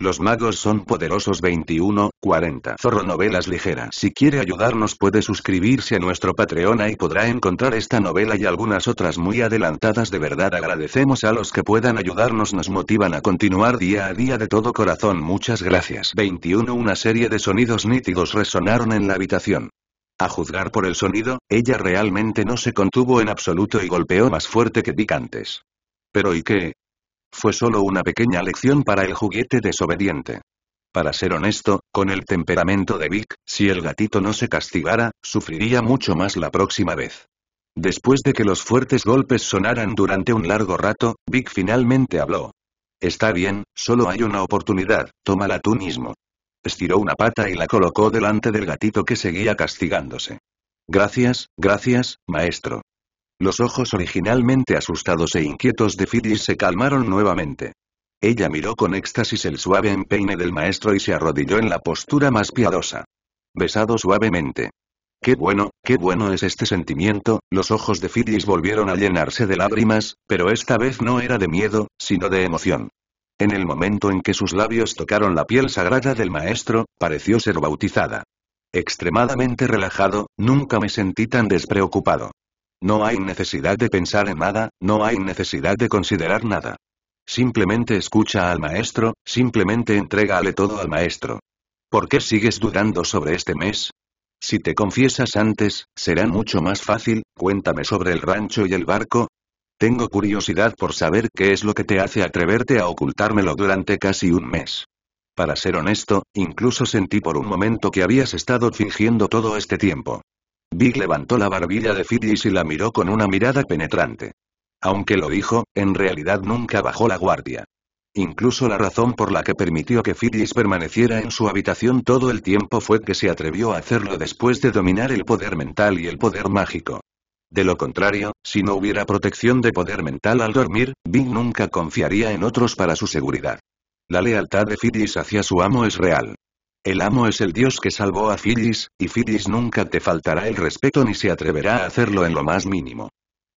Los magos son poderosos 21, 40. Zorro Novelas Ligeras. Si quiere ayudarnos puede suscribirse a nuestro Patreon y podrá encontrar esta novela y algunas otras muy adelantadas de verdad agradecemos a los que puedan ayudarnos nos motivan a continuar día a día de todo corazón muchas gracias. 21 Una serie de sonidos nítidos resonaron en la habitación. A juzgar por el sonido, ella realmente no se contuvo en absoluto y golpeó más fuerte que Dick antes. Pero ¿y qué? Fue solo una pequeña lección para el juguete desobediente. Para ser honesto, con el temperamento de Vic, si el gatito no se castigara, sufriría mucho más la próxima vez. Después de que los fuertes golpes sonaran durante un largo rato, Vic finalmente habló. Está bien, solo hay una oportunidad, tómala tú mismo. Estiró una pata y la colocó delante del gatito que seguía castigándose. Gracias, gracias, maestro. Los ojos originalmente asustados e inquietos de Phyllis se calmaron nuevamente. Ella miró con éxtasis el suave empeine del maestro y se arrodilló en la postura más piadosa. Besado suavemente. Qué bueno, qué bueno es este sentimiento, los ojos de Phyllis volvieron a llenarse de lágrimas, pero esta vez no era de miedo, sino de emoción. En el momento en que sus labios tocaron la piel sagrada del maestro, pareció ser bautizada. Extremadamente relajado, nunca me sentí tan despreocupado. No hay necesidad de pensar en nada, no hay necesidad de considerar nada. Simplemente escucha al maestro, simplemente entrégale todo al maestro. ¿Por qué sigues dudando sobre este mes? Si te confiesas antes, será mucho más fácil, cuéntame sobre el rancho y el barco. Tengo curiosidad por saber qué es lo que te hace atreverte a ocultármelo durante casi un mes. Para ser honesto, incluso sentí por un momento que habías estado fingiendo todo este tiempo. Big levantó la barbilla de Fidis y la miró con una mirada penetrante. Aunque lo dijo, en realidad nunca bajó la guardia. Incluso la razón por la que permitió que Fidis permaneciera en su habitación todo el tiempo fue que se atrevió a hacerlo después de dominar el poder mental y el poder mágico. De lo contrario, si no hubiera protección de poder mental al dormir, Big nunca confiaría en otros para su seguridad. La lealtad de Fidis hacia su amo es real. El amo es el dios que salvó a Phyllis, y Phyllis nunca te faltará el respeto ni se atreverá a hacerlo en lo más mínimo.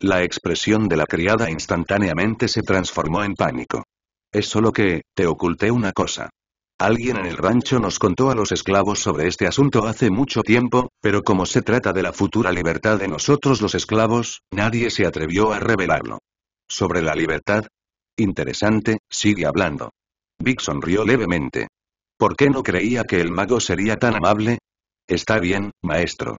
La expresión de la criada instantáneamente se transformó en pánico. Es solo que, te oculté una cosa. Alguien en el rancho nos contó a los esclavos sobre este asunto hace mucho tiempo, pero como se trata de la futura libertad de nosotros los esclavos, nadie se atrevió a revelarlo. ¿Sobre la libertad? Interesante, sigue hablando. Vic sonrió levemente. ¿Por qué no creía que el mago sería tan amable? Está bien, maestro.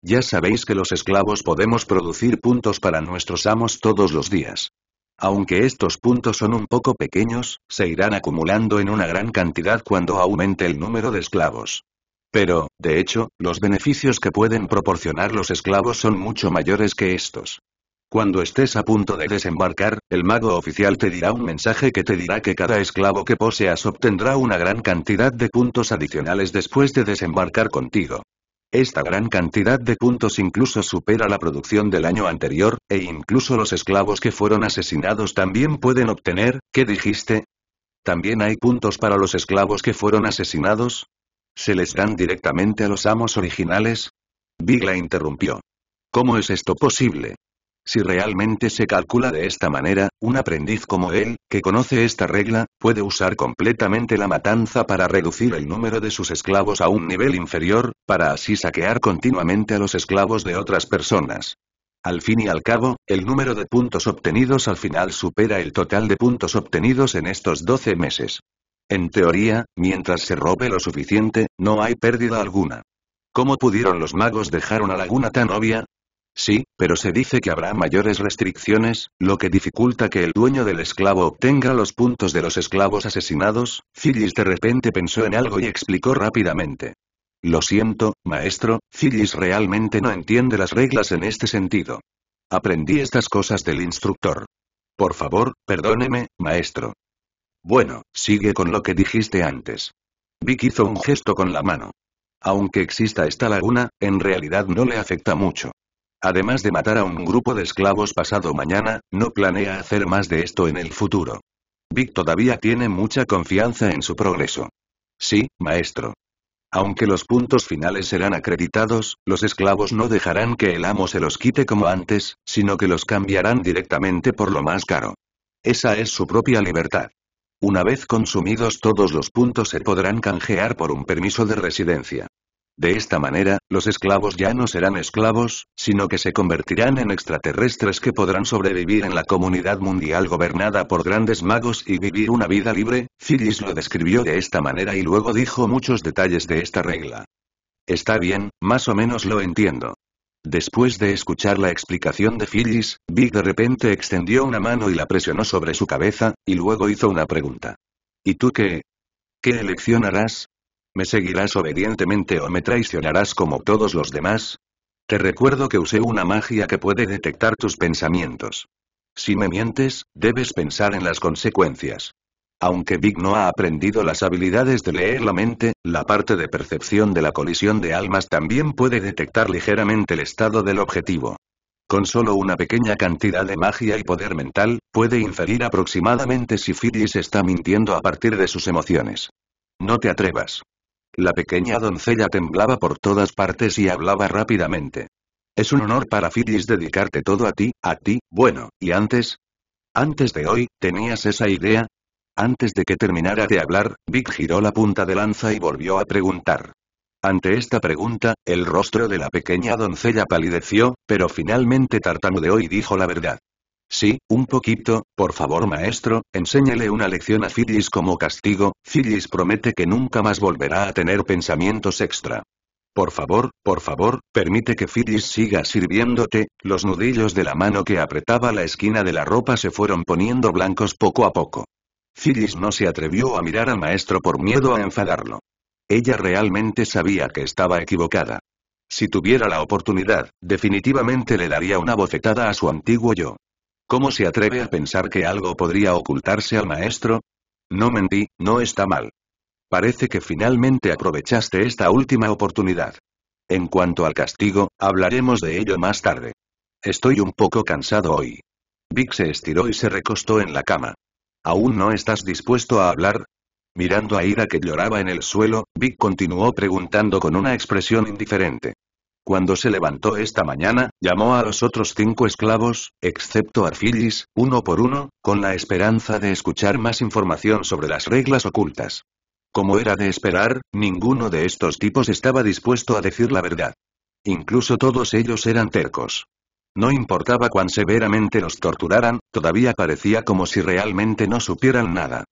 Ya sabéis que los esclavos podemos producir puntos para nuestros amos todos los días. Aunque estos puntos son un poco pequeños, se irán acumulando en una gran cantidad cuando aumente el número de esclavos. Pero, de hecho, los beneficios que pueden proporcionar los esclavos son mucho mayores que estos. Cuando estés a punto de desembarcar, el mago oficial te dirá un mensaje que te dirá que cada esclavo que poseas obtendrá una gran cantidad de puntos adicionales después de desembarcar contigo. Esta gran cantidad de puntos incluso supera la producción del año anterior, e incluso los esclavos que fueron asesinados también pueden obtener, ¿qué dijiste? ¿También hay puntos para los esclavos que fueron asesinados? ¿Se les dan directamente a los amos originales? Bigla interrumpió. ¿Cómo es esto posible? Si realmente se calcula de esta manera, un aprendiz como él, que conoce esta regla, puede usar completamente la matanza para reducir el número de sus esclavos a un nivel inferior, para así saquear continuamente a los esclavos de otras personas. Al fin y al cabo, el número de puntos obtenidos al final supera el total de puntos obtenidos en estos 12 meses. En teoría, mientras se robe lo suficiente, no hay pérdida alguna. ¿Cómo pudieron los magos dejar una laguna tan obvia? Sí, pero se dice que habrá mayores restricciones, lo que dificulta que el dueño del esclavo obtenga los puntos de los esclavos asesinados. Phyllis de repente pensó en algo y explicó rápidamente. Lo siento, maestro, Phyllis realmente no entiende las reglas en este sentido. Aprendí estas cosas del instructor. Por favor, perdóneme, maestro. Bueno, sigue con lo que dijiste antes. Vic hizo un gesto con la mano. Aunque exista esta laguna, en realidad no le afecta mucho. Además de matar a un grupo de esclavos pasado mañana, no planea hacer más de esto en el futuro. Vic todavía tiene mucha confianza en su progreso. Sí, maestro. Aunque los puntos finales serán acreditados, los esclavos no dejarán que el amo se los quite como antes, sino que los cambiarán directamente por lo más caro. Esa es su propia libertad. Una vez consumidos todos los puntos se podrán canjear por un permiso de residencia. De esta manera, los esclavos ya no serán esclavos, sino que se convertirán en extraterrestres que podrán sobrevivir en la comunidad mundial gobernada por grandes magos y vivir una vida libre, Phyllis lo describió de esta manera y luego dijo muchos detalles de esta regla. Está bien, más o menos lo entiendo. Después de escuchar la explicación de Phyllis, Big de repente extendió una mano y la presionó sobre su cabeza, y luego hizo una pregunta. ¿Y tú qué? ¿Qué elección harás? ¿Me seguirás obedientemente o me traicionarás como todos los demás? Te recuerdo que usé una magia que puede detectar tus pensamientos. Si me mientes, debes pensar en las consecuencias. Aunque Big no ha aprendido las habilidades de leer la mente, la parte de percepción de la colisión de almas también puede detectar ligeramente el estado del objetivo. Con solo una pequeña cantidad de magia y poder mental, puede inferir aproximadamente si Phyllis está mintiendo a partir de sus emociones. No te atrevas. La pequeña doncella temblaba por todas partes y hablaba rápidamente. Es un honor para Phyllis dedicarte todo a ti, a ti, bueno, y antes... Antes de hoy, ¿tenías esa idea? Antes de que terminara de hablar, Vic giró la punta de lanza y volvió a preguntar. Ante esta pregunta, el rostro de la pequeña doncella palideció, pero finalmente tartamudeó y dijo la verdad. Sí, un poquito, por favor maestro, enséñale una lección a Phyllis como castigo, Phyllis promete que nunca más volverá a tener pensamientos extra. Por favor, por favor, permite que Phyllis siga sirviéndote, los nudillos de la mano que apretaba la esquina de la ropa se fueron poniendo blancos poco a poco. Phyllis no se atrevió a mirar al maestro por miedo a enfadarlo. Ella realmente sabía que estaba equivocada. Si tuviera la oportunidad, definitivamente le daría una bofetada a su antiguo yo. ¿Cómo se atreve a pensar que algo podría ocultarse al maestro? No mentí, no está mal. Parece que finalmente aprovechaste esta última oportunidad. En cuanto al castigo, hablaremos de ello más tarde. Estoy un poco cansado hoy. Vic se estiró y se recostó en la cama. ¿Aún no estás dispuesto a hablar? Mirando a Ira que lloraba en el suelo, Vic continuó preguntando con una expresión indiferente. Cuando se levantó esta mañana, llamó a los otros cinco esclavos, excepto Arfilis, uno por uno, con la esperanza de escuchar más información sobre las reglas ocultas. Como era de esperar, ninguno de estos tipos estaba dispuesto a decir la verdad. Incluso todos ellos eran tercos. No importaba cuán severamente los torturaran, todavía parecía como si realmente no supieran nada.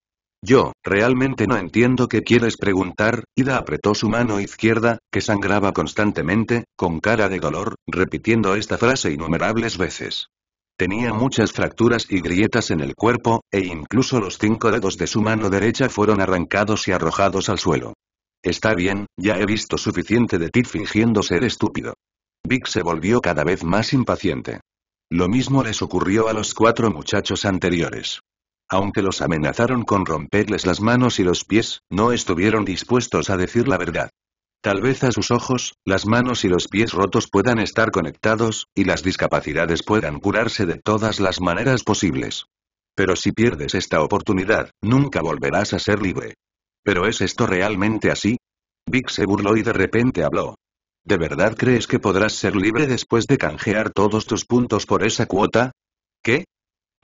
Yo, realmente no entiendo qué quieres preguntar, Ida apretó su mano izquierda, que sangraba constantemente, con cara de dolor, repitiendo esta frase innumerables veces. Tenía muchas fracturas y grietas en el cuerpo, e incluso los cinco dedos de su mano derecha fueron arrancados y arrojados al suelo. Está bien, ya he visto suficiente de ti fingiendo ser estúpido. Vic se volvió cada vez más impaciente. Lo mismo les ocurrió a los cuatro muchachos anteriores. Aunque los amenazaron con romperles las manos y los pies, no estuvieron dispuestos a decir la verdad. Tal vez a sus ojos, las manos y los pies rotos puedan estar conectados, y las discapacidades puedan curarse de todas las maneras posibles. Pero si pierdes esta oportunidad, nunca volverás a ser libre. ¿Pero es esto realmente así? Vic se burló y de repente habló. ¿De verdad crees que podrás ser libre después de canjear todos tus puntos por esa cuota? ¿Qué?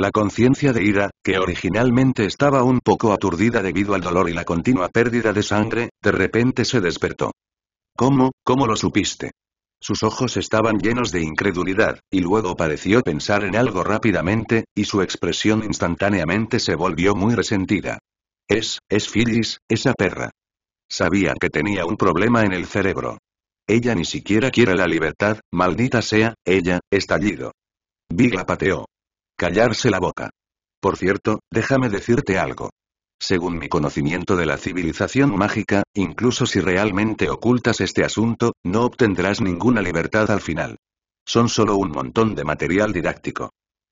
La conciencia de ira, que originalmente estaba un poco aturdida debido al dolor y la continua pérdida de sangre, de repente se despertó. ¿Cómo, cómo lo supiste? Sus ojos estaban llenos de incredulidad, y luego pareció pensar en algo rápidamente, y su expresión instantáneamente se volvió muy resentida. Es, es Phyllis, esa perra. Sabía que tenía un problema en el cerebro. Ella ni siquiera quiere la libertad, maldita sea, ella, estallido. Big la pateó. Callarse la boca. Por cierto, déjame decirte algo. Según mi conocimiento de la civilización mágica, incluso si realmente ocultas este asunto, no obtendrás ninguna libertad al final. Son solo un montón de material didáctico.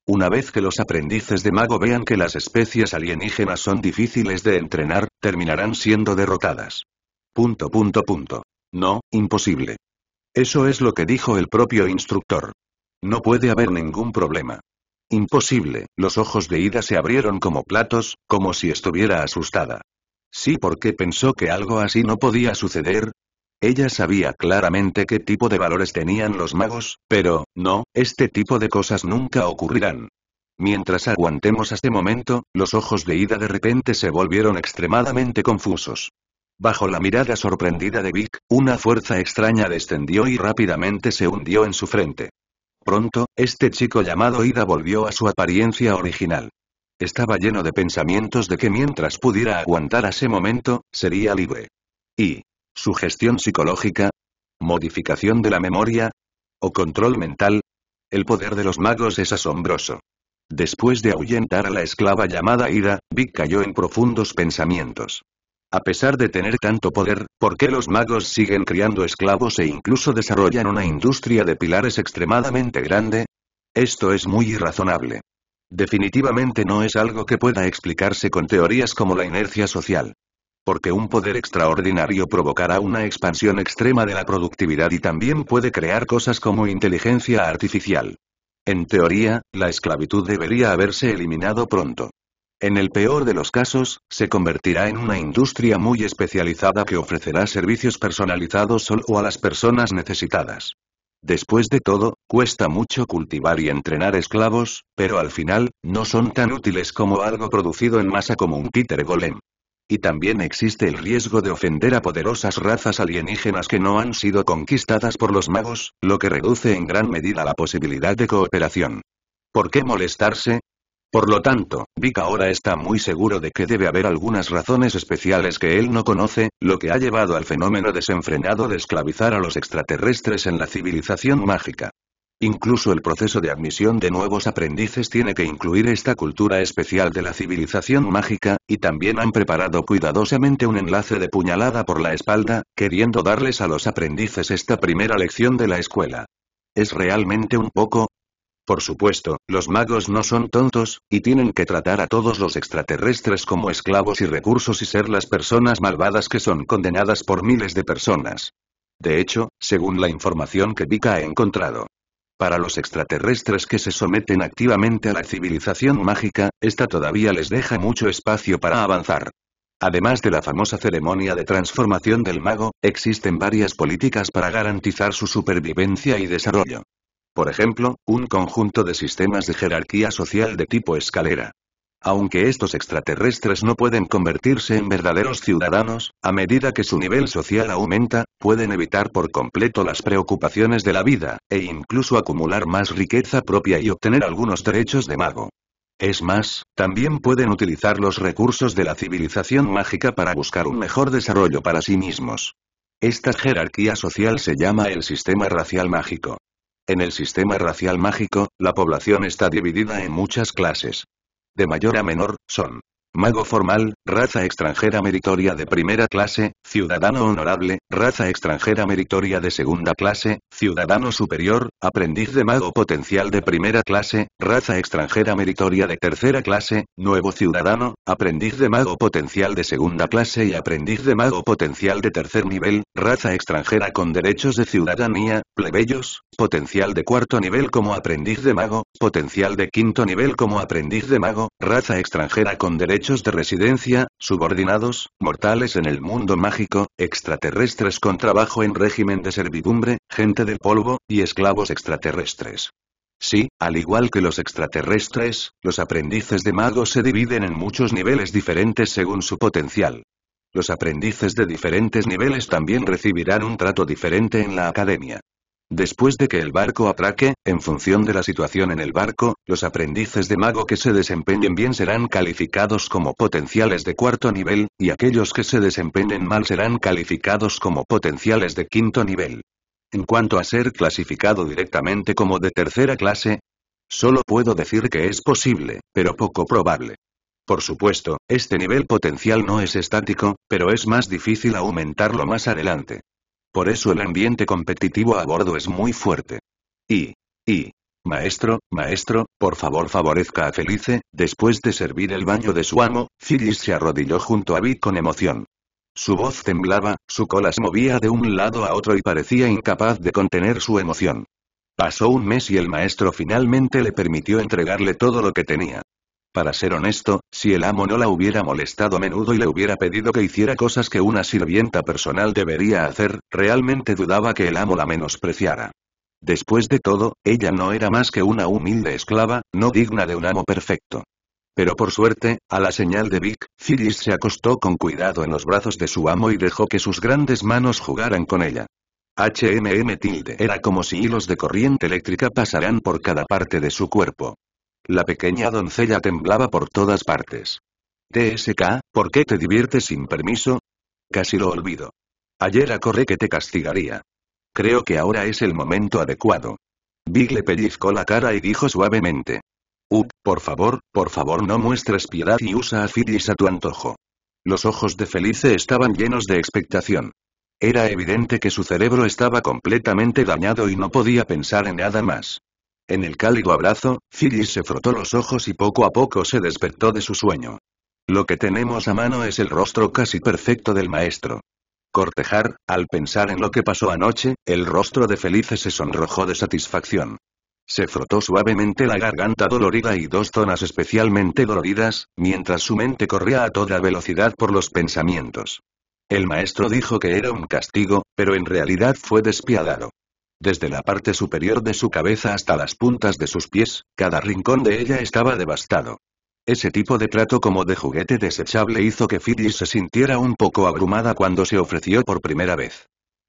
Una vez que los aprendices de mago vean que las especies alienígenas son difíciles de entrenar, terminarán siendo derrotadas. Punto punto punto. No, imposible. Eso es lo que dijo el propio instructor. No puede haber ningún problema. Imposible, los ojos de Ida se abrieron como platos, como si estuviera asustada. Sí, porque pensó que algo así no podía suceder, ella sabía claramente qué tipo de valores tenían los magos, pero, no, este tipo de cosas nunca ocurrirán. Mientras aguantemos este momento, los ojos de Ida de repente se volvieron extremadamente confusos. Bajo la mirada sorprendida de Vic, una fuerza extraña descendió y rápidamente se hundió en su frente. Pronto, este chico llamado Ida volvió a su apariencia original. Estaba lleno de pensamientos de que mientras pudiera aguantar ese momento, sería libre. ¿Y? su gestión psicológica? ¿Modificación de la memoria? ¿O control mental? El poder de los magos es asombroso. Después de ahuyentar a la esclava llamada Ida, Vic cayó en profundos pensamientos. A pesar de tener tanto poder, ¿por qué los magos siguen criando esclavos e incluso desarrollan una industria de pilares extremadamente grande? Esto es muy irrazonable. Definitivamente no es algo que pueda explicarse con teorías como la inercia social. Porque un poder extraordinario provocará una expansión extrema de la productividad y también puede crear cosas como inteligencia artificial. En teoría, la esclavitud debería haberse eliminado pronto. En el peor de los casos, se convertirá en una industria muy especializada que ofrecerá servicios personalizados solo a las personas necesitadas. Después de todo, cuesta mucho cultivar y entrenar esclavos, pero al final, no son tan útiles como algo producido en masa como un títere golem. Y también existe el riesgo de ofender a poderosas razas alienígenas que no han sido conquistadas por los magos, lo que reduce en gran medida la posibilidad de cooperación. ¿Por qué molestarse? Por lo tanto, Vic ahora está muy seguro de que debe haber algunas razones especiales que él no conoce, lo que ha llevado al fenómeno desenfrenado de esclavizar a los extraterrestres en la civilización mágica. Incluso el proceso de admisión de nuevos aprendices tiene que incluir esta cultura especial de la civilización mágica, y también han preparado cuidadosamente un enlace de puñalada por la espalda, queriendo darles a los aprendices esta primera lección de la escuela. Es realmente un poco, por supuesto, los magos no son tontos, y tienen que tratar a todos los extraterrestres como esclavos y recursos y ser las personas malvadas que son condenadas por miles de personas. De hecho, según la información que Vika ha encontrado, para los extraterrestres que se someten activamente a la civilización mágica, esta todavía les deja mucho espacio para avanzar. Además de la famosa ceremonia de transformación del mago, existen varias políticas para garantizar su supervivencia y desarrollo. Por ejemplo, un conjunto de sistemas de jerarquía social de tipo escalera. Aunque estos extraterrestres no pueden convertirse en verdaderos ciudadanos, a medida que su nivel social aumenta, pueden evitar por completo las preocupaciones de la vida, e incluso acumular más riqueza propia y obtener algunos derechos de mago. Es más, también pueden utilizar los recursos de la civilización mágica para buscar un mejor desarrollo para sí mismos. Esta jerarquía social se llama el sistema racial mágico. En el sistema racial mágico, la población está dividida en muchas clases. De mayor a menor, son Mago formal, raza extranjera meritoria de primera clase, ciudadano honorable, raza extranjera meritoria de segunda clase, ciudadano superior, aprendiz de mago potencial de primera clase, raza extranjera meritoria de tercera clase, nuevo ciudadano, aprendiz de mago potencial de segunda clase y aprendiz de mago potencial de tercer nivel, raza extranjera con derechos de ciudadanía, plebeyos, potencial de cuarto nivel como aprendiz de mago, potencial de quinto nivel como aprendiz de mago, raza extranjera con derechos de residencia, subordinados, mortales en el mundo mágico, extraterrestres con trabajo en régimen de servidumbre, gente de polvo, y esclavos extraterrestres. Sí, al igual que los extraterrestres, los aprendices de magos se dividen en muchos niveles diferentes según su potencial. Los aprendices de diferentes niveles también recibirán un trato diferente en la academia. Después de que el barco atraque, en función de la situación en el barco, los aprendices de mago que se desempeñen bien serán calificados como potenciales de cuarto nivel, y aquellos que se desempeñen mal serán calificados como potenciales de quinto nivel. En cuanto a ser clasificado directamente como de tercera clase, solo puedo decir que es posible, pero poco probable. Por supuesto, este nivel potencial no es estático, pero es más difícil aumentarlo más adelante. Por eso el ambiente competitivo a bordo es muy fuerte. Y. Y. Maestro, maestro, por favor favorezca a Felice, después de servir el baño de su amo, Phyllis se arrodilló junto a Vic con emoción. Su voz temblaba, su cola se movía de un lado a otro y parecía incapaz de contener su emoción. Pasó un mes y el maestro finalmente le permitió entregarle todo lo que tenía. Para ser honesto, si el amo no la hubiera molestado a menudo y le hubiera pedido que hiciera cosas que una sirvienta personal debería hacer, realmente dudaba que el amo la menospreciara. Después de todo, ella no era más que una humilde esclava, no digna de un amo perfecto. Pero por suerte, a la señal de Vic, Phyllis se acostó con cuidado en los brazos de su amo y dejó que sus grandes manos jugaran con ella. HMM tilde era como si hilos de corriente eléctrica pasaran por cada parte de su cuerpo. La pequeña doncella temblaba por todas partes. TSK, ¿por qué te diviertes sin permiso? Casi lo olvido. Ayer acorré que te castigaría. Creo que ahora es el momento adecuado. Big le pellizcó la cara y dijo suavemente. «Up, por favor, por favor no muestres piedad y usa a Fidis a tu antojo. Los ojos de Felice estaban llenos de expectación. Era evidente que su cerebro estaba completamente dañado y no podía pensar en nada más. En el cálido abrazo, Phyllis se frotó los ojos y poco a poco se despertó de su sueño. Lo que tenemos a mano es el rostro casi perfecto del maestro. Cortejar, al pensar en lo que pasó anoche, el rostro de Felice se sonrojó de satisfacción. Se frotó suavemente la garganta dolorida y dos zonas especialmente doloridas, mientras su mente corría a toda velocidad por los pensamientos. El maestro dijo que era un castigo, pero en realidad fue despiadado. Desde la parte superior de su cabeza hasta las puntas de sus pies, cada rincón de ella estaba devastado. Ese tipo de trato como de juguete desechable hizo que Fidji se sintiera un poco abrumada cuando se ofreció por primera vez.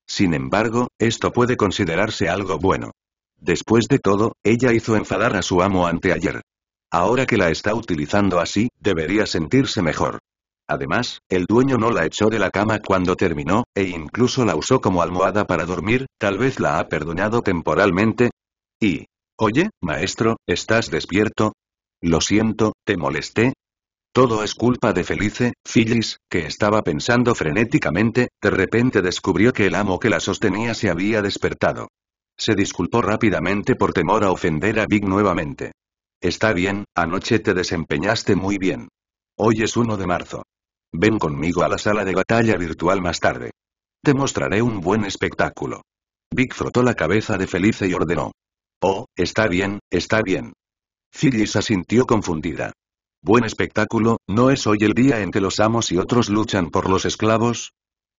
Sin embargo, esto puede considerarse algo bueno. Después de todo, ella hizo enfadar a su amo anteayer. Ahora que la está utilizando así, debería sentirse mejor. Además, el dueño no la echó de la cama cuando terminó, e incluso la usó como almohada para dormir, tal vez la ha perdonado temporalmente. Y... Oye, maestro, ¿estás despierto? Lo siento, te molesté, todo es culpa de Felice, Phyllis, que estaba pensando frenéticamente, de repente descubrió que el amo que la sostenía se había despertado. Se disculpó rápidamente por temor a ofender a Big nuevamente. Está bien, anoche te desempeñaste muy bien. Hoy es 1 de marzo. Ven conmigo a la sala de batalla virtual más tarde. Te mostraré un buen espectáculo. Big frotó la cabeza de Felice y ordenó. Oh, está bien, está bien. se sintió confundida. Buen espectáculo, ¿no es hoy el día en que los amos y otros luchan por los esclavos?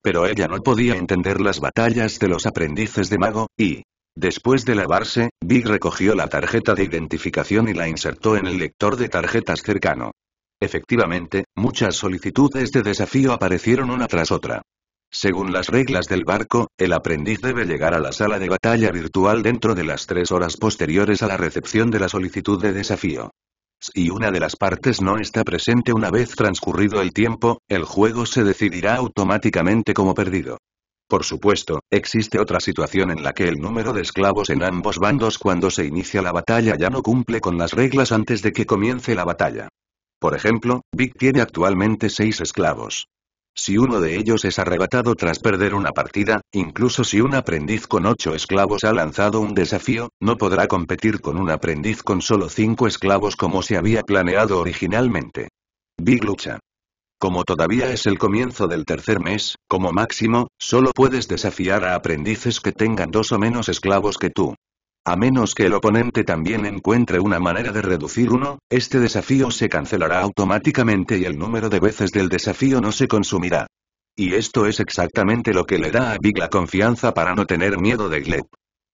Pero ella no podía entender las batallas de los aprendices de mago, y... Después de lavarse, Big recogió la tarjeta de identificación y la insertó en el lector de tarjetas cercano. Efectivamente, muchas solicitudes de desafío aparecieron una tras otra. Según las reglas del barco, el aprendiz debe llegar a la sala de batalla virtual dentro de las tres horas posteriores a la recepción de la solicitud de desafío. Si una de las partes no está presente una vez transcurrido el tiempo, el juego se decidirá automáticamente como perdido. Por supuesto, existe otra situación en la que el número de esclavos en ambos bandos cuando se inicia la batalla ya no cumple con las reglas antes de que comience la batalla. Por ejemplo, Big tiene actualmente seis esclavos. Si uno de ellos es arrebatado tras perder una partida, incluso si un aprendiz con ocho esclavos ha lanzado un desafío, no podrá competir con un aprendiz con solo cinco esclavos como se había planeado originalmente. Big lucha. Como todavía es el comienzo del tercer mes, como máximo, solo puedes desafiar a aprendices que tengan dos o menos esclavos que tú. A menos que el oponente también encuentre una manera de reducir uno, este desafío se cancelará automáticamente y el número de veces del desafío no se consumirá. Y esto es exactamente lo que le da a Big la confianza para no tener miedo de Gleb.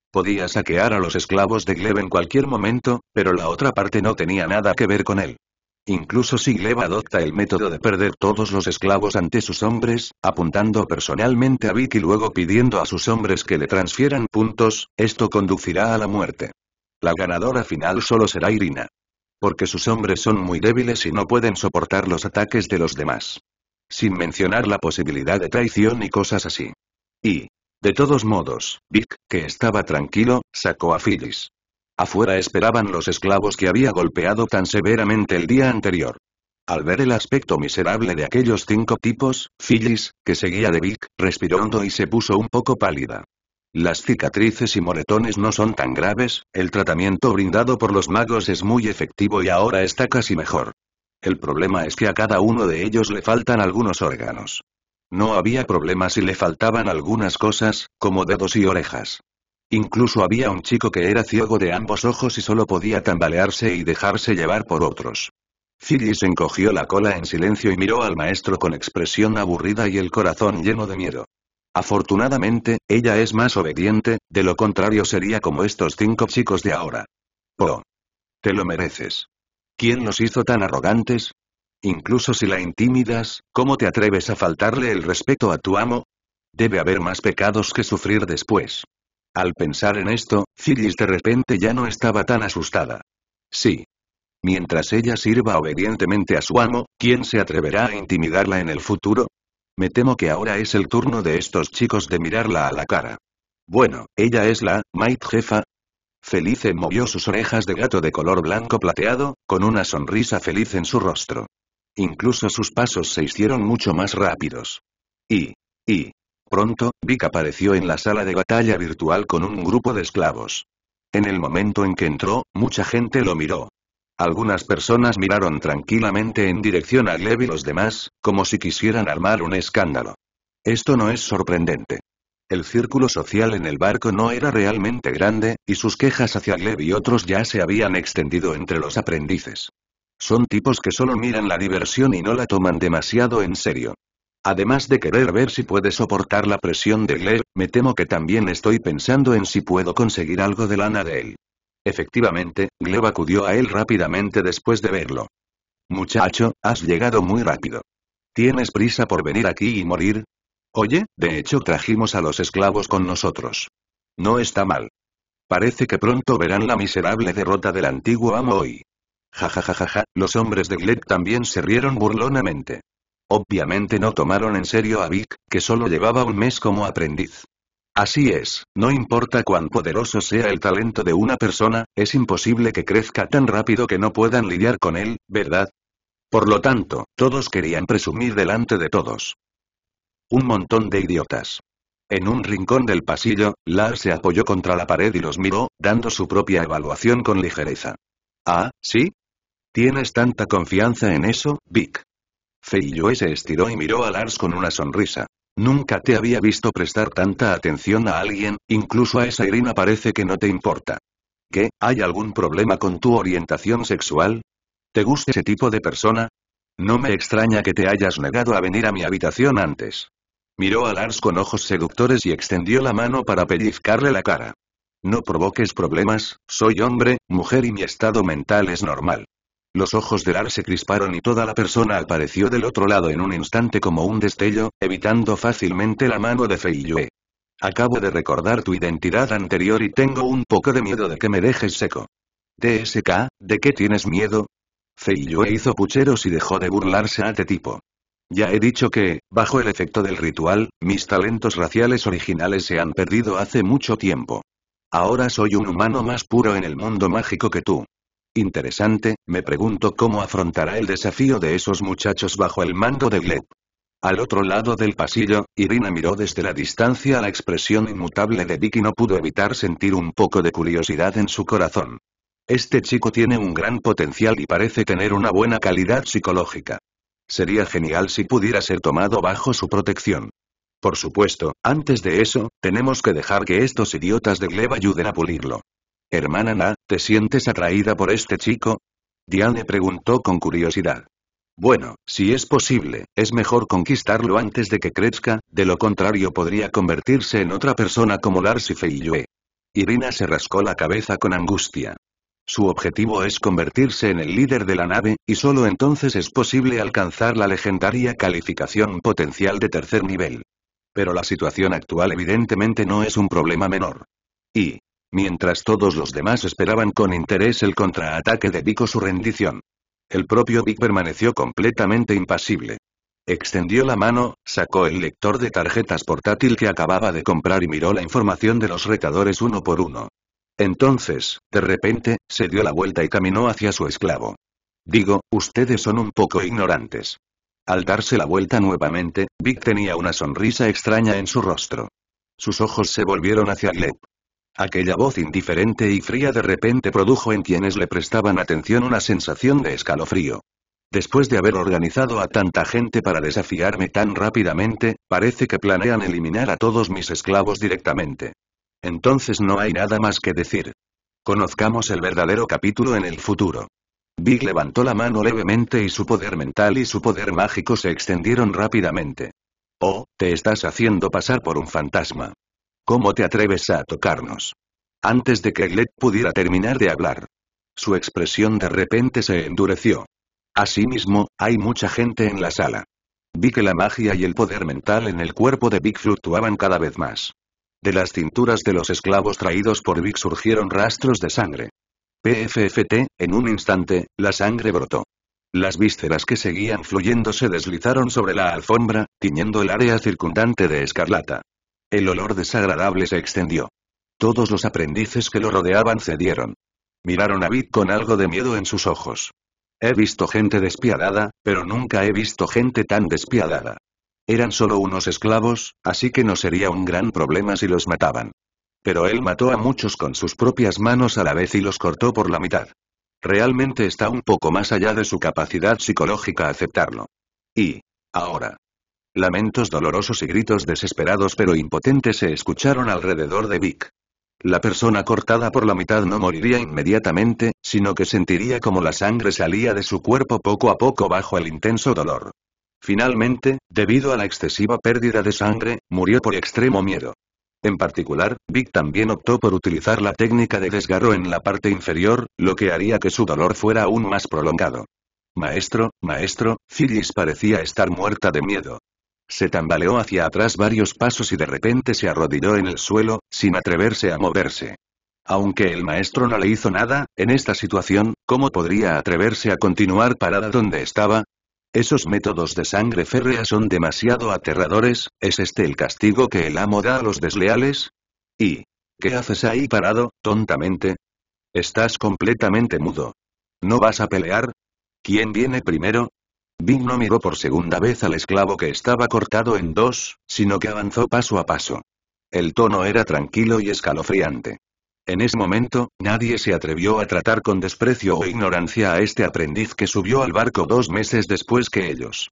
Podía saquear a los esclavos de Gleb en cualquier momento, pero la otra parte no tenía nada que ver con él. Incluso si Sigleva adopta el método de perder todos los esclavos ante sus hombres, apuntando personalmente a Vic y luego pidiendo a sus hombres que le transfieran puntos, esto conducirá a la muerte. La ganadora final solo será Irina. Porque sus hombres son muy débiles y no pueden soportar los ataques de los demás. Sin mencionar la posibilidad de traición y cosas así. Y, de todos modos, Vic, que estaba tranquilo, sacó a Phyllis. Afuera esperaban los esclavos que había golpeado tan severamente el día anterior. Al ver el aspecto miserable de aquellos cinco tipos, Phyllis, que seguía de Vic, respiró hondo y se puso un poco pálida. Las cicatrices y moretones no son tan graves, el tratamiento brindado por los magos es muy efectivo y ahora está casi mejor. El problema es que a cada uno de ellos le faltan algunos órganos. No había problema si le faltaban algunas cosas, como dedos y orejas. Incluso había un chico que era ciego de ambos ojos y solo podía tambalearse y dejarse llevar por otros. Phyllis encogió la cola en silencio y miró al maestro con expresión aburrida y el corazón lleno de miedo. Afortunadamente, ella es más obediente, de lo contrario sería como estos cinco chicos de ahora. Po. Oh, te lo mereces. ¿Quién los hizo tan arrogantes? Incluso si la intimidas, ¿cómo te atreves a faltarle el respeto a tu amo? Debe haber más pecados que sufrir después. Al pensar en esto, Ciris de repente ya no estaba tan asustada. Sí. Mientras ella sirva obedientemente a su amo, ¿quién se atreverá a intimidarla en el futuro? Me temo que ahora es el turno de estos chicos de mirarla a la cara. Bueno, ella es la, Might jefa. Felice movió sus orejas de gato de color blanco plateado, con una sonrisa feliz en su rostro. Incluso sus pasos se hicieron mucho más rápidos. Y, y, Pronto, Vic apareció en la sala de batalla virtual con un grupo de esclavos. En el momento en que entró, mucha gente lo miró. Algunas personas miraron tranquilamente en dirección a Gleb y los demás, como si quisieran armar un escándalo. Esto no es sorprendente. El círculo social en el barco no era realmente grande, y sus quejas hacia Gleb y otros ya se habían extendido entre los aprendices. Son tipos que solo miran la diversión y no la toman demasiado en serio. Además de querer ver si puede soportar la presión de Gleb, me temo que también estoy pensando en si puedo conseguir algo de lana de él. Efectivamente, Gleb acudió a él rápidamente después de verlo. Muchacho, has llegado muy rápido. ¿Tienes prisa por venir aquí y morir? Oye, de hecho trajimos a los esclavos con nosotros. No está mal. Parece que pronto verán la miserable derrota del antiguo amo hoy. Ja ja ja ja ja, los hombres de Gleb también se rieron burlonamente. Obviamente no tomaron en serio a Vic, que solo llevaba un mes como aprendiz. Así es, no importa cuán poderoso sea el talento de una persona, es imposible que crezca tan rápido que no puedan lidiar con él, ¿verdad? Por lo tanto, todos querían presumir delante de todos. Un montón de idiotas. En un rincón del pasillo, Lars se apoyó contra la pared y los miró, dando su propia evaluación con ligereza. Ah, ¿sí? ¿Tienes tanta confianza en eso, Vic? Feiyue se estiró y miró a Lars con una sonrisa. Nunca te había visto prestar tanta atención a alguien, incluso a esa Irina parece que no te importa. ¿Qué, hay algún problema con tu orientación sexual? ¿Te gusta ese tipo de persona? No me extraña que te hayas negado a venir a mi habitación antes. Miró a Lars con ojos seductores y extendió la mano para pellizcarle la cara. No provoques problemas, soy hombre, mujer y mi estado mental es normal. Los ojos de Lar se crisparon y toda la persona apareció del otro lado en un instante como un destello, evitando fácilmente la mano de Feiyue. Acabo de recordar tu identidad anterior y tengo un poco de miedo de que me dejes seco. TSK, ¿de qué tienes miedo? Feiyue hizo pucheros y dejó de burlarse a este tipo. Ya he dicho que, bajo el efecto del ritual, mis talentos raciales originales se han perdido hace mucho tiempo. Ahora soy un humano más puro en el mundo mágico que tú. Interesante, me pregunto cómo afrontará el desafío de esos muchachos bajo el mando de Gleb. Al otro lado del pasillo, Irina miró desde la distancia la expresión inmutable de y no pudo evitar sentir un poco de curiosidad en su corazón. Este chico tiene un gran potencial y parece tener una buena calidad psicológica. Sería genial si pudiera ser tomado bajo su protección. Por supuesto, antes de eso, tenemos que dejar que estos idiotas de Gleb ayuden a pulirlo. Hermana Na, ¿te sientes atraída por este chico? Diane preguntó con curiosidad. Bueno, si es posible, es mejor conquistarlo antes de que crezca, de lo contrario podría convertirse en otra persona como Lars y Yue. Irina se rascó la cabeza con angustia. Su objetivo es convertirse en el líder de la nave, y solo entonces es posible alcanzar la legendaria calificación potencial de tercer nivel. Pero la situación actual evidentemente no es un problema menor. Y, Mientras todos los demás esperaban con interés el contraataque de Vic o su rendición. El propio Vic permaneció completamente impasible. Extendió la mano, sacó el lector de tarjetas portátil que acababa de comprar y miró la información de los retadores uno por uno. Entonces, de repente, se dio la vuelta y caminó hacia su esclavo. Digo, ustedes son un poco ignorantes. Al darse la vuelta nuevamente, Vic tenía una sonrisa extraña en su rostro. Sus ojos se volvieron hacia Gleb. Aquella voz indiferente y fría de repente produjo en quienes le prestaban atención una sensación de escalofrío. Después de haber organizado a tanta gente para desafiarme tan rápidamente, parece que planean eliminar a todos mis esclavos directamente. Entonces no hay nada más que decir. Conozcamos el verdadero capítulo en el futuro. Big levantó la mano levemente y su poder mental y su poder mágico se extendieron rápidamente. Oh, te estás haciendo pasar por un fantasma. ¿Cómo te atreves a tocarnos? Antes de que Glet pudiera terminar de hablar. Su expresión de repente se endureció. Asimismo, hay mucha gente en la sala. Vi que la magia y el poder mental en el cuerpo de Vic fluctuaban cada vez más. De las cinturas de los esclavos traídos por Vic surgieron rastros de sangre. PFFT, en un instante, la sangre brotó. Las vísceras que seguían fluyendo se deslizaron sobre la alfombra, tiñendo el área circundante de escarlata. El olor desagradable se extendió. Todos los aprendices que lo rodeaban cedieron. Miraron a vid con algo de miedo en sus ojos. He visto gente despiadada, pero nunca he visto gente tan despiadada. Eran solo unos esclavos, así que no sería un gran problema si los mataban. Pero él mató a muchos con sus propias manos a la vez y los cortó por la mitad. Realmente está un poco más allá de su capacidad psicológica aceptarlo. Y, ahora, Lamentos dolorosos y gritos desesperados pero impotentes se escucharon alrededor de Vic. La persona cortada por la mitad no moriría inmediatamente, sino que sentiría como la sangre salía de su cuerpo poco a poco bajo el intenso dolor. Finalmente, debido a la excesiva pérdida de sangre, murió por extremo miedo. En particular, Vic también optó por utilizar la técnica de desgarro en la parte inferior, lo que haría que su dolor fuera aún más prolongado. Maestro, maestro, Phyllis parecía estar muerta de miedo. Se tambaleó hacia atrás varios pasos y de repente se arrodilló en el suelo, sin atreverse a moverse. Aunque el maestro no le hizo nada, en esta situación, ¿cómo podría atreverse a continuar parada donde estaba? Esos métodos de sangre férrea son demasiado aterradores, ¿es este el castigo que el amo da a los desleales? ¿Y qué haces ahí parado, tontamente? Estás completamente mudo. ¿No vas a pelear? ¿Quién viene primero? Bing no miró por segunda vez al esclavo que estaba cortado en dos, sino que avanzó paso a paso. El tono era tranquilo y escalofriante. En ese momento, nadie se atrevió a tratar con desprecio o ignorancia a este aprendiz que subió al barco dos meses después que ellos.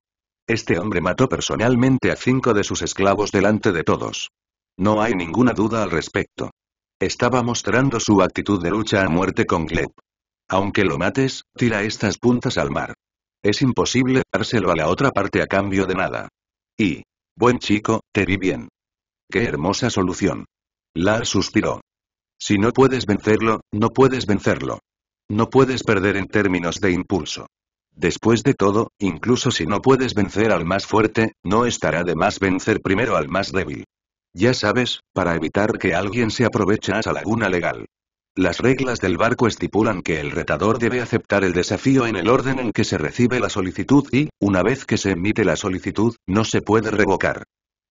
Este hombre mató personalmente a cinco de sus esclavos delante de todos. No hay ninguna duda al respecto. Estaba mostrando su actitud de lucha a muerte con Gleb. Aunque lo mates, tira estas puntas al mar. Es imposible dárselo a la otra parte a cambio de nada. Y. Buen chico, te vi bien. Qué hermosa solución. La suspiró. Si no puedes vencerlo, no puedes vencerlo. No puedes perder en términos de impulso. Después de todo, incluso si no puedes vencer al más fuerte, no estará de más vencer primero al más débil. Ya sabes, para evitar que alguien se aproveche a esa laguna legal. Las reglas del barco estipulan que el retador debe aceptar el desafío en el orden en que se recibe la solicitud y, una vez que se emite la solicitud, no se puede revocar.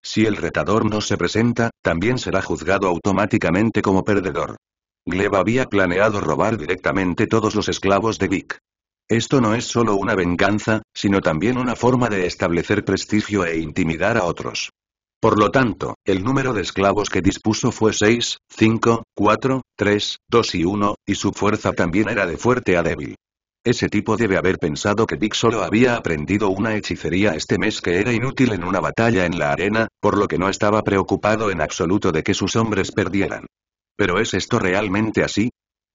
Si el retador no se presenta, también será juzgado automáticamente como perdedor. Gleb había planeado robar directamente todos los esclavos de Vic. Esto no es solo una venganza, sino también una forma de establecer prestigio e intimidar a otros. Por lo tanto, el número de esclavos que dispuso fue 6, 5, 4, 3, 2 y 1, y su fuerza también era de fuerte a débil. Ese tipo debe haber pensado que Dick solo había aprendido una hechicería este mes que era inútil en una batalla en la arena, por lo que no estaba preocupado en absoluto de que sus hombres perdieran. ¿Pero es esto realmente así?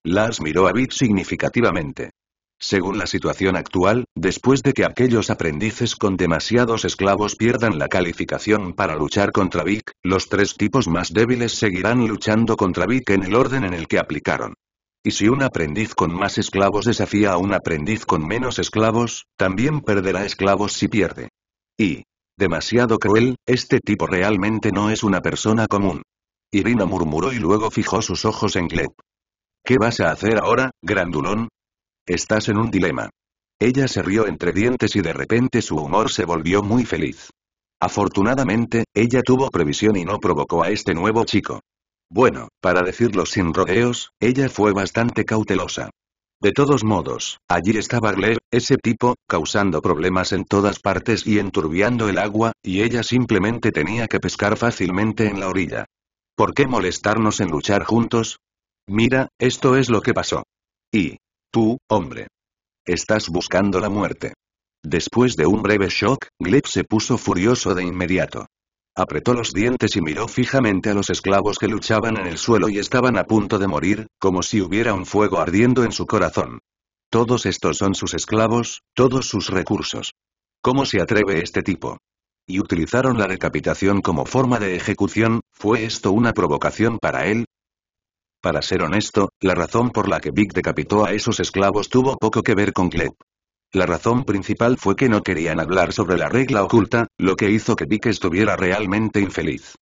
Lars miró a Vic significativamente. Según la situación actual, después de que aquellos aprendices con demasiados esclavos pierdan la calificación para luchar contra Vic, los tres tipos más débiles seguirán luchando contra Vic en el orden en el que aplicaron. Y si un aprendiz con más esclavos desafía a un aprendiz con menos esclavos, también perderá esclavos si pierde. Y, demasiado cruel, este tipo realmente no es una persona común. Irina murmuró y luego fijó sus ojos en Gleb. ¿Qué vas a hacer ahora, grandulón? Estás en un dilema. Ella se rió entre dientes y de repente su humor se volvió muy feliz. Afortunadamente, ella tuvo previsión y no provocó a este nuevo chico. Bueno, para decirlo sin rodeos, ella fue bastante cautelosa. De todos modos, allí estaba Gleb, ese tipo, causando problemas en todas partes y enturbiando el agua, y ella simplemente tenía que pescar fácilmente en la orilla. ¿Por qué molestarnos en luchar juntos? Mira, esto es lo que pasó. Y, Tú, hombre. Estás buscando la muerte. Después de un breve shock, Gleb se puso furioso de inmediato. Apretó los dientes y miró fijamente a los esclavos que luchaban en el suelo y estaban a punto de morir, como si hubiera un fuego ardiendo en su corazón. Todos estos son sus esclavos, todos sus recursos. ¿Cómo se atreve este tipo? Y utilizaron la decapitación como forma de ejecución, ¿fue esto una provocación para él? Para ser honesto, la razón por la que Vic decapitó a esos esclavos tuvo poco que ver con Gleb. La razón principal fue que no querían hablar sobre la regla oculta, lo que hizo que Vic estuviera realmente infeliz.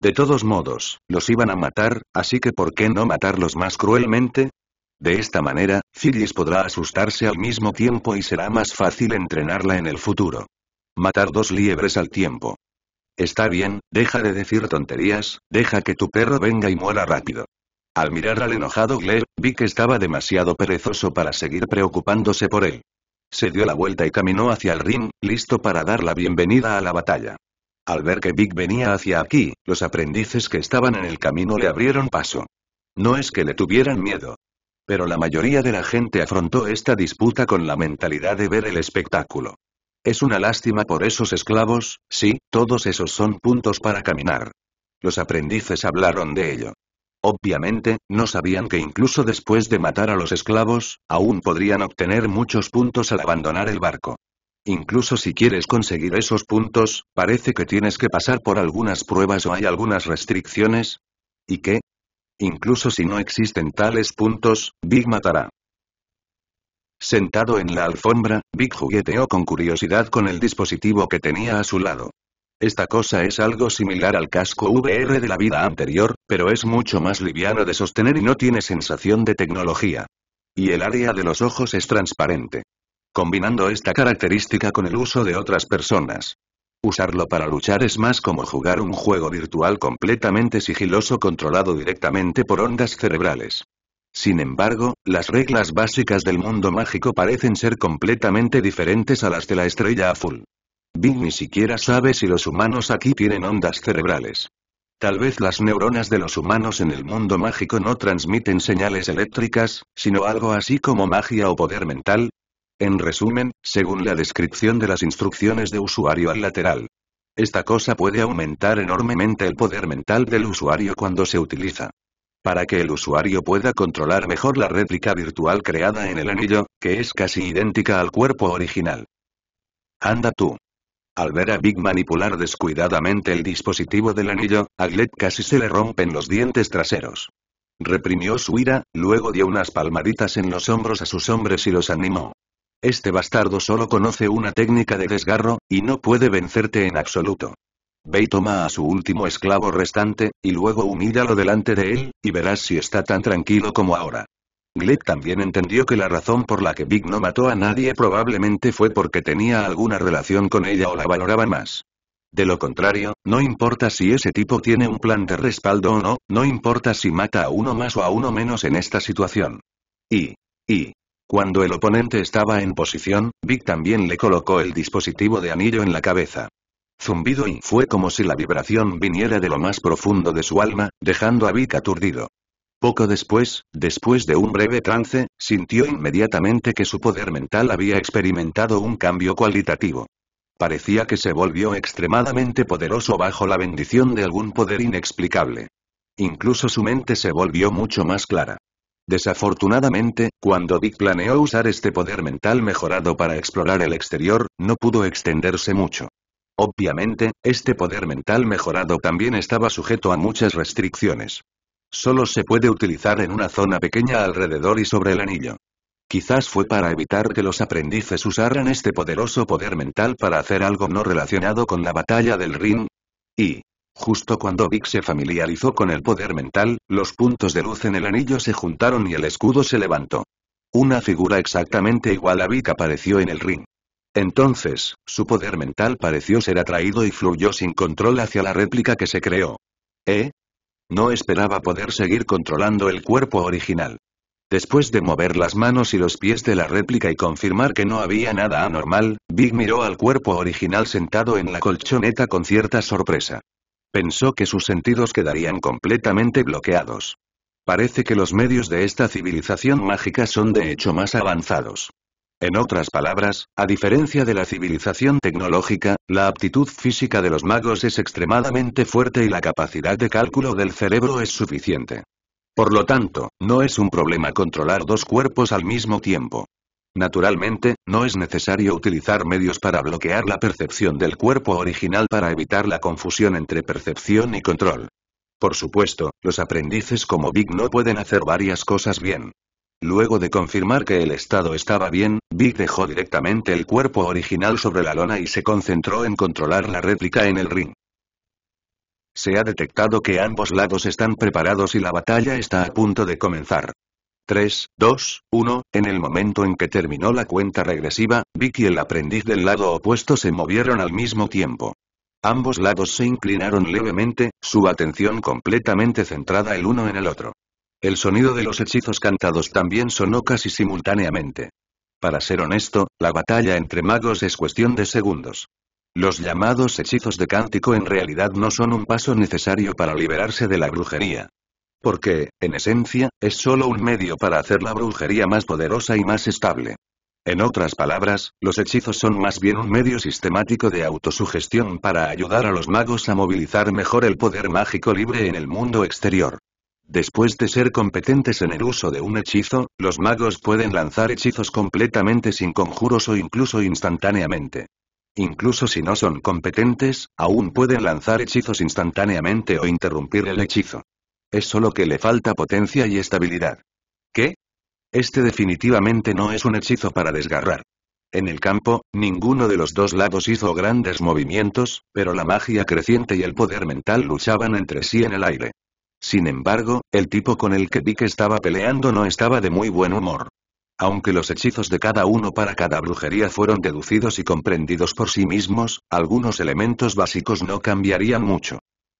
De todos modos, los iban a matar, así que ¿por qué no matarlos más cruelmente? De esta manera, Phyllis podrá asustarse al mismo tiempo y será más fácil entrenarla en el futuro. Matar dos liebres al tiempo. Está bien, deja de decir tonterías, deja que tu perro venga y muera rápido. Al mirar al enojado Gleb, vi que estaba demasiado perezoso para seguir preocupándose por él. Se dio la vuelta y caminó hacia el ring, listo para dar la bienvenida a la batalla. Al ver que Vic venía hacia aquí, los aprendices que estaban en el camino le abrieron paso. No es que le tuvieran miedo. Pero la mayoría de la gente afrontó esta disputa con la mentalidad de ver el espectáculo. Es una lástima por esos esclavos, sí, todos esos son puntos para caminar. Los aprendices hablaron de ello. Obviamente, no sabían que incluso después de matar a los esclavos, aún podrían obtener muchos puntos al abandonar el barco. Incluso si quieres conseguir esos puntos, parece que tienes que pasar por algunas pruebas o hay algunas restricciones. ¿Y qué? Incluso si no existen tales puntos, Big matará. Sentado en la alfombra, Big jugueteó con curiosidad con el dispositivo que tenía a su lado. Esta cosa es algo similar al casco VR de la vida anterior, pero es mucho más liviano de sostener y no tiene sensación de tecnología. Y el área de los ojos es transparente. Combinando esta característica con el uso de otras personas. Usarlo para luchar es más como jugar un juego virtual completamente sigiloso controlado directamente por ondas cerebrales. Sin embargo, las reglas básicas del mundo mágico parecen ser completamente diferentes a las de la estrella azul. Bill ni siquiera sabe si los humanos aquí tienen ondas cerebrales. Tal vez las neuronas de los humanos en el mundo mágico no transmiten señales eléctricas, sino algo así como magia o poder mental. En resumen, según la descripción de las instrucciones de usuario al lateral, esta cosa puede aumentar enormemente el poder mental del usuario cuando se utiliza. Para que el usuario pueda controlar mejor la réplica virtual creada en el anillo, que es casi idéntica al cuerpo original. Anda tú. Al ver a Big manipular descuidadamente el dispositivo del anillo, a casi se le rompen los dientes traseros. Reprimió su ira, luego dio unas palmaditas en los hombros a sus hombres y los animó. Este bastardo solo conoce una técnica de desgarro, y no puede vencerte en absoluto. Ve toma a su último esclavo restante, y luego humídalo delante de él, y verás si está tan tranquilo como ahora. Gleck también entendió que la razón por la que Vic no mató a nadie probablemente fue porque tenía alguna relación con ella o la valoraba más. De lo contrario, no importa si ese tipo tiene un plan de respaldo o no, no importa si mata a uno más o a uno menos en esta situación. Y, y, cuando el oponente estaba en posición, Vic también le colocó el dispositivo de anillo en la cabeza. Zumbido y fue como si la vibración viniera de lo más profundo de su alma, dejando a Vic aturdido. Poco después, después de un breve trance, sintió inmediatamente que su poder mental había experimentado un cambio cualitativo. Parecía que se volvió extremadamente poderoso bajo la bendición de algún poder inexplicable. Incluso su mente se volvió mucho más clara. Desafortunadamente, cuando Dick planeó usar este poder mental mejorado para explorar el exterior, no pudo extenderse mucho. Obviamente, este poder mental mejorado también estaba sujeto a muchas restricciones. Solo se puede utilizar en una zona pequeña alrededor y sobre el anillo. Quizás fue para evitar que los aprendices usaran este poderoso poder mental para hacer algo no relacionado con la batalla del ring. Y, Justo cuando Vic se familiarizó con el poder mental, los puntos de luz en el anillo se juntaron y el escudo se levantó. Una figura exactamente igual a Vic apareció en el ring. Entonces, su poder mental pareció ser atraído y fluyó sin control hacia la réplica que se creó. ¿Eh? No esperaba poder seguir controlando el cuerpo original. Después de mover las manos y los pies de la réplica y confirmar que no había nada anormal, Big miró al cuerpo original sentado en la colchoneta con cierta sorpresa. Pensó que sus sentidos quedarían completamente bloqueados. Parece que los medios de esta civilización mágica son de hecho más avanzados. En otras palabras, a diferencia de la civilización tecnológica, la aptitud física de los magos es extremadamente fuerte y la capacidad de cálculo del cerebro es suficiente. Por lo tanto, no es un problema controlar dos cuerpos al mismo tiempo. Naturalmente, no es necesario utilizar medios para bloquear la percepción del cuerpo original para evitar la confusión entre percepción y control. Por supuesto, los aprendices como Big no pueden hacer varias cosas bien. Luego de confirmar que el estado estaba bien, Vic dejó directamente el cuerpo original sobre la lona y se concentró en controlar la réplica en el ring. Se ha detectado que ambos lados están preparados y la batalla está a punto de comenzar. 3, 2, 1, en el momento en que terminó la cuenta regresiva, Vic y el aprendiz del lado opuesto se movieron al mismo tiempo. Ambos lados se inclinaron levemente, su atención completamente centrada el uno en el otro. El sonido de los hechizos cantados también sonó casi simultáneamente. Para ser honesto, la batalla entre magos es cuestión de segundos. Los llamados hechizos de cántico en realidad no son un paso necesario para liberarse de la brujería. Porque, en esencia, es solo un medio para hacer la brujería más poderosa y más estable. En otras palabras, los hechizos son más bien un medio sistemático de autosugestión para ayudar a los magos a movilizar mejor el poder mágico libre en el mundo exterior. Después de ser competentes en el uso de un hechizo, los magos pueden lanzar hechizos completamente sin conjuros o incluso instantáneamente. Incluso si no son competentes, aún pueden lanzar hechizos instantáneamente o interrumpir el hechizo. Es solo que le falta potencia y estabilidad. ¿Qué? Este definitivamente no es un hechizo para desgarrar. En el campo, ninguno de los dos lados hizo grandes movimientos, pero la magia creciente y el poder mental luchaban entre sí en el aire. Sin embargo, el tipo con el que Vic estaba peleando no estaba de muy buen humor. Aunque los hechizos de cada uno para cada brujería fueron deducidos y comprendidos por sí mismos, algunos elementos básicos no cambiarían mucho.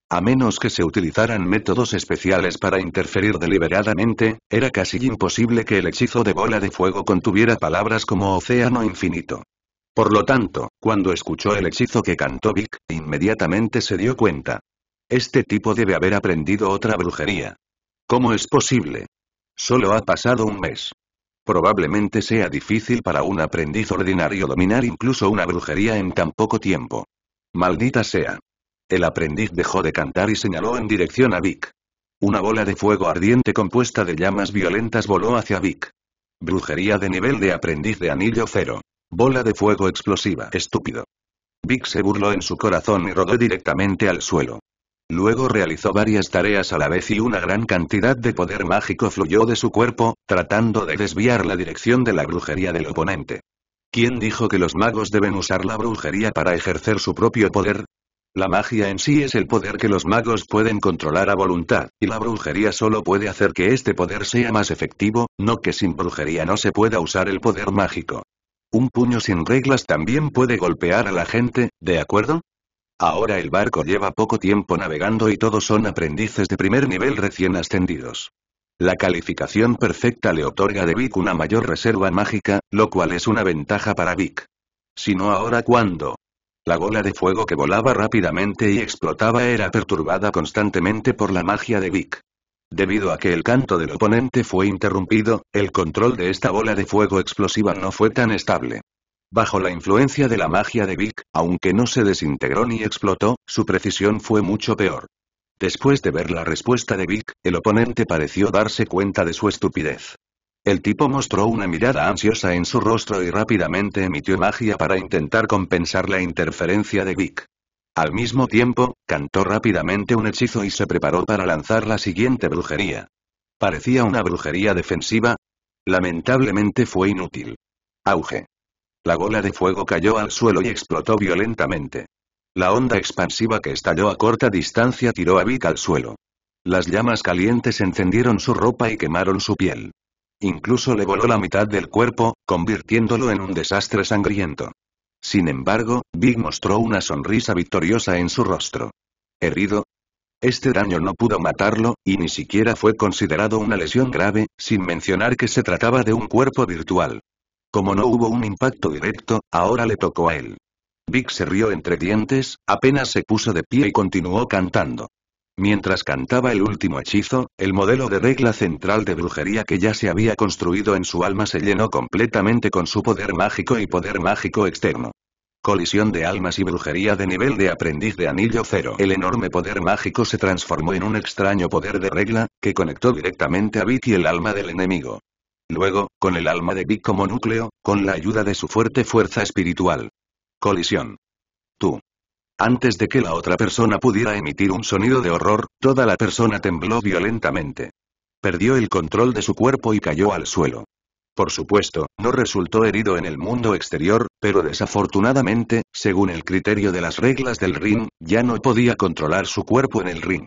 A menos que se utilizaran métodos especiales para interferir deliberadamente, era casi imposible que el hechizo de bola de fuego contuviera palabras como océano infinito. Por lo tanto, cuando escuchó el hechizo que cantó Vic, inmediatamente se dio cuenta. Este tipo debe haber aprendido otra brujería. ¿Cómo es posible? Solo ha pasado un mes. Probablemente sea difícil para un aprendiz ordinario dominar incluso una brujería en tan poco tiempo. Maldita sea. El aprendiz dejó de cantar y señaló en dirección a Vic. Una bola de fuego ardiente compuesta de llamas violentas voló hacia Vic. Brujería de nivel de aprendiz de anillo cero. Bola de fuego explosiva. Estúpido. Vic se burló en su corazón y rodó directamente al suelo. Luego realizó varias tareas a la vez y una gran cantidad de poder mágico fluyó de su cuerpo, tratando de desviar la dirección de la brujería del oponente. ¿Quién dijo que los magos deben usar la brujería para ejercer su propio poder? La magia en sí es el poder que los magos pueden controlar a voluntad, y la brujería solo puede hacer que este poder sea más efectivo, no que sin brujería no se pueda usar el poder mágico. Un puño sin reglas también puede golpear a la gente, ¿de acuerdo? Ahora el barco lleva poco tiempo navegando y todos son aprendices de primer nivel recién ascendidos. La calificación perfecta le otorga de Vic una mayor reserva mágica, lo cual es una ventaja para Vic. Si no ahora cuándo. La bola de fuego que volaba rápidamente y explotaba era perturbada constantemente por la magia de Vic. Debido a que el canto del oponente fue interrumpido, el control de esta bola de fuego explosiva no fue tan estable. Bajo la influencia de la magia de Vic, aunque no se desintegró ni explotó, su precisión fue mucho peor. Después de ver la respuesta de Vic, el oponente pareció darse cuenta de su estupidez. El tipo mostró una mirada ansiosa en su rostro y rápidamente emitió magia para intentar compensar la interferencia de Vic. Al mismo tiempo, cantó rápidamente un hechizo y se preparó para lanzar la siguiente brujería. Parecía una brujería defensiva. Lamentablemente fue inútil. Auge. La bola de fuego cayó al suelo y explotó violentamente. La onda expansiva que estalló a corta distancia tiró a Vic al suelo. Las llamas calientes encendieron su ropa y quemaron su piel. Incluso le voló la mitad del cuerpo, convirtiéndolo en un desastre sangriento. Sin embargo, Vic mostró una sonrisa victoriosa en su rostro. ¿Herido? Este daño no pudo matarlo, y ni siquiera fue considerado una lesión grave, sin mencionar que se trataba de un cuerpo virtual. Como no hubo un impacto directo, ahora le tocó a él. Vic se rió entre dientes, apenas se puso de pie y continuó cantando. Mientras cantaba el último hechizo, el modelo de regla central de brujería que ya se había construido en su alma se llenó completamente con su poder mágico y poder mágico externo. Colisión de almas y brujería de nivel de aprendiz de anillo cero. El enorme poder mágico se transformó en un extraño poder de regla, que conectó directamente a Vic y el alma del enemigo. Luego, con el alma de Vic como núcleo, con la ayuda de su fuerte fuerza espiritual. Colisión. Tú. Antes de que la otra persona pudiera emitir un sonido de horror, toda la persona tembló violentamente. Perdió el control de su cuerpo y cayó al suelo. Por supuesto, no resultó herido en el mundo exterior, pero desafortunadamente, según el criterio de las reglas del ring, ya no podía controlar su cuerpo en el ring.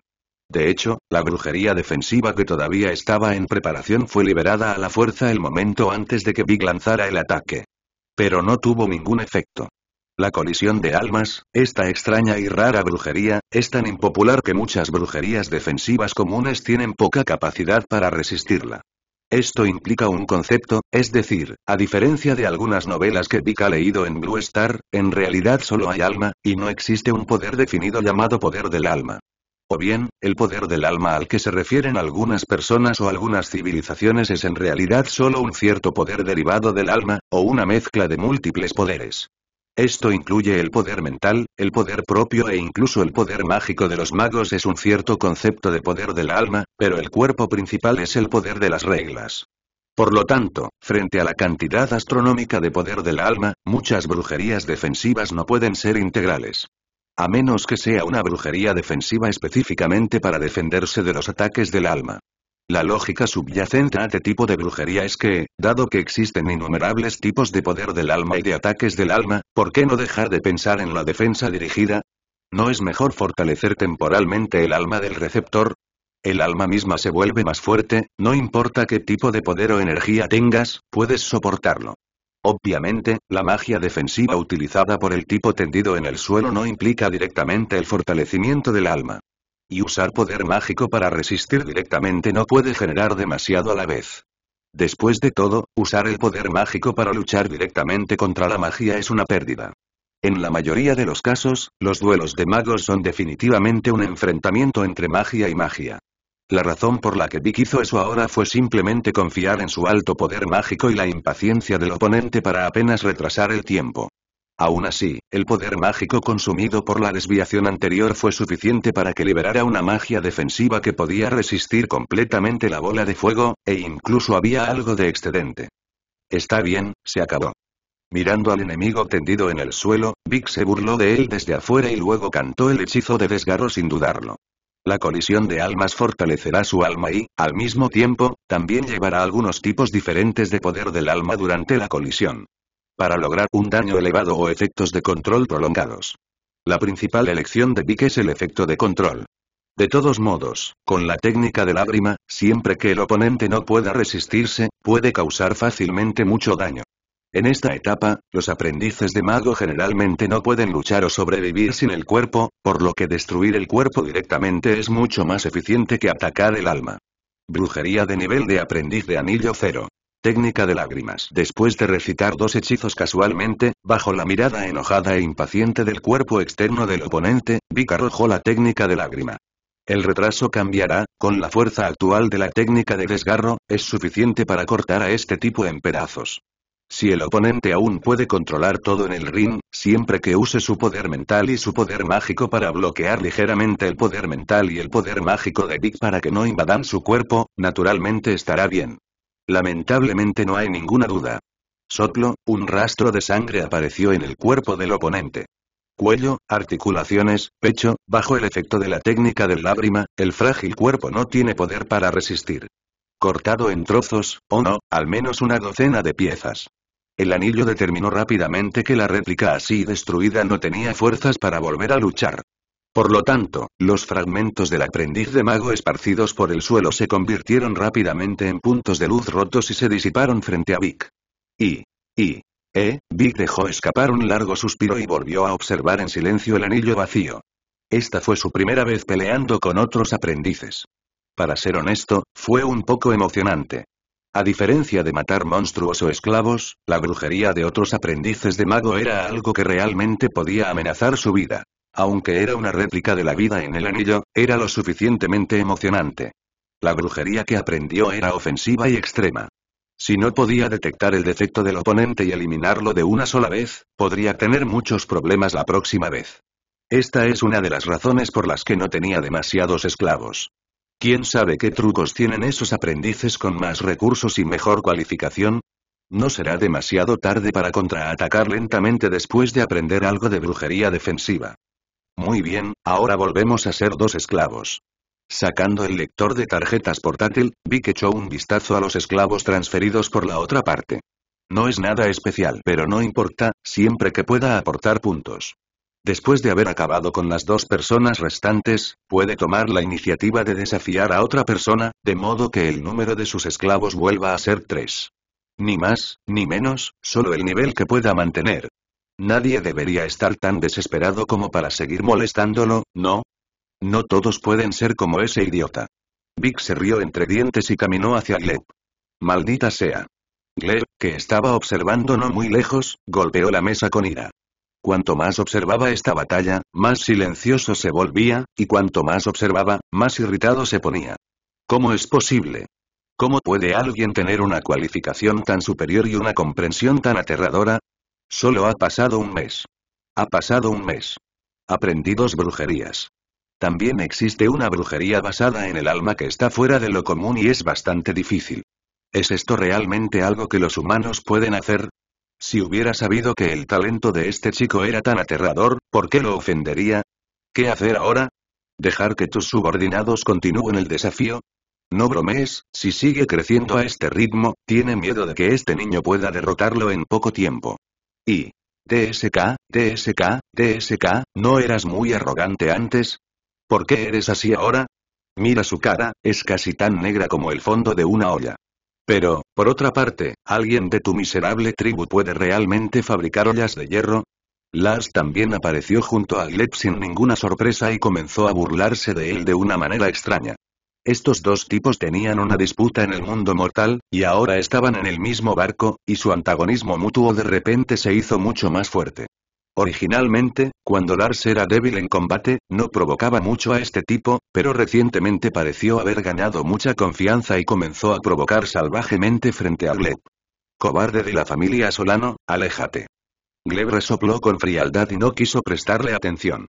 De hecho, la brujería defensiva que todavía estaba en preparación fue liberada a la fuerza el momento antes de que Big lanzara el ataque. Pero no tuvo ningún efecto. La colisión de almas, esta extraña y rara brujería, es tan impopular que muchas brujerías defensivas comunes tienen poca capacidad para resistirla. Esto implica un concepto, es decir, a diferencia de algunas novelas que Vic ha leído en Blue Star, en realidad solo hay alma, y no existe un poder definido llamado poder del alma. O bien, el poder del alma al que se refieren algunas personas o algunas civilizaciones es en realidad solo un cierto poder derivado del alma, o una mezcla de múltiples poderes. Esto incluye el poder mental, el poder propio e incluso el poder mágico de los magos es un cierto concepto de poder del alma, pero el cuerpo principal es el poder de las reglas. Por lo tanto, frente a la cantidad astronómica de poder del alma, muchas brujerías defensivas no pueden ser integrales. A menos que sea una brujería defensiva específicamente para defenderse de los ataques del alma. La lógica subyacente a este tipo de brujería es que, dado que existen innumerables tipos de poder del alma y de ataques del alma, ¿por qué no dejar de pensar en la defensa dirigida? ¿No es mejor fortalecer temporalmente el alma del receptor? El alma misma se vuelve más fuerte, no importa qué tipo de poder o energía tengas, puedes soportarlo. Obviamente, la magia defensiva utilizada por el tipo tendido en el suelo no implica directamente el fortalecimiento del alma. Y usar poder mágico para resistir directamente no puede generar demasiado a la vez. Después de todo, usar el poder mágico para luchar directamente contra la magia es una pérdida. En la mayoría de los casos, los duelos de magos son definitivamente un enfrentamiento entre magia y magia. La razón por la que Vic hizo eso ahora fue simplemente confiar en su alto poder mágico y la impaciencia del oponente para apenas retrasar el tiempo. Aún así, el poder mágico consumido por la desviación anterior fue suficiente para que liberara una magia defensiva que podía resistir completamente la bola de fuego, e incluso había algo de excedente. Está bien, se acabó. Mirando al enemigo tendido en el suelo, Vic se burló de él desde afuera y luego cantó el hechizo de desgarro sin dudarlo. La colisión de almas fortalecerá su alma y, al mismo tiempo, también llevará algunos tipos diferentes de poder del alma durante la colisión. Para lograr un daño elevado o efectos de control prolongados. La principal elección de Vic es el efecto de control. De todos modos, con la técnica de lágrima, siempre que el oponente no pueda resistirse, puede causar fácilmente mucho daño. En esta etapa, los aprendices de mago generalmente no pueden luchar o sobrevivir sin el cuerpo, por lo que destruir el cuerpo directamente es mucho más eficiente que atacar el alma. Brujería de nivel de aprendiz de anillo cero. Técnica de lágrimas. Después de recitar dos hechizos casualmente, bajo la mirada enojada e impaciente del cuerpo externo del oponente, Vic arrojó la técnica de lágrima. El retraso cambiará, con la fuerza actual de la técnica de desgarro, es suficiente para cortar a este tipo en pedazos. Si el oponente aún puede controlar todo en el ring, siempre que use su poder mental y su poder mágico para bloquear ligeramente el poder mental y el poder mágico de Dick para que no invadan su cuerpo, naturalmente estará bien. Lamentablemente no hay ninguna duda. Soplo, un rastro de sangre apareció en el cuerpo del oponente. Cuello, articulaciones, pecho, bajo el efecto de la técnica del lágrima, el frágil cuerpo no tiene poder para resistir. Cortado en trozos, o no, al menos una docena de piezas. El anillo determinó rápidamente que la réplica así destruida no tenía fuerzas para volver a luchar. Por lo tanto, los fragmentos del aprendiz de mago esparcidos por el suelo se convirtieron rápidamente en puntos de luz rotos y se disiparon frente a Vic. Y. Y. E. Vic dejó escapar un largo suspiro y volvió a observar en silencio el anillo vacío. Esta fue su primera vez peleando con otros aprendices. Para ser honesto, fue un poco emocionante. A diferencia de matar monstruos o esclavos, la brujería de otros aprendices de mago era algo que realmente podía amenazar su vida. Aunque era una réplica de la vida en el anillo, era lo suficientemente emocionante. La brujería que aprendió era ofensiva y extrema. Si no podía detectar el defecto del oponente y eliminarlo de una sola vez, podría tener muchos problemas la próxima vez. Esta es una de las razones por las que no tenía demasiados esclavos. ¿Quién sabe qué trucos tienen esos aprendices con más recursos y mejor cualificación? No será demasiado tarde para contraatacar lentamente después de aprender algo de brujería defensiva. Muy bien, ahora volvemos a ser dos esclavos. Sacando el lector de tarjetas portátil, vi que echó un vistazo a los esclavos transferidos por la otra parte. No es nada especial, pero no importa, siempre que pueda aportar puntos. Después de haber acabado con las dos personas restantes, puede tomar la iniciativa de desafiar a otra persona, de modo que el número de sus esclavos vuelva a ser tres. Ni más, ni menos, solo el nivel que pueda mantener. Nadie debería estar tan desesperado como para seguir molestándolo, ¿no? No todos pueden ser como ese idiota. Vic se rió entre dientes y caminó hacia Gleb. Maldita sea. Gleb, que estaba observando no muy lejos, golpeó la mesa con ira. Cuanto más observaba esta batalla, más silencioso se volvía, y cuanto más observaba, más irritado se ponía. ¿Cómo es posible? ¿Cómo puede alguien tener una cualificación tan superior y una comprensión tan aterradora? Solo ha pasado un mes. Ha pasado un mes. Aprendí dos brujerías. También existe una brujería basada en el alma que está fuera de lo común y es bastante difícil. ¿Es esto realmente algo que los humanos pueden hacer? Si hubiera sabido que el talento de este chico era tan aterrador, ¿por qué lo ofendería? ¿Qué hacer ahora? ¿Dejar que tus subordinados continúen el desafío? No bromees, si sigue creciendo a este ritmo, tiene miedo de que este niño pueda derrotarlo en poco tiempo. Y... DSK, DSK, DSK, ¿no eras muy arrogante antes? ¿Por qué eres así ahora? Mira su cara, es casi tan negra como el fondo de una olla. Pero, por otra parte, ¿alguien de tu miserable tribu puede realmente fabricar ollas de hierro? Lars también apareció junto a Gleb sin ninguna sorpresa y comenzó a burlarse de él de una manera extraña. Estos dos tipos tenían una disputa en el mundo mortal, y ahora estaban en el mismo barco, y su antagonismo mutuo de repente se hizo mucho más fuerte. Originalmente, cuando Lars era débil en combate, no provocaba mucho a este tipo, pero recientemente pareció haber ganado mucha confianza y comenzó a provocar salvajemente frente a Gleb. Cobarde de la familia Solano, aléjate. Gleb resopló con frialdad y no quiso prestarle atención.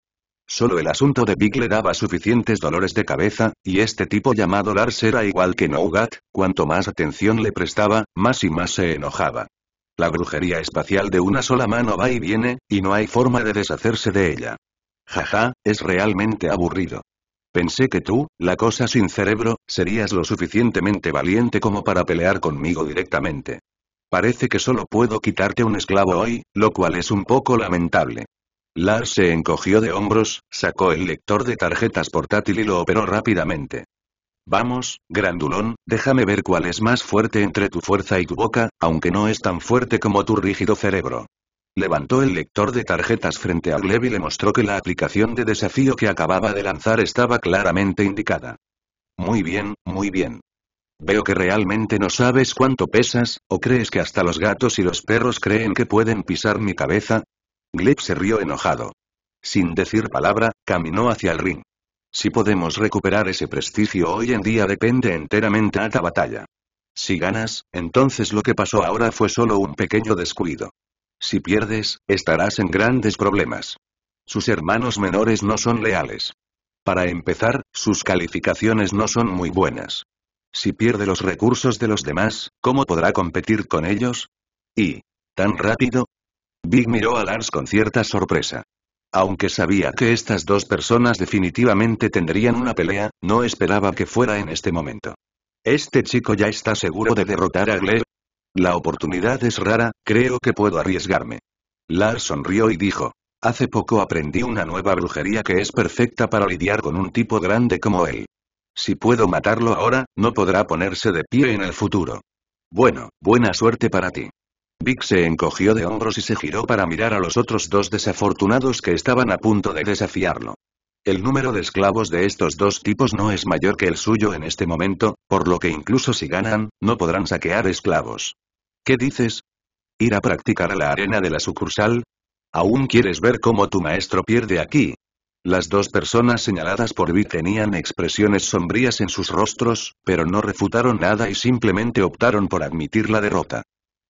Solo el asunto de Big le daba suficientes dolores de cabeza, y este tipo llamado Lars era igual que Nougat, cuanto más atención le prestaba, más y más se enojaba. La brujería espacial de una sola mano va y viene, y no hay forma de deshacerse de ella. Jaja, es realmente aburrido. Pensé que tú, la cosa sin cerebro, serías lo suficientemente valiente como para pelear conmigo directamente. Parece que solo puedo quitarte un esclavo hoy, lo cual es un poco lamentable. Lars se encogió de hombros, sacó el lector de tarjetas portátil y lo operó rápidamente. Vamos, grandulón, déjame ver cuál es más fuerte entre tu fuerza y tu boca, aunque no es tan fuerte como tu rígido cerebro. Levantó el lector de tarjetas frente a Gleb y le mostró que la aplicación de desafío que acababa de lanzar estaba claramente indicada. Muy bien, muy bien. Veo que realmente no sabes cuánto pesas, o crees que hasta los gatos y los perros creen que pueden pisar mi cabeza. Gleb se rió enojado. Sin decir palabra, caminó hacia el ring. Si podemos recuperar ese prestigio hoy en día depende enteramente de la batalla. Si ganas, entonces lo que pasó ahora fue solo un pequeño descuido. Si pierdes, estarás en grandes problemas. Sus hermanos menores no son leales. Para empezar, sus calificaciones no son muy buenas. Si pierde los recursos de los demás, ¿cómo podrá competir con ellos? ¿Y tan rápido? Big miró a Lars con cierta sorpresa. Aunque sabía que estas dos personas definitivamente tendrían una pelea, no esperaba que fuera en este momento. ¿Este chico ya está seguro de derrotar a Gleb? La oportunidad es rara, creo que puedo arriesgarme. Lars sonrió y dijo. Hace poco aprendí una nueva brujería que es perfecta para lidiar con un tipo grande como él. Si puedo matarlo ahora, no podrá ponerse de pie en el futuro. Bueno, buena suerte para ti. Vic se encogió de hombros y se giró para mirar a los otros dos desafortunados que estaban a punto de desafiarlo. El número de esclavos de estos dos tipos no es mayor que el suyo en este momento, por lo que incluso si ganan, no podrán saquear esclavos. ¿Qué dices? ¿Ir a practicar a la arena de la sucursal? ¿Aún quieres ver cómo tu maestro pierde aquí? Las dos personas señaladas por Vic tenían expresiones sombrías en sus rostros, pero no refutaron nada y simplemente optaron por admitir la derrota.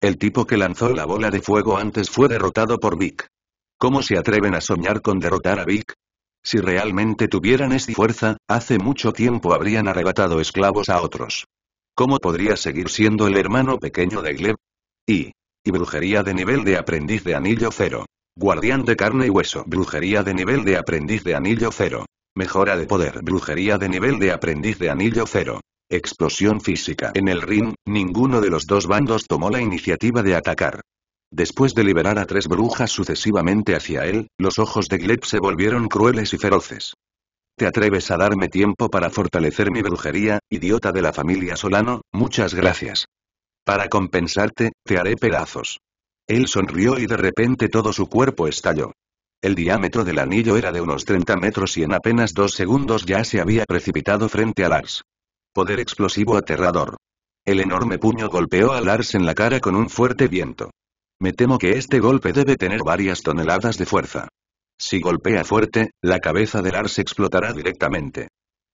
El tipo que lanzó la bola de fuego antes fue derrotado por Vic. ¿Cómo se atreven a soñar con derrotar a Vic? Si realmente tuvieran esa fuerza, hace mucho tiempo habrían arrebatado esclavos a otros. ¿Cómo podría seguir siendo el hermano pequeño de Gleb? Y. Y brujería de nivel de aprendiz de anillo cero. Guardián de carne y hueso. Brujería de nivel de aprendiz de anillo cero. Mejora de poder. Brujería de nivel de aprendiz de anillo cero. Explosión física en el ring, ninguno de los dos bandos tomó la iniciativa de atacar. Después de liberar a tres brujas sucesivamente hacia él, los ojos de Gleb se volvieron crueles y feroces. ¿Te atreves a darme tiempo para fortalecer mi brujería, idiota de la familia Solano? Muchas gracias. Para compensarte, te haré pedazos. Él sonrió y de repente todo su cuerpo estalló. El diámetro del anillo era de unos 30 metros y en apenas dos segundos ya se había precipitado frente a Lars. Poder explosivo aterrador. El enorme puño golpeó a Lars en la cara con un fuerte viento. Me temo que este golpe debe tener varias toneladas de fuerza. Si golpea fuerte, la cabeza de Lars explotará directamente.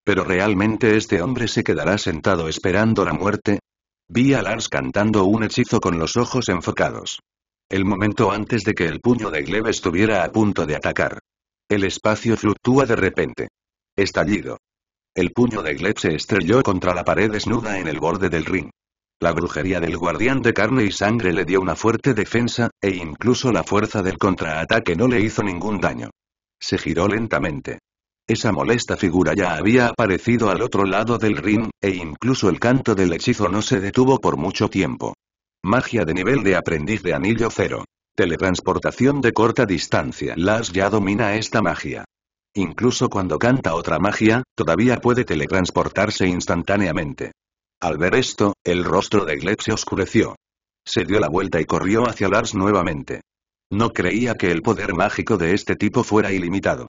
¿Pero realmente este hombre se quedará sentado esperando la muerte? Vi a Lars cantando un hechizo con los ojos enfocados. El momento antes de que el puño de Gleb estuviera a punto de atacar. El espacio fluctúa de repente. Estallido. El puño de Gleb se estrelló contra la pared desnuda en el borde del ring. La brujería del guardián de carne y sangre le dio una fuerte defensa, e incluso la fuerza del contraataque no le hizo ningún daño. Se giró lentamente. Esa molesta figura ya había aparecido al otro lado del ring, e incluso el canto del hechizo no se detuvo por mucho tiempo. Magia de nivel de aprendiz de anillo cero. Teletransportación de corta distancia. Las ya domina esta magia. Incluso cuando canta otra magia, todavía puede teletransportarse instantáneamente. Al ver esto, el rostro de Gleb se oscureció. Se dio la vuelta y corrió hacia Lars nuevamente. No creía que el poder mágico de este tipo fuera ilimitado.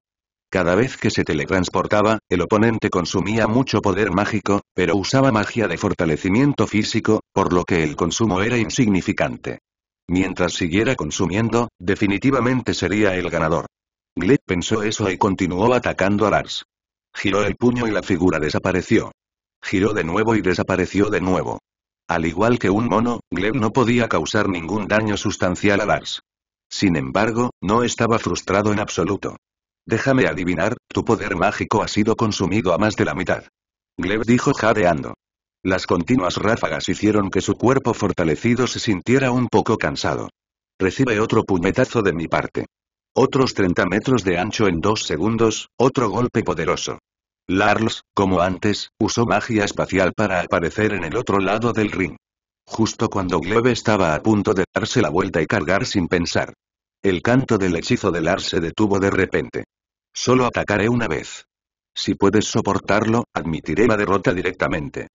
Cada vez que se teletransportaba, el oponente consumía mucho poder mágico, pero usaba magia de fortalecimiento físico, por lo que el consumo era insignificante. Mientras siguiera consumiendo, definitivamente sería el ganador. Gleb pensó eso y continuó atacando a Lars. Giró el puño y la figura desapareció. Giró de nuevo y desapareció de nuevo. Al igual que un mono, Gleb no podía causar ningún daño sustancial a Lars. Sin embargo, no estaba frustrado en absoluto. Déjame adivinar, tu poder mágico ha sido consumido a más de la mitad. Gleb dijo jadeando. Las continuas ráfagas hicieron que su cuerpo fortalecido se sintiera un poco cansado. Recibe otro puñetazo de mi parte. Otros 30 metros de ancho en dos segundos, otro golpe poderoso. Lars, como antes, usó magia espacial para aparecer en el otro lado del ring. Justo cuando Glove estaba a punto de darse la vuelta y cargar sin pensar. El canto del hechizo de Lars se detuvo de repente. Solo atacaré una vez. Si puedes soportarlo, admitiré la derrota directamente.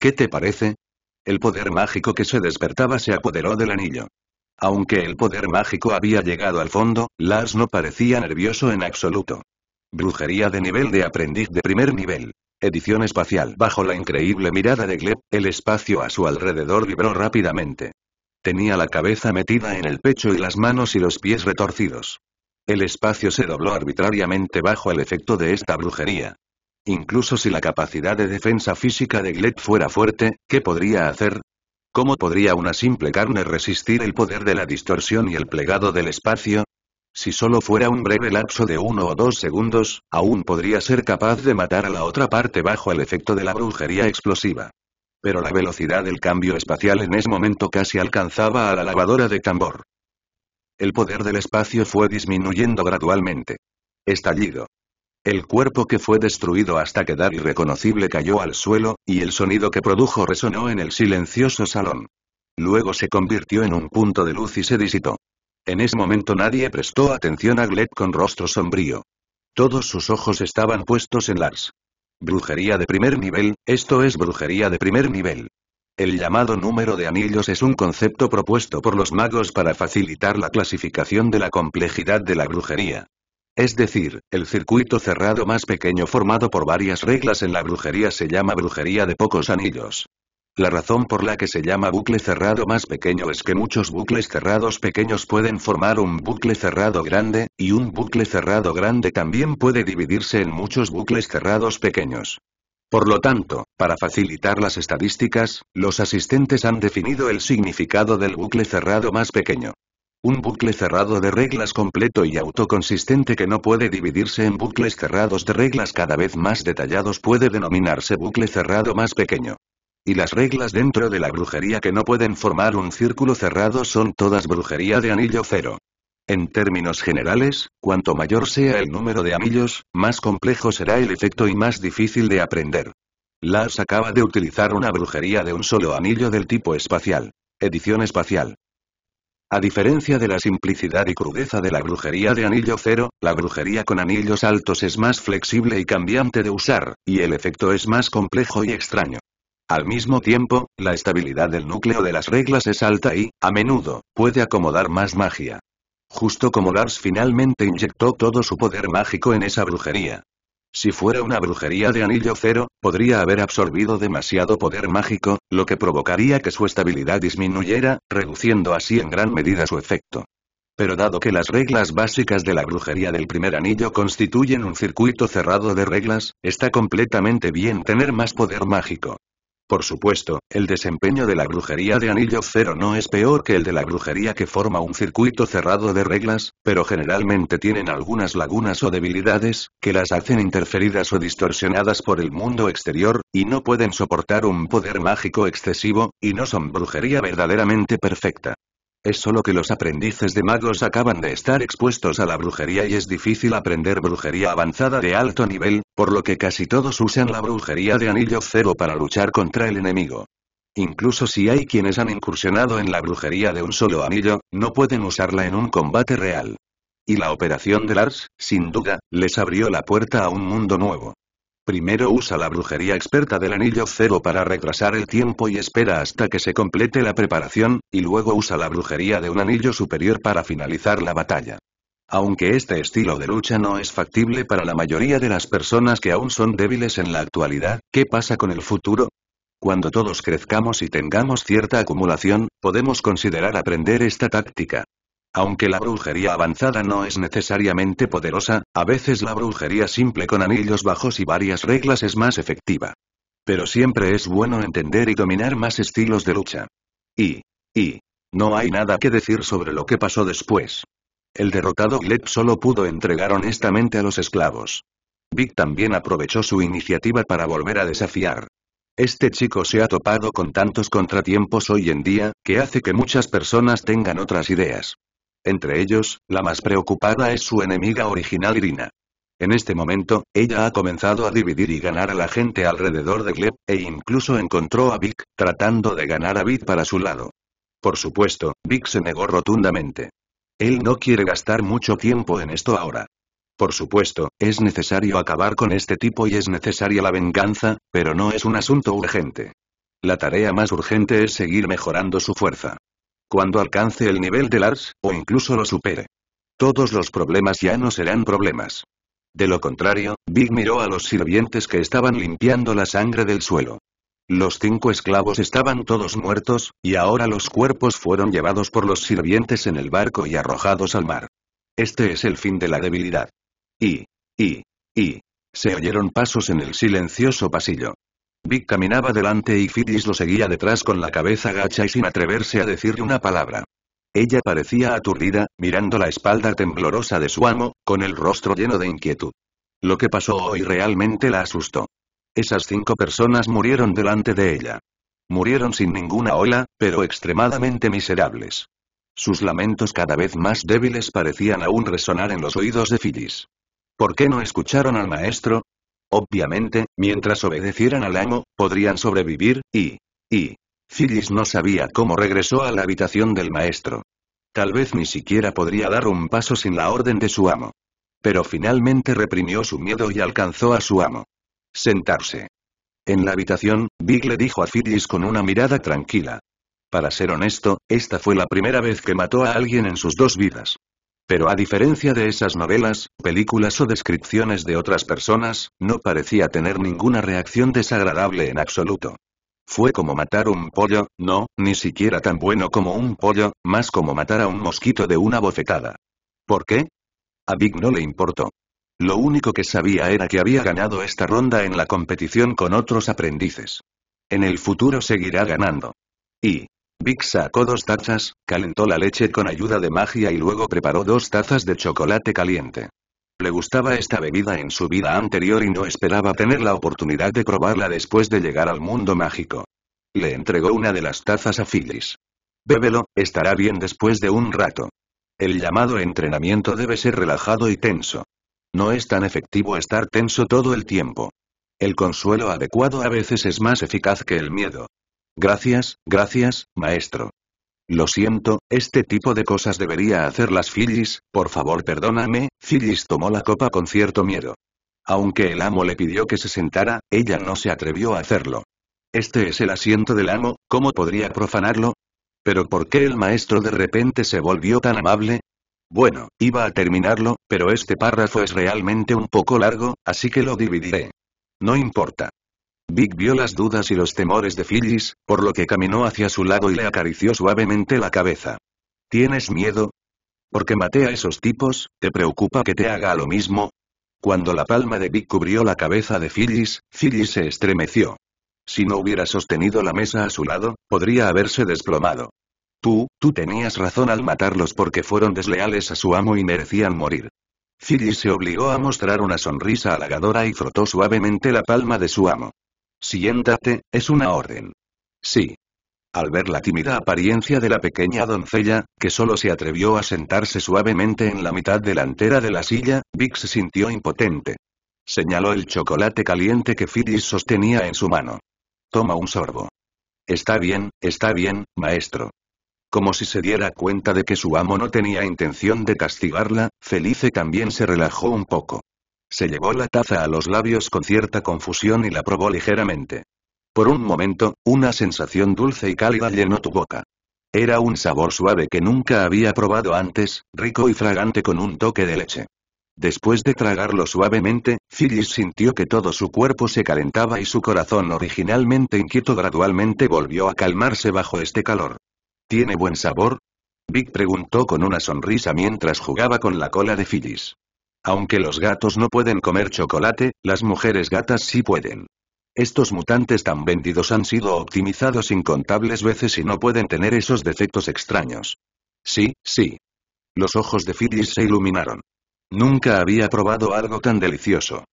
¿Qué te parece? El poder mágico que se despertaba se apoderó del anillo. Aunque el poder mágico había llegado al fondo, Lars no parecía nervioso en absoluto. Brujería de nivel de aprendiz de primer nivel. Edición espacial. Bajo la increíble mirada de Gleb, el espacio a su alrededor vibró rápidamente. Tenía la cabeza metida en el pecho y las manos y los pies retorcidos. El espacio se dobló arbitrariamente bajo el efecto de esta brujería. Incluso si la capacidad de defensa física de Gleb fuera fuerte, ¿qué podría hacer? ¿Cómo podría una simple carne resistir el poder de la distorsión y el plegado del espacio? Si solo fuera un breve lapso de uno o dos segundos, aún podría ser capaz de matar a la otra parte bajo el efecto de la brujería explosiva. Pero la velocidad del cambio espacial en ese momento casi alcanzaba a la lavadora de tambor. El poder del espacio fue disminuyendo gradualmente. Estallido. El cuerpo que fue destruido hasta quedar irreconocible cayó al suelo, y el sonido que produjo resonó en el silencioso salón. Luego se convirtió en un punto de luz y se disitó. En ese momento nadie prestó atención a Gled con rostro sombrío. Todos sus ojos estaban puestos en Lars. Brujería de primer nivel, esto es brujería de primer nivel. El llamado número de anillos es un concepto propuesto por los magos para facilitar la clasificación de la complejidad de la brujería. Es decir, el circuito cerrado más pequeño formado por varias reglas en la brujería se llama brujería de pocos anillos. La razón por la que se llama bucle cerrado más pequeño es que muchos bucles cerrados pequeños pueden formar un bucle cerrado grande, y un bucle cerrado grande también puede dividirse en muchos bucles cerrados pequeños. Por lo tanto, para facilitar las estadísticas, los asistentes han definido el significado del bucle cerrado más pequeño. Un bucle cerrado de reglas completo y autoconsistente que no puede dividirse en bucles cerrados de reglas cada vez más detallados puede denominarse bucle cerrado más pequeño. Y las reglas dentro de la brujería que no pueden formar un círculo cerrado son todas brujería de anillo cero. En términos generales, cuanto mayor sea el número de anillos, más complejo será el efecto y más difícil de aprender. Lars acaba de utilizar una brujería de un solo anillo del tipo espacial. Edición espacial. A diferencia de la simplicidad y crudeza de la brujería de anillo cero, la brujería con anillos altos es más flexible y cambiante de usar, y el efecto es más complejo y extraño. Al mismo tiempo, la estabilidad del núcleo de las reglas es alta y, a menudo, puede acomodar más magia. Justo como Lars finalmente inyectó todo su poder mágico en esa brujería, si fuera una brujería de anillo cero, podría haber absorbido demasiado poder mágico, lo que provocaría que su estabilidad disminuyera, reduciendo así en gran medida su efecto. Pero dado que las reglas básicas de la brujería del primer anillo constituyen un circuito cerrado de reglas, está completamente bien tener más poder mágico. Por supuesto, el desempeño de la brujería de anillo cero no es peor que el de la brujería que forma un circuito cerrado de reglas, pero generalmente tienen algunas lagunas o debilidades, que las hacen interferidas o distorsionadas por el mundo exterior, y no pueden soportar un poder mágico excesivo, y no son brujería verdaderamente perfecta. Es solo que los aprendices de magos acaban de estar expuestos a la brujería y es difícil aprender brujería avanzada de alto nivel, por lo que casi todos usan la brujería de anillo cero para luchar contra el enemigo. Incluso si hay quienes han incursionado en la brujería de un solo anillo, no pueden usarla en un combate real. Y la operación de Lars, sin duda, les abrió la puerta a un mundo nuevo. Primero usa la brujería experta del anillo cero para retrasar el tiempo y espera hasta que se complete la preparación, y luego usa la brujería de un anillo superior para finalizar la batalla. Aunque este estilo de lucha no es factible para la mayoría de las personas que aún son débiles en la actualidad, ¿qué pasa con el futuro? Cuando todos crezcamos y tengamos cierta acumulación, podemos considerar aprender esta táctica. Aunque la brujería avanzada no es necesariamente poderosa, a veces la brujería simple con anillos bajos y varias reglas es más efectiva. Pero siempre es bueno entender y dominar más estilos de lucha. Y. Y. No hay nada que decir sobre lo que pasó después. El derrotado Gleb solo pudo entregar honestamente a los esclavos. Vic también aprovechó su iniciativa para volver a desafiar. Este chico se ha topado con tantos contratiempos hoy en día, que hace que muchas personas tengan otras ideas. Entre ellos, la más preocupada es su enemiga original Irina. En este momento, ella ha comenzado a dividir y ganar a la gente alrededor de Gleb, e incluso encontró a Vic, tratando de ganar a Vic para su lado. Por supuesto, Vic se negó rotundamente. Él no quiere gastar mucho tiempo en esto ahora. Por supuesto, es necesario acabar con este tipo y es necesaria la venganza, pero no es un asunto urgente. La tarea más urgente es seguir mejorando su fuerza cuando alcance el nivel de Lars, o incluso lo supere. Todos los problemas ya no serán problemas. De lo contrario, Big miró a los sirvientes que estaban limpiando la sangre del suelo. Los cinco esclavos estaban todos muertos, y ahora los cuerpos fueron llevados por los sirvientes en el barco y arrojados al mar. Este es el fin de la debilidad. Y, y, y, se oyeron pasos en el silencioso pasillo. Vic caminaba delante y Phyllis lo seguía detrás con la cabeza gacha y sin atreverse a decirle una palabra. Ella parecía aturdida, mirando la espalda temblorosa de su amo, con el rostro lleno de inquietud. Lo que pasó hoy realmente la asustó. Esas cinco personas murieron delante de ella. Murieron sin ninguna ola, pero extremadamente miserables. Sus lamentos cada vez más débiles parecían aún resonar en los oídos de Phyllis. ¿Por qué no escucharon al maestro? Obviamente, mientras obedecieran al amo, podrían sobrevivir, y... y... Phyllis no sabía cómo regresó a la habitación del maestro. Tal vez ni siquiera podría dar un paso sin la orden de su amo. Pero finalmente reprimió su miedo y alcanzó a su amo. Sentarse. En la habitación, Big le dijo a Phyllis con una mirada tranquila. Para ser honesto, esta fue la primera vez que mató a alguien en sus dos vidas. Pero a diferencia de esas novelas, películas o descripciones de otras personas, no parecía tener ninguna reacción desagradable en absoluto. Fue como matar un pollo, no, ni siquiera tan bueno como un pollo, más como matar a un mosquito de una bofetada. ¿Por qué? A Big no le importó. Lo único que sabía era que había ganado esta ronda en la competición con otros aprendices. En el futuro seguirá ganando. Y, Vic sacó dos tazas, calentó la leche con ayuda de magia y luego preparó dos tazas de chocolate caliente. Le gustaba esta bebida en su vida anterior y no esperaba tener la oportunidad de probarla después de llegar al mundo mágico. Le entregó una de las tazas a Phyllis. Bébelo, estará bien después de un rato. El llamado entrenamiento debe ser relajado y tenso. No es tan efectivo estar tenso todo el tiempo. El consuelo adecuado a veces es más eficaz que el miedo. Gracias, gracias, maestro. Lo siento, este tipo de cosas debería hacer las Phyllis, por favor perdóname, Phyllis tomó la copa con cierto miedo. Aunque el amo le pidió que se sentara, ella no se atrevió a hacerlo. Este es el asiento del amo, ¿cómo podría profanarlo? Pero ¿por qué el maestro de repente se volvió tan amable? Bueno, iba a terminarlo, pero este párrafo es realmente un poco largo, así que lo dividiré. No importa. Big vio las dudas y los temores de Phyllis, por lo que caminó hacia su lado y le acarició suavemente la cabeza. ¿Tienes miedo? Porque maté a esos tipos, ¿te preocupa que te haga lo mismo? Cuando la palma de Big cubrió la cabeza de Phyllis, Phyllis se estremeció. Si no hubiera sostenido la mesa a su lado, podría haberse desplomado. Tú, tú tenías razón al matarlos porque fueron desleales a su amo y merecían morir. Phyllis se obligó a mostrar una sonrisa halagadora y frotó suavemente la palma de su amo. Siéntate, es una orden. Sí. Al ver la tímida apariencia de la pequeña doncella, que solo se atrevió a sentarse suavemente en la mitad delantera de la silla, Vic se sintió impotente. Señaló el chocolate caliente que Phyllis sostenía en su mano. Toma un sorbo. Está bien, está bien, maestro. Como si se diera cuenta de que su amo no tenía intención de castigarla, Felice también se relajó un poco. Se llevó la taza a los labios con cierta confusión y la probó ligeramente. Por un momento, una sensación dulce y cálida llenó tu boca. Era un sabor suave que nunca había probado antes, rico y fragante con un toque de leche. Después de tragarlo suavemente, Phyllis sintió que todo su cuerpo se calentaba y su corazón originalmente inquieto gradualmente volvió a calmarse bajo este calor. ¿Tiene buen sabor? Vic preguntó con una sonrisa mientras jugaba con la cola de Phyllis. Aunque los gatos no pueden comer chocolate, las mujeres gatas sí pueden. Estos mutantes tan vendidos han sido optimizados incontables veces y no pueden tener esos defectos extraños. Sí, sí. Los ojos de Phyllis se iluminaron. Nunca había probado algo tan delicioso.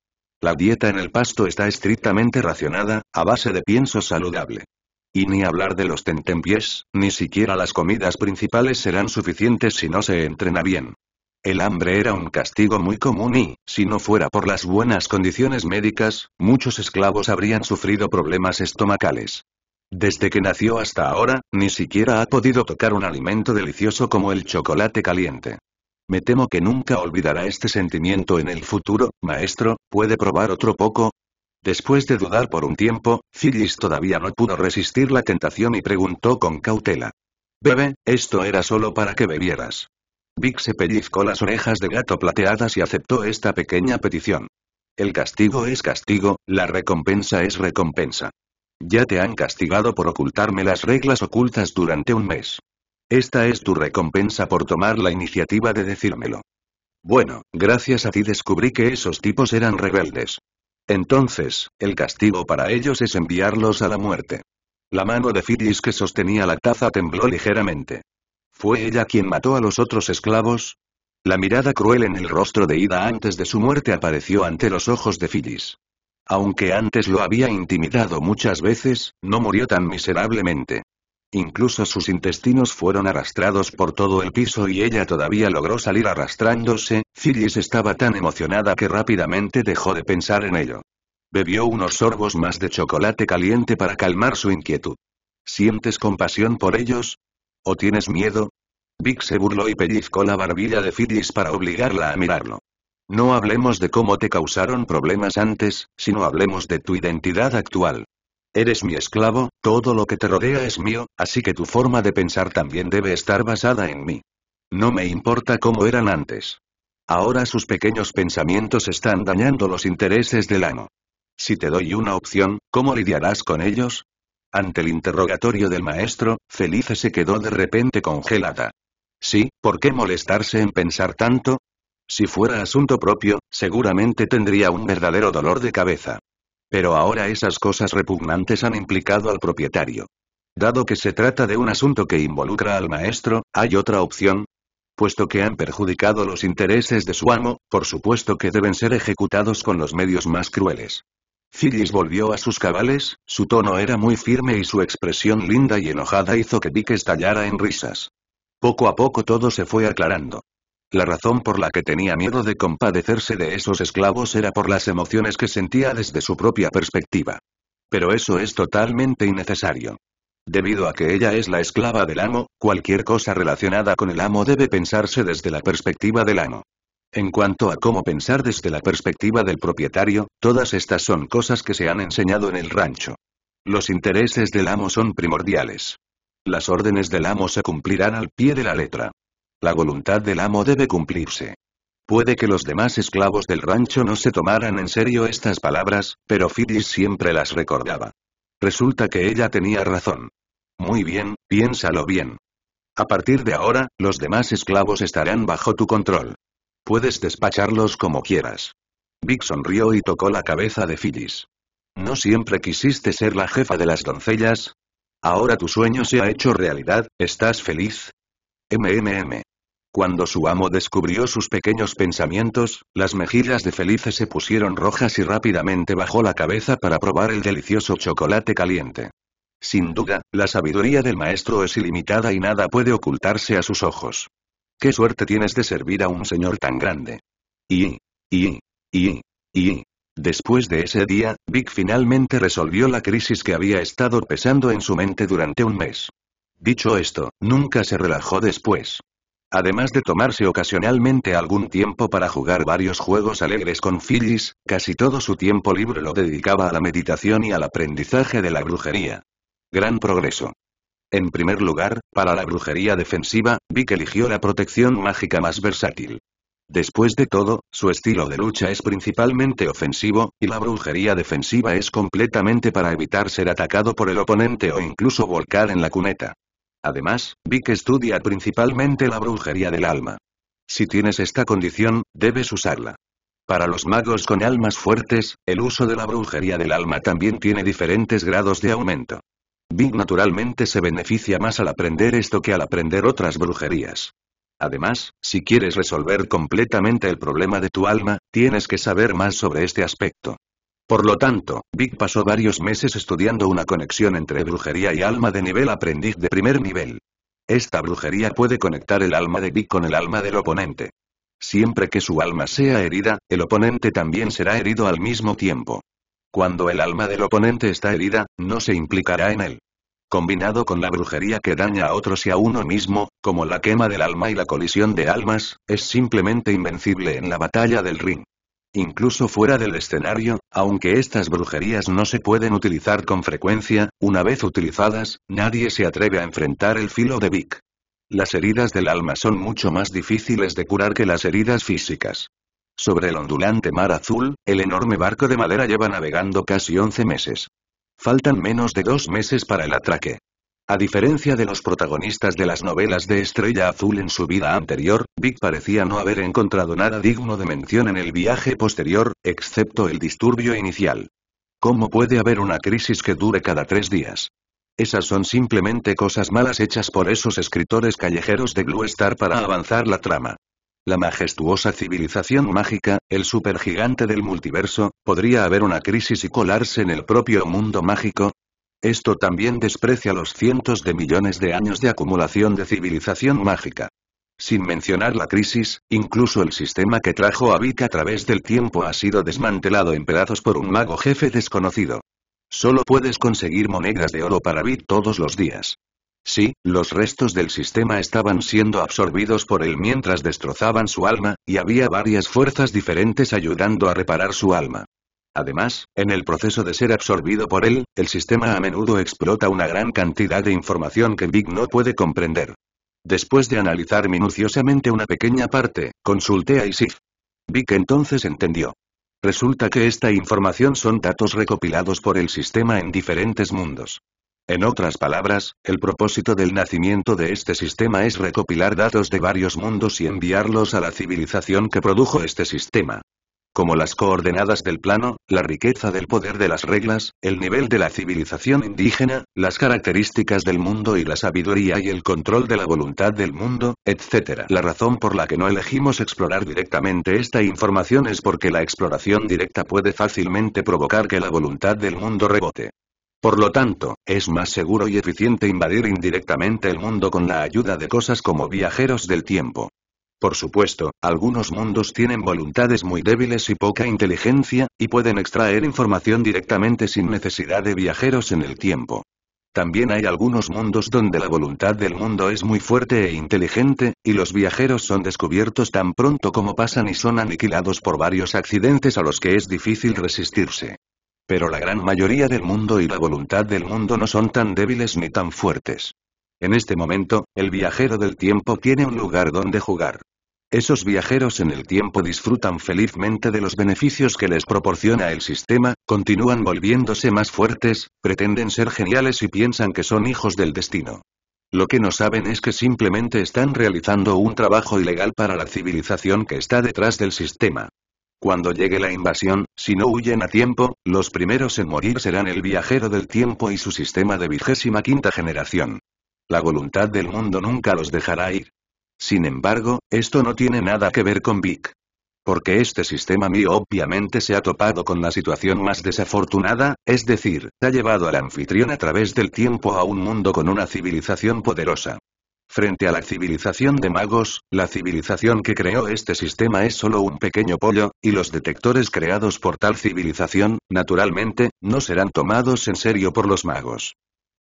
La dieta en el pasto está estrictamente racionada, a base de pienso saludable. Y ni hablar de los tentempiés, ni siquiera las comidas principales serán suficientes si no se entrena bien. El hambre era un castigo muy común y, si no fuera por las buenas condiciones médicas, muchos esclavos habrían sufrido problemas estomacales. Desde que nació hasta ahora, ni siquiera ha podido tocar un alimento delicioso como el chocolate caliente. Me temo que nunca olvidará este sentimiento en el futuro, maestro, ¿puede probar otro poco? Después de dudar por un tiempo, Phyllis todavía no pudo resistir la tentación y preguntó con cautela. Bebe, esto era solo para que bebieras. Vic se pellizcó las orejas de gato plateadas y aceptó esta pequeña petición. El castigo es castigo, la recompensa es recompensa. Ya te han castigado por ocultarme las reglas ocultas durante un mes. Esta es tu recompensa por tomar la iniciativa de decírmelo. Bueno, gracias a ti descubrí que esos tipos eran rebeldes. Entonces, el castigo para ellos es enviarlos a la muerte. La mano de Fidis que sostenía la taza tembló ligeramente. ¿Fue ella quien mató a los otros esclavos? La mirada cruel en el rostro de Ida antes de su muerte apareció ante los ojos de Phyllis. Aunque antes lo había intimidado muchas veces, no murió tan miserablemente. Incluso sus intestinos fueron arrastrados por todo el piso y ella todavía logró salir arrastrándose, Phyllis estaba tan emocionada que rápidamente dejó de pensar en ello. Bebió unos sorbos más de chocolate caliente para calmar su inquietud. ¿Sientes compasión por ellos? ¿O tienes miedo? Vic se burló y pellizcó la barbilla de Phyllis para obligarla a mirarlo. No hablemos de cómo te causaron problemas antes, sino hablemos de tu identidad actual. Eres mi esclavo, todo lo que te rodea es mío, así que tu forma de pensar también debe estar basada en mí. No me importa cómo eran antes. Ahora sus pequeños pensamientos están dañando los intereses del amo. Si te doy una opción, ¿cómo lidiarás con ellos? Ante el interrogatorio del maestro, Felice se quedó de repente congelada. Sí, ¿por qué molestarse en pensar tanto? Si fuera asunto propio, seguramente tendría un verdadero dolor de cabeza. Pero ahora esas cosas repugnantes han implicado al propietario. Dado que se trata de un asunto que involucra al maestro, ¿hay otra opción? Puesto que han perjudicado los intereses de su amo, por supuesto que deben ser ejecutados con los medios más crueles. Phyllis volvió a sus cabales, su tono era muy firme y su expresión linda y enojada hizo que Dick estallara en risas. Poco a poco todo se fue aclarando. La razón por la que tenía miedo de compadecerse de esos esclavos era por las emociones que sentía desde su propia perspectiva. Pero eso es totalmente innecesario. Debido a que ella es la esclava del amo, cualquier cosa relacionada con el amo debe pensarse desde la perspectiva del amo. En cuanto a cómo pensar desde la perspectiva del propietario, todas estas son cosas que se han enseñado en el rancho. Los intereses del amo son primordiales. Las órdenes del amo se cumplirán al pie de la letra. La voluntad del amo debe cumplirse. Puede que los demás esclavos del rancho no se tomaran en serio estas palabras, pero Fidis siempre las recordaba. Resulta que ella tenía razón. Muy bien, piénsalo bien. A partir de ahora, los demás esclavos estarán bajo tu control. Puedes despacharlos como quieras. Vic sonrió y tocó la cabeza de Phyllis. ¿No siempre quisiste ser la jefa de las doncellas? Ahora tu sueño se ha hecho realidad, ¿estás feliz? MMM. Cuando su amo descubrió sus pequeños pensamientos, las mejillas de Felice se pusieron rojas y rápidamente bajó la cabeza para probar el delicioso chocolate caliente. Sin duda, la sabiduría del maestro es ilimitada y nada puede ocultarse a sus ojos. Qué suerte tienes de servir a un señor tan grande. Y, y, y, y. Después de ese día, Vic finalmente resolvió la crisis que había estado pesando en su mente durante un mes. Dicho esto, nunca se relajó después. Además de tomarse ocasionalmente algún tiempo para jugar varios juegos alegres con Phyllis, casi todo su tiempo libre lo dedicaba a la meditación y al aprendizaje de la brujería. Gran progreso. En primer lugar, para la brujería defensiva, Vic eligió la protección mágica más versátil. Después de todo, su estilo de lucha es principalmente ofensivo, y la brujería defensiva es completamente para evitar ser atacado por el oponente o incluso volcar en la cuneta. Además, Vic estudia principalmente la brujería del alma. Si tienes esta condición, debes usarla. Para los magos con almas fuertes, el uso de la brujería del alma también tiene diferentes grados de aumento. Vic naturalmente se beneficia más al aprender esto que al aprender otras brujerías. Además, si quieres resolver completamente el problema de tu alma, tienes que saber más sobre este aspecto. Por lo tanto, Big pasó varios meses estudiando una conexión entre brujería y alma de nivel aprendiz de primer nivel. Esta brujería puede conectar el alma de Big con el alma del oponente. Siempre que su alma sea herida, el oponente también será herido al mismo tiempo. Cuando el alma del oponente está herida, no se implicará en él. Combinado con la brujería que daña a otros y a uno mismo, como la quema del alma y la colisión de almas, es simplemente invencible en la batalla del ring. Incluso fuera del escenario, aunque estas brujerías no se pueden utilizar con frecuencia, una vez utilizadas, nadie se atreve a enfrentar el filo de Vic. Las heridas del alma son mucho más difíciles de curar que las heridas físicas. Sobre el ondulante mar azul, el enorme barco de madera lleva navegando casi 11 meses. Faltan menos de dos meses para el atraque. A diferencia de los protagonistas de las novelas de Estrella Azul en su vida anterior, Vic parecía no haber encontrado nada digno de mención en el viaje posterior, excepto el disturbio inicial. ¿Cómo puede haber una crisis que dure cada tres días? Esas son simplemente cosas malas hechas por esos escritores callejeros de Blue Star para avanzar la trama. La majestuosa civilización mágica, el supergigante del multiverso, ¿podría haber una crisis y colarse en el propio mundo mágico? Esto también desprecia los cientos de millones de años de acumulación de civilización mágica. Sin mencionar la crisis, incluso el sistema que trajo a Vic a través del tiempo ha sido desmantelado en pedazos por un mago jefe desconocido. Solo puedes conseguir monedas de oro para Vic todos los días. Sí, los restos del sistema estaban siendo absorbidos por él mientras destrozaban su alma, y había varias fuerzas diferentes ayudando a reparar su alma. Además, en el proceso de ser absorbido por él, el sistema a menudo explota una gran cantidad de información que Big no puede comprender. Después de analizar minuciosamente una pequeña parte, consulté a Isif. Vic entonces entendió. Resulta que esta información son datos recopilados por el sistema en diferentes mundos. En otras palabras, el propósito del nacimiento de este sistema es recopilar datos de varios mundos y enviarlos a la civilización que produjo este sistema. Como las coordenadas del plano, la riqueza del poder de las reglas, el nivel de la civilización indígena, las características del mundo y la sabiduría y el control de la voluntad del mundo, etc. La razón por la que no elegimos explorar directamente esta información es porque la exploración directa puede fácilmente provocar que la voluntad del mundo rebote. Por lo tanto, es más seguro y eficiente invadir indirectamente el mundo con la ayuda de cosas como viajeros del tiempo. Por supuesto, algunos mundos tienen voluntades muy débiles y poca inteligencia, y pueden extraer información directamente sin necesidad de viajeros en el tiempo. También hay algunos mundos donde la voluntad del mundo es muy fuerte e inteligente, y los viajeros son descubiertos tan pronto como pasan y son aniquilados por varios accidentes a los que es difícil resistirse. Pero la gran mayoría del mundo y la voluntad del mundo no son tan débiles ni tan fuertes. En este momento, el viajero del tiempo tiene un lugar donde jugar. Esos viajeros en el tiempo disfrutan felizmente de los beneficios que les proporciona el sistema, continúan volviéndose más fuertes, pretenden ser geniales y piensan que son hijos del destino. Lo que no saben es que simplemente están realizando un trabajo ilegal para la civilización que está detrás del sistema. Cuando llegue la invasión, si no huyen a tiempo, los primeros en morir serán el viajero del tiempo y su sistema de vigésima quinta generación. La voluntad del mundo nunca los dejará ir. Sin embargo, esto no tiene nada que ver con Vic. Porque este sistema mío obviamente se ha topado con la situación más desafortunada, es decir, ha llevado al anfitrión a través del tiempo a un mundo con una civilización poderosa. Frente a la civilización de magos, la civilización que creó este sistema es solo un pequeño pollo, y los detectores creados por tal civilización, naturalmente, no serán tomados en serio por los magos.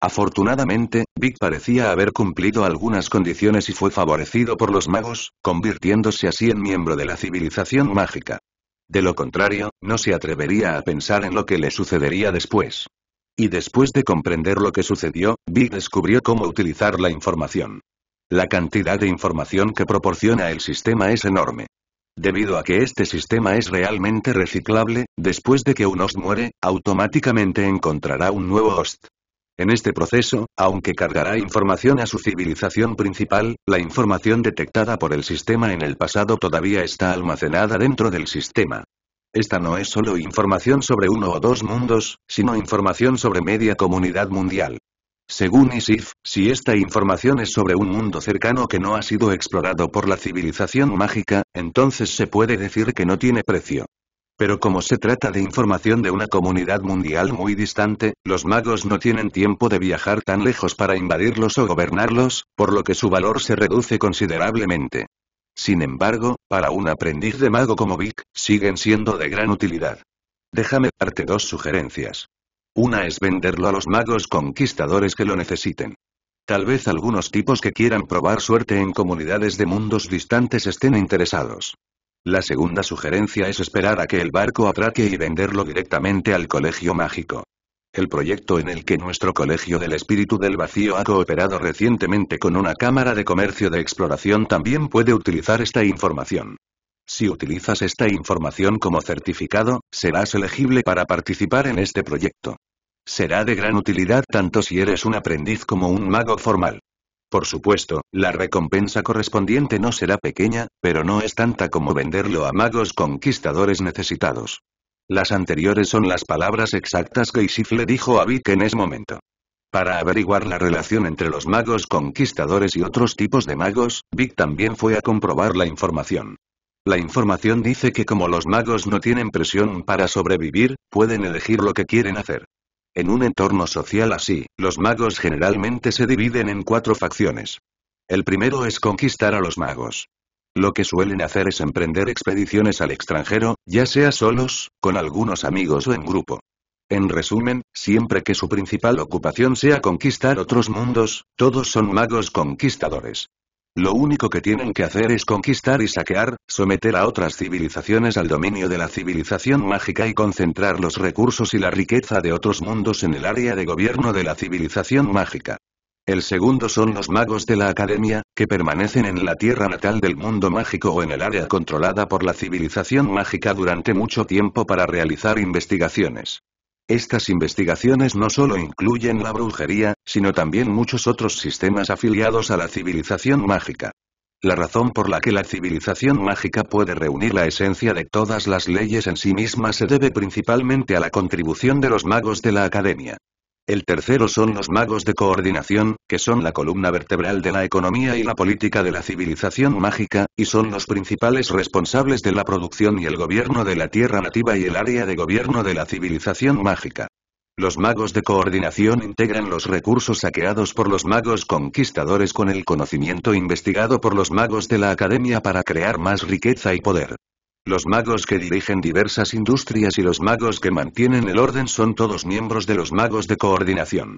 Afortunadamente, Big parecía haber cumplido algunas condiciones y fue favorecido por los magos, convirtiéndose así en miembro de la civilización mágica. De lo contrario, no se atrevería a pensar en lo que le sucedería después. Y después de comprender lo que sucedió, Big descubrió cómo utilizar la información. La cantidad de información que proporciona el sistema es enorme. Debido a que este sistema es realmente reciclable, después de que un host muere, automáticamente encontrará un nuevo host. En este proceso, aunque cargará información a su civilización principal, la información detectada por el sistema en el pasado todavía está almacenada dentro del sistema. Esta no es solo información sobre uno o dos mundos, sino información sobre media comunidad mundial. Según Isif, si esta información es sobre un mundo cercano que no ha sido explorado por la civilización mágica, entonces se puede decir que no tiene precio. Pero como se trata de información de una comunidad mundial muy distante, los magos no tienen tiempo de viajar tan lejos para invadirlos o gobernarlos, por lo que su valor se reduce considerablemente. Sin embargo, para un aprendiz de mago como Vic, siguen siendo de gran utilidad. Déjame darte dos sugerencias. Una es venderlo a los magos conquistadores que lo necesiten. Tal vez algunos tipos que quieran probar suerte en comunidades de mundos distantes estén interesados. La segunda sugerencia es esperar a que el barco atraque y venderlo directamente al colegio mágico. El proyecto en el que nuestro Colegio del Espíritu del Vacío ha cooperado recientemente con una Cámara de Comercio de Exploración también puede utilizar esta información. Si utilizas esta información como certificado, serás elegible para participar en este proyecto. Será de gran utilidad tanto si eres un aprendiz como un mago formal. Por supuesto, la recompensa correspondiente no será pequeña, pero no es tanta como venderlo a magos conquistadores necesitados. Las anteriores son las palabras exactas que Isif le dijo a Vic en ese momento. Para averiguar la relación entre los magos conquistadores y otros tipos de magos, Vic también fue a comprobar la información. La información dice que como los magos no tienen presión para sobrevivir, pueden elegir lo que quieren hacer. En un entorno social así, los magos generalmente se dividen en cuatro facciones. El primero es conquistar a los magos. Lo que suelen hacer es emprender expediciones al extranjero, ya sea solos, con algunos amigos o en grupo. En resumen, siempre que su principal ocupación sea conquistar otros mundos, todos son magos conquistadores. Lo único que tienen que hacer es conquistar y saquear, someter a otras civilizaciones al dominio de la civilización mágica y concentrar los recursos y la riqueza de otros mundos en el área de gobierno de la civilización mágica. El segundo son los magos de la academia, que permanecen en la tierra natal del mundo mágico o en el área controlada por la civilización mágica durante mucho tiempo para realizar investigaciones. Estas investigaciones no solo incluyen la brujería, sino también muchos otros sistemas afiliados a la civilización mágica. La razón por la que la civilización mágica puede reunir la esencia de todas las leyes en sí misma se debe principalmente a la contribución de los magos de la academia. El tercero son los magos de coordinación, que son la columna vertebral de la economía y la política de la civilización mágica, y son los principales responsables de la producción y el gobierno de la tierra nativa y el área de gobierno de la civilización mágica. Los magos de coordinación integran los recursos saqueados por los magos conquistadores con el conocimiento investigado por los magos de la academia para crear más riqueza y poder. Los magos que dirigen diversas industrias y los magos que mantienen el orden son todos miembros de los magos de coordinación.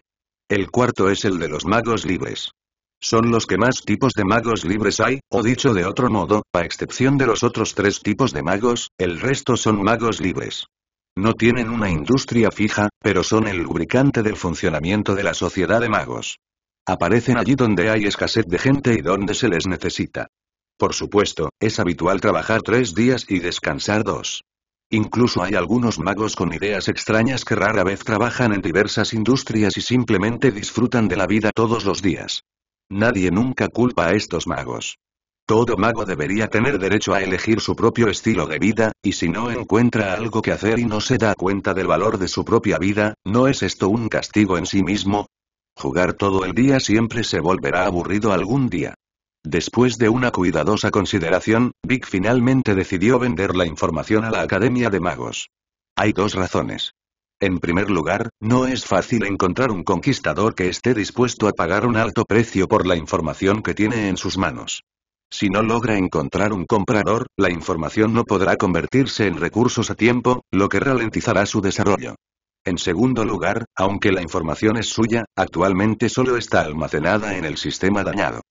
El cuarto es el de los magos libres. Son los que más tipos de magos libres hay, o dicho de otro modo, a excepción de los otros tres tipos de magos, el resto son magos libres. No tienen una industria fija, pero son el lubricante del funcionamiento de la sociedad de magos. Aparecen allí donde hay escasez de gente y donde se les necesita. Por supuesto, es habitual trabajar tres días y descansar dos. Incluso hay algunos magos con ideas extrañas que rara vez trabajan en diversas industrias y simplemente disfrutan de la vida todos los días. Nadie nunca culpa a estos magos. Todo mago debería tener derecho a elegir su propio estilo de vida, y si no encuentra algo que hacer y no se da cuenta del valor de su propia vida, ¿no es esto un castigo en sí mismo? Jugar todo el día siempre se volverá aburrido algún día. Después de una cuidadosa consideración, Big finalmente decidió vender la información a la Academia de Magos. Hay dos razones. En primer lugar, no es fácil encontrar un conquistador que esté dispuesto a pagar un alto precio por la información que tiene en sus manos. Si no logra encontrar un comprador, la información no podrá convertirse en recursos a tiempo, lo que ralentizará su desarrollo. En segundo lugar, aunque la información es suya, actualmente solo está almacenada en el sistema dañado.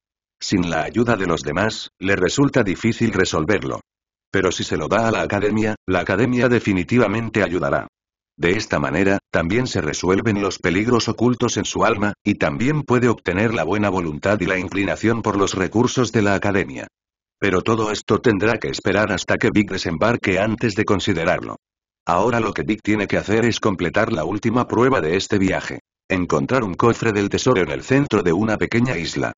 Sin la ayuda de los demás, le resulta difícil resolverlo. Pero si se lo da a la academia, la academia definitivamente ayudará. De esta manera, también se resuelven los peligros ocultos en su alma, y también puede obtener la buena voluntad y la inclinación por los recursos de la academia. Pero todo esto tendrá que esperar hasta que Big desembarque antes de considerarlo. Ahora lo que Vic tiene que hacer es completar la última prueba de este viaje. Encontrar un cofre del tesoro en el centro de una pequeña isla.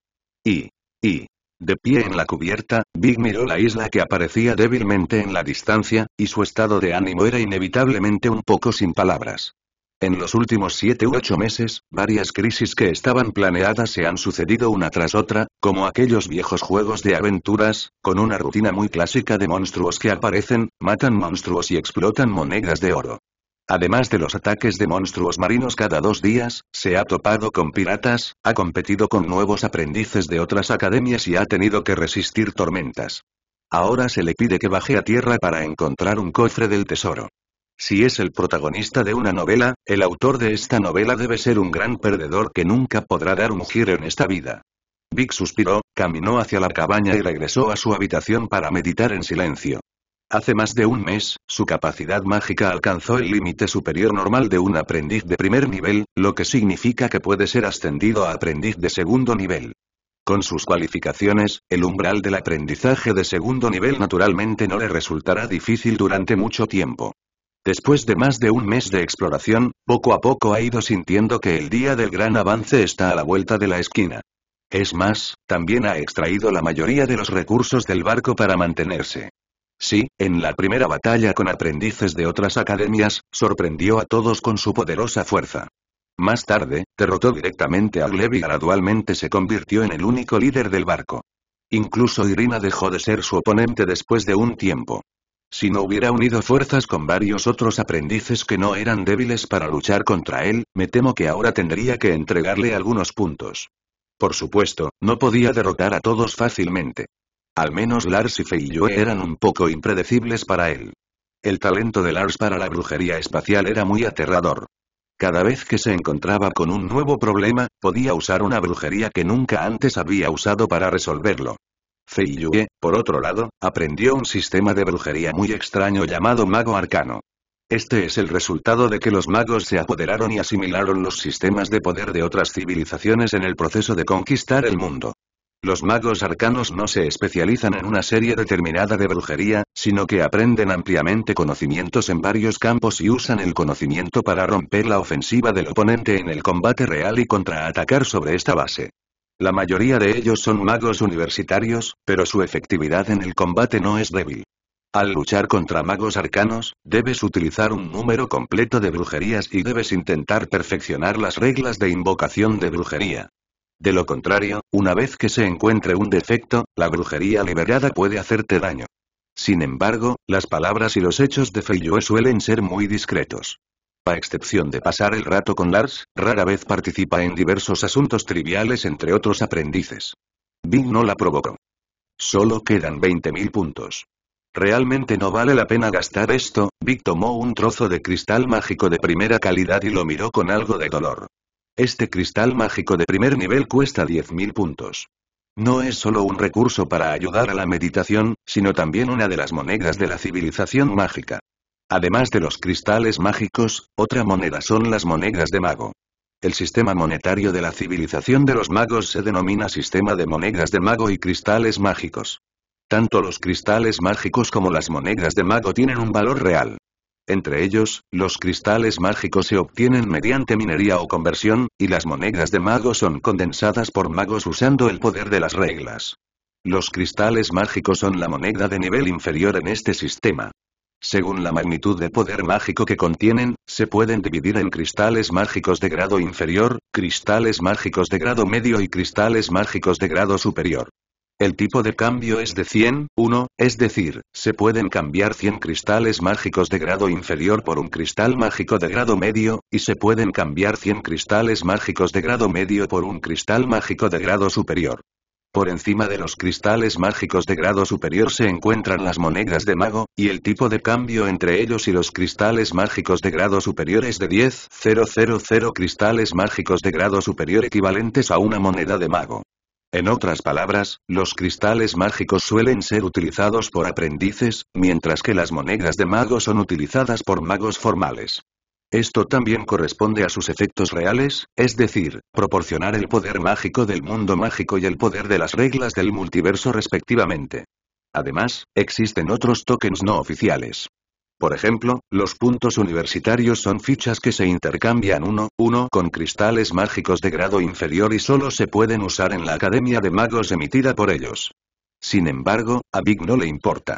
Y, y, de pie en la cubierta, Big miró la isla que aparecía débilmente en la distancia, y su estado de ánimo era inevitablemente un poco sin palabras. En los últimos siete u ocho meses, varias crisis que estaban planeadas se han sucedido una tras otra, como aquellos viejos juegos de aventuras, con una rutina muy clásica de monstruos que aparecen, matan monstruos y explotan monedas de oro. Además de los ataques de monstruos marinos cada dos días, se ha topado con piratas, ha competido con nuevos aprendices de otras academias y ha tenido que resistir tormentas. Ahora se le pide que baje a tierra para encontrar un cofre del tesoro. Si es el protagonista de una novela, el autor de esta novela debe ser un gran perdedor que nunca podrá dar un giro en esta vida. Vic suspiró, caminó hacia la cabaña y regresó a su habitación para meditar en silencio. Hace más de un mes, su capacidad mágica alcanzó el límite superior normal de un aprendiz de primer nivel, lo que significa que puede ser ascendido a aprendiz de segundo nivel. Con sus cualificaciones, el umbral del aprendizaje de segundo nivel naturalmente no le resultará difícil durante mucho tiempo. Después de más de un mes de exploración, poco a poco ha ido sintiendo que el día del gran avance está a la vuelta de la esquina. Es más, también ha extraído la mayoría de los recursos del barco para mantenerse. Sí, en la primera batalla con aprendices de otras academias, sorprendió a todos con su poderosa fuerza. Más tarde, derrotó directamente a Gleb y gradualmente se convirtió en el único líder del barco. Incluso Irina dejó de ser su oponente después de un tiempo. Si no hubiera unido fuerzas con varios otros aprendices que no eran débiles para luchar contra él, me temo que ahora tendría que entregarle algunos puntos. Por supuesto, no podía derrotar a todos fácilmente. Al menos Lars y Feiyue eran un poco impredecibles para él. El talento de Lars para la brujería espacial era muy aterrador. Cada vez que se encontraba con un nuevo problema, podía usar una brujería que nunca antes había usado para resolverlo. Feiyue, por otro lado, aprendió un sistema de brujería muy extraño llamado Mago Arcano. Este es el resultado de que los magos se apoderaron y asimilaron los sistemas de poder de otras civilizaciones en el proceso de conquistar el mundo. Los magos arcanos no se especializan en una serie determinada de brujería, sino que aprenden ampliamente conocimientos en varios campos y usan el conocimiento para romper la ofensiva del oponente en el combate real y contraatacar sobre esta base. La mayoría de ellos son magos universitarios, pero su efectividad en el combate no es débil. Al luchar contra magos arcanos, debes utilizar un número completo de brujerías y debes intentar perfeccionar las reglas de invocación de brujería. De lo contrario, una vez que se encuentre un defecto, la brujería liberada puede hacerte daño. Sin embargo, las palabras y los hechos de Feiyue suelen ser muy discretos. A excepción de pasar el rato con Lars, rara vez participa en diversos asuntos triviales entre otros aprendices. Bing no la provocó. Solo quedan 20.000 puntos. Realmente no vale la pena gastar esto, Vic tomó un trozo de cristal mágico de primera calidad y lo miró con algo de dolor. Este cristal mágico de primer nivel cuesta 10.000 puntos. No es solo un recurso para ayudar a la meditación, sino también una de las monedas de la civilización mágica. Además de los cristales mágicos, otra moneda son las monedas de mago. El sistema monetario de la civilización de los magos se denomina sistema de monedas de mago y cristales mágicos. Tanto los cristales mágicos como las monedas de mago tienen un valor real. Entre ellos, los cristales mágicos se obtienen mediante minería o conversión, y las monedas de magos son condensadas por magos usando el poder de las reglas. Los cristales mágicos son la moneda de nivel inferior en este sistema. Según la magnitud de poder mágico que contienen, se pueden dividir en cristales mágicos de grado inferior, cristales mágicos de grado medio y cristales mágicos de grado superior. El tipo de cambio es de 100, 1, es decir, se pueden cambiar 100 cristales mágicos de grado inferior por un cristal mágico de grado medio, y se pueden cambiar 100 cristales mágicos de grado medio por un cristal mágico de grado superior. Por encima de los cristales mágicos de grado superior se encuentran las monedas de mago, y el tipo de cambio entre ellos y los cristales mágicos de grado superior es de 10.000 cristales mágicos de grado superior equivalentes a una moneda de mago. En otras palabras, los cristales mágicos suelen ser utilizados por aprendices, mientras que las monedas de mago son utilizadas por magos formales. Esto también corresponde a sus efectos reales, es decir, proporcionar el poder mágico del mundo mágico y el poder de las reglas del multiverso respectivamente. Además, existen otros tokens no oficiales. Por ejemplo, los puntos universitarios son fichas que se intercambian uno, 1 con cristales mágicos de grado inferior y solo se pueden usar en la Academia de Magos emitida por ellos. Sin embargo, a Big no le importa.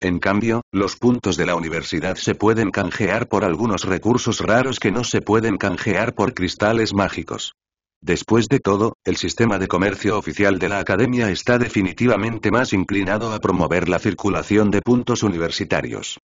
En cambio, los puntos de la universidad se pueden canjear por algunos recursos raros que no se pueden canjear por cristales mágicos. Después de todo, el sistema de comercio oficial de la academia está definitivamente más inclinado a promover la circulación de puntos universitarios.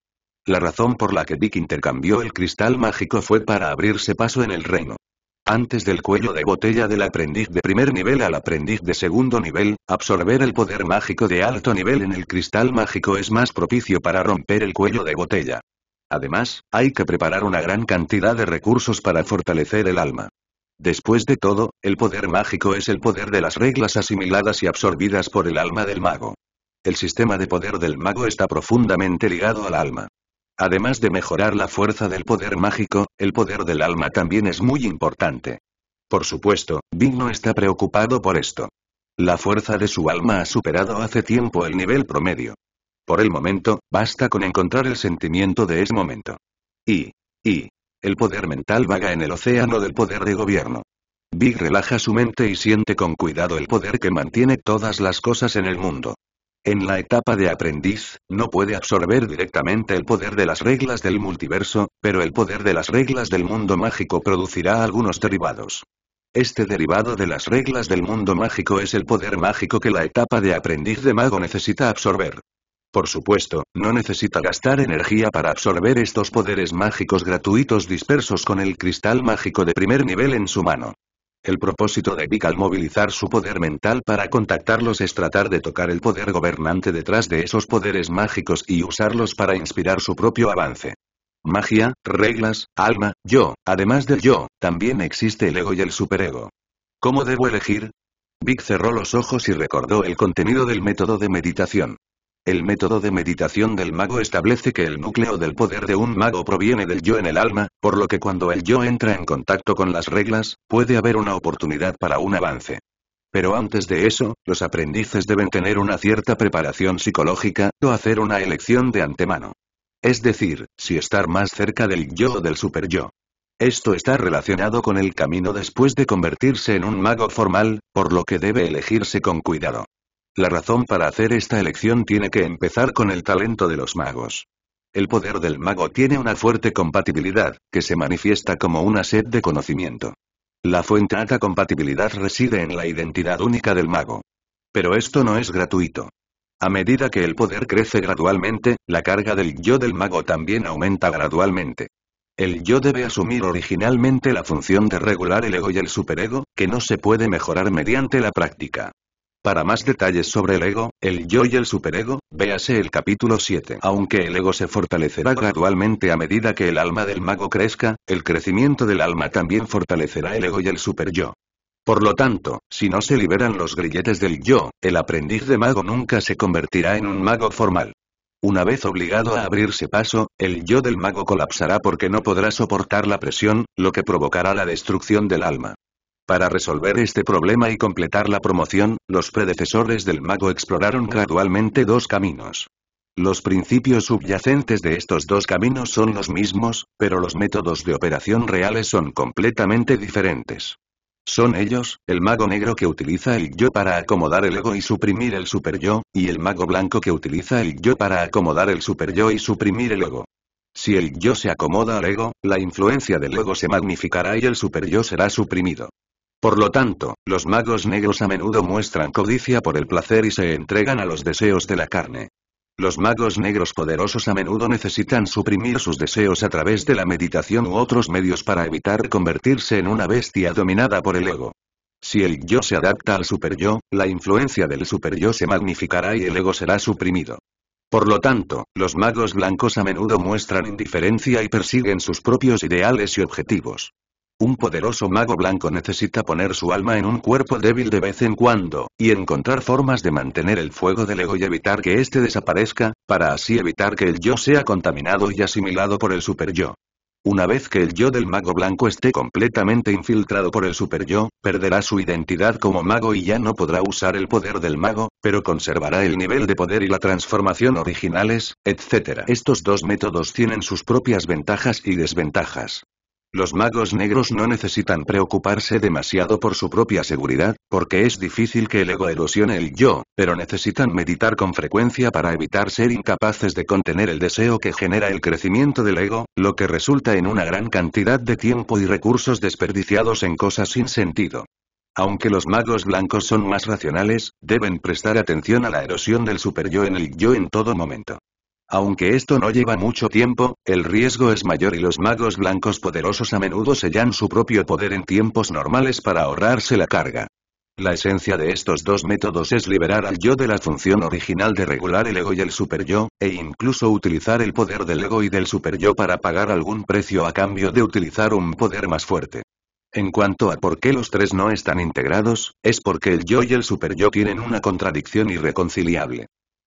La razón por la que Dick intercambió el cristal mágico fue para abrirse paso en el reino. Antes del cuello de botella del aprendiz de primer nivel al aprendiz de segundo nivel, absorber el poder mágico de alto nivel en el cristal mágico es más propicio para romper el cuello de botella. Además, hay que preparar una gran cantidad de recursos para fortalecer el alma. Después de todo, el poder mágico es el poder de las reglas asimiladas y absorbidas por el alma del mago. El sistema de poder del mago está profundamente ligado al alma. Además de mejorar la fuerza del poder mágico, el poder del alma también es muy importante. Por supuesto, Big no está preocupado por esto. La fuerza de su alma ha superado hace tiempo el nivel promedio. Por el momento, basta con encontrar el sentimiento de ese momento. Y, y, el poder mental vaga en el océano del poder de gobierno. Big relaja su mente y siente con cuidado el poder que mantiene todas las cosas en el mundo. En la etapa de aprendiz, no puede absorber directamente el poder de las reglas del multiverso, pero el poder de las reglas del mundo mágico producirá algunos derivados. Este derivado de las reglas del mundo mágico es el poder mágico que la etapa de aprendiz de mago necesita absorber. Por supuesto, no necesita gastar energía para absorber estos poderes mágicos gratuitos dispersos con el cristal mágico de primer nivel en su mano. El propósito de Vic al movilizar su poder mental para contactarlos es tratar de tocar el poder gobernante detrás de esos poderes mágicos y usarlos para inspirar su propio avance. Magia, reglas, alma, yo, además del yo, también existe el ego y el superego. ¿Cómo debo elegir? Vic cerró los ojos y recordó el contenido del método de meditación. El método de meditación del mago establece que el núcleo del poder de un mago proviene del yo en el alma, por lo que cuando el yo entra en contacto con las reglas, puede haber una oportunidad para un avance. Pero antes de eso, los aprendices deben tener una cierta preparación psicológica, o hacer una elección de antemano. Es decir, si estar más cerca del yo o del super yo. Esto está relacionado con el camino después de convertirse en un mago formal, por lo que debe elegirse con cuidado. La razón para hacer esta elección tiene que empezar con el talento de los magos. El poder del mago tiene una fuerte compatibilidad, que se manifiesta como una sed de conocimiento. La fuente alta compatibilidad reside en la identidad única del mago. Pero esto no es gratuito. A medida que el poder crece gradualmente, la carga del yo del mago también aumenta gradualmente. El yo debe asumir originalmente la función de regular el ego y el superego, que no se puede mejorar mediante la práctica. Para más detalles sobre el ego, el yo y el superego, véase el capítulo 7. Aunque el ego se fortalecerá gradualmente a medida que el alma del mago crezca, el crecimiento del alma también fortalecerá el ego y el superyo. Por lo tanto, si no se liberan los grilletes del yo, el aprendiz de mago nunca se convertirá en un mago formal. Una vez obligado a abrirse paso, el yo del mago colapsará porque no podrá soportar la presión, lo que provocará la destrucción del alma. Para resolver este problema y completar la promoción, los predecesores del mago exploraron gradualmente dos caminos. Los principios subyacentes de estos dos caminos son los mismos, pero los métodos de operación reales son completamente diferentes. Son ellos, el mago negro que utiliza el yo para acomodar el ego y suprimir el super yo, y el mago blanco que utiliza el yo para acomodar el super yo y suprimir el ego. Si el yo se acomoda al ego, la influencia del ego se magnificará y el super yo será suprimido. Por lo tanto, los magos negros a menudo muestran codicia por el placer y se entregan a los deseos de la carne. Los magos negros poderosos a menudo necesitan suprimir sus deseos a través de la meditación u otros medios para evitar convertirse en una bestia dominada por el ego. Si el yo se adapta al super-yo, la influencia del super-yo se magnificará y el ego será suprimido. Por lo tanto, los magos blancos a menudo muestran indiferencia y persiguen sus propios ideales y objetivos. Un poderoso mago blanco necesita poner su alma en un cuerpo débil de vez en cuando, y encontrar formas de mantener el fuego del ego y evitar que éste desaparezca, para así evitar que el yo sea contaminado y asimilado por el super-yo. Una vez que el yo del mago blanco esté completamente infiltrado por el super-yo, perderá su identidad como mago y ya no podrá usar el poder del mago, pero conservará el nivel de poder y la transformación originales, etc. Estos dos métodos tienen sus propias ventajas y desventajas. Los magos negros no necesitan preocuparse demasiado por su propia seguridad, porque es difícil que el ego erosione el yo, pero necesitan meditar con frecuencia para evitar ser incapaces de contener el deseo que genera el crecimiento del ego, lo que resulta en una gran cantidad de tiempo y recursos desperdiciados en cosas sin sentido. Aunque los magos blancos son más racionales, deben prestar atención a la erosión del superyo en el yo en todo momento. Aunque esto no lleva mucho tiempo, el riesgo es mayor y los magos blancos poderosos a menudo sellan su propio poder en tiempos normales para ahorrarse la carga. La esencia de estos dos métodos es liberar al yo de la función original de regular el ego y el super-yo, e incluso utilizar el poder del ego y del super-yo para pagar algún precio a cambio de utilizar un poder más fuerte. En cuanto a por qué los tres no están integrados, es porque el yo y el super-yo tienen una contradicción irreconciliable.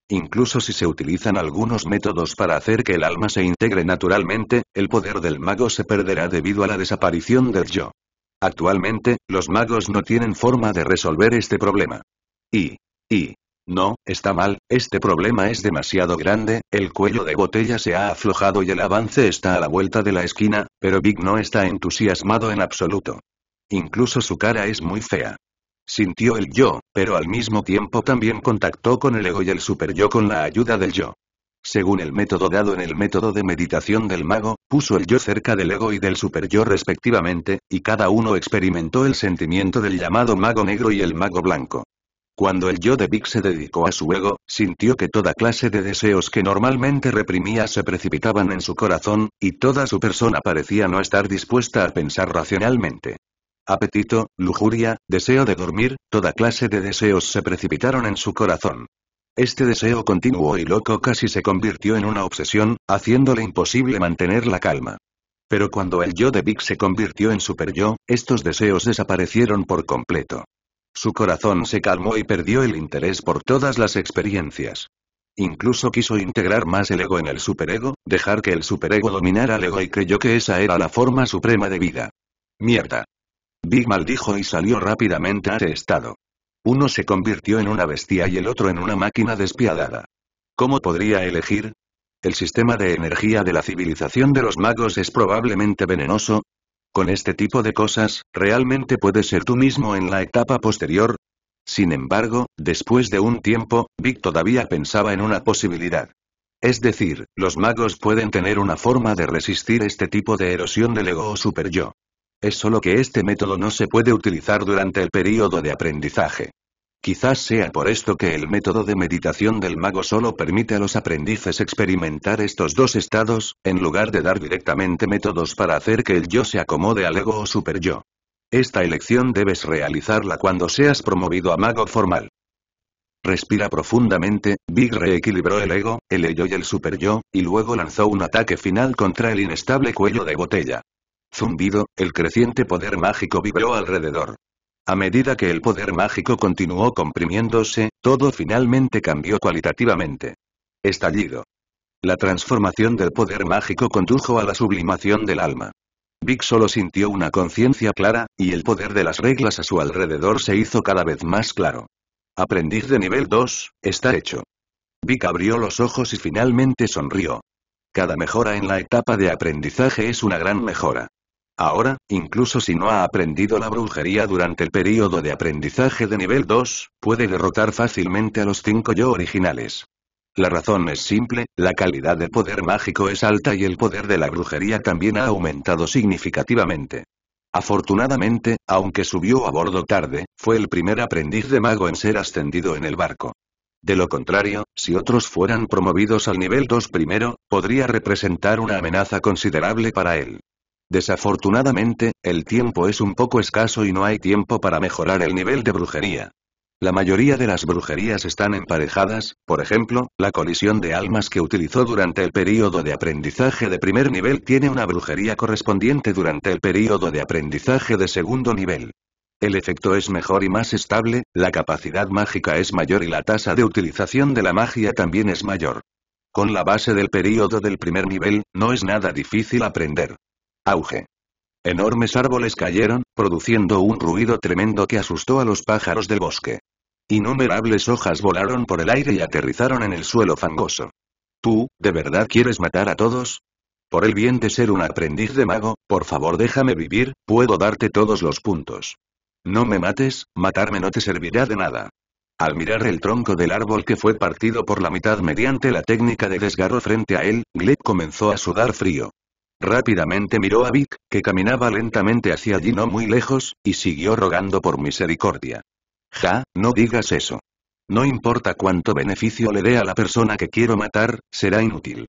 Incluso si se utilizan algunos métodos para hacer que el alma se integre naturalmente, el poder del mago se perderá debido a la desaparición del yo. Actualmente, los magos no tienen forma de resolver este problema. Y, y, no, está mal, este problema es demasiado grande, el cuello de botella se ha aflojado y el avance está a la vuelta de la esquina, pero Big no está entusiasmado en absoluto. Incluso su cara es muy fea. Sintió el yo, pero al mismo tiempo también contactó con el ego y el super-yo con la ayuda del yo. Según el método dado en el método de meditación del mago, puso el yo cerca del ego y del super-yo respectivamente, y cada uno experimentó el sentimiento del llamado mago negro y el mago blanco. Cuando el yo de Big se dedicó a su ego, sintió que toda clase de deseos que normalmente reprimía se precipitaban en su corazón, y toda su persona parecía no estar dispuesta a pensar racionalmente. Apetito, lujuria, deseo de dormir, toda clase de deseos se precipitaron en su corazón. Este deseo continuo y loco casi se convirtió en una obsesión, haciéndole imposible mantener la calma. Pero cuando el yo de Vic se convirtió en super-yo, estos deseos desaparecieron por completo. Su corazón se calmó y perdió el interés por todas las experiencias. Incluso quiso integrar más el ego en el superego, dejar que el superego dominara al ego y creyó que esa era la forma suprema de vida. Mierda. Big maldijo y salió rápidamente este estado. Uno se convirtió en una bestia y el otro en una máquina despiadada. ¿Cómo podría elegir? El sistema de energía de la civilización de los magos es probablemente venenoso. Con este tipo de cosas, realmente puedes ser tú mismo en la etapa posterior. Sin embargo, después de un tiempo, Vic todavía pensaba en una posibilidad. Es decir, los magos pueden tener una forma de resistir este tipo de erosión del ego o super yo. Es solo que este método no se puede utilizar durante el período de aprendizaje. Quizás sea por esto que el método de meditación del mago solo permite a los aprendices experimentar estos dos estados, en lugar de dar directamente métodos para hacer que el yo se acomode al ego o super yo. Esta elección debes realizarla cuando seas promovido a mago formal. Respira profundamente, Big reequilibró el ego, el ello y el super yo, y luego lanzó un ataque final contra el inestable cuello de botella zumbido, el creciente poder mágico vibró alrededor. A medida que el poder mágico continuó comprimiéndose, todo finalmente cambió cualitativamente. Estallido. La transformación del poder mágico condujo a la sublimación del alma. Vic solo sintió una conciencia clara, y el poder de las reglas a su alrededor se hizo cada vez más claro. Aprendiz de nivel 2, está hecho. Vic abrió los ojos y finalmente sonrió. Cada mejora en la etapa de aprendizaje es una gran mejora. Ahora, incluso si no ha aprendido la brujería durante el período de aprendizaje de nivel 2, puede derrotar fácilmente a los Cinco yo originales. La razón es simple, la calidad de poder mágico es alta y el poder de la brujería también ha aumentado significativamente. Afortunadamente, aunque subió a bordo tarde, fue el primer aprendiz de mago en ser ascendido en el barco. De lo contrario, si otros fueran promovidos al nivel 2 primero, podría representar una amenaza considerable para él. Desafortunadamente, el tiempo es un poco escaso y no hay tiempo para mejorar el nivel de brujería. La mayoría de las brujerías están emparejadas, por ejemplo, la colisión de almas que utilizó durante el período de aprendizaje de primer nivel tiene una brujería correspondiente durante el período de aprendizaje de segundo nivel. El efecto es mejor y más estable, la capacidad mágica es mayor y la tasa de utilización de la magia también es mayor. Con la base del período del primer nivel, no es nada difícil aprender. Auge. Enormes árboles cayeron, produciendo un ruido tremendo que asustó a los pájaros del bosque. Innumerables hojas volaron por el aire y aterrizaron en el suelo fangoso. ¿Tú, de verdad quieres matar a todos? Por el bien de ser un aprendiz de mago, por favor déjame vivir, puedo darte todos los puntos. No me mates, matarme no te servirá de nada. Al mirar el tronco del árbol que fue partido por la mitad mediante la técnica de desgarro frente a él, Gleb comenzó a sudar frío. Rápidamente miró a Vic, que caminaba lentamente hacia allí no muy lejos, y siguió rogando por misericordia. Ja, no digas eso. No importa cuánto beneficio le dé a la persona que quiero matar, será inútil.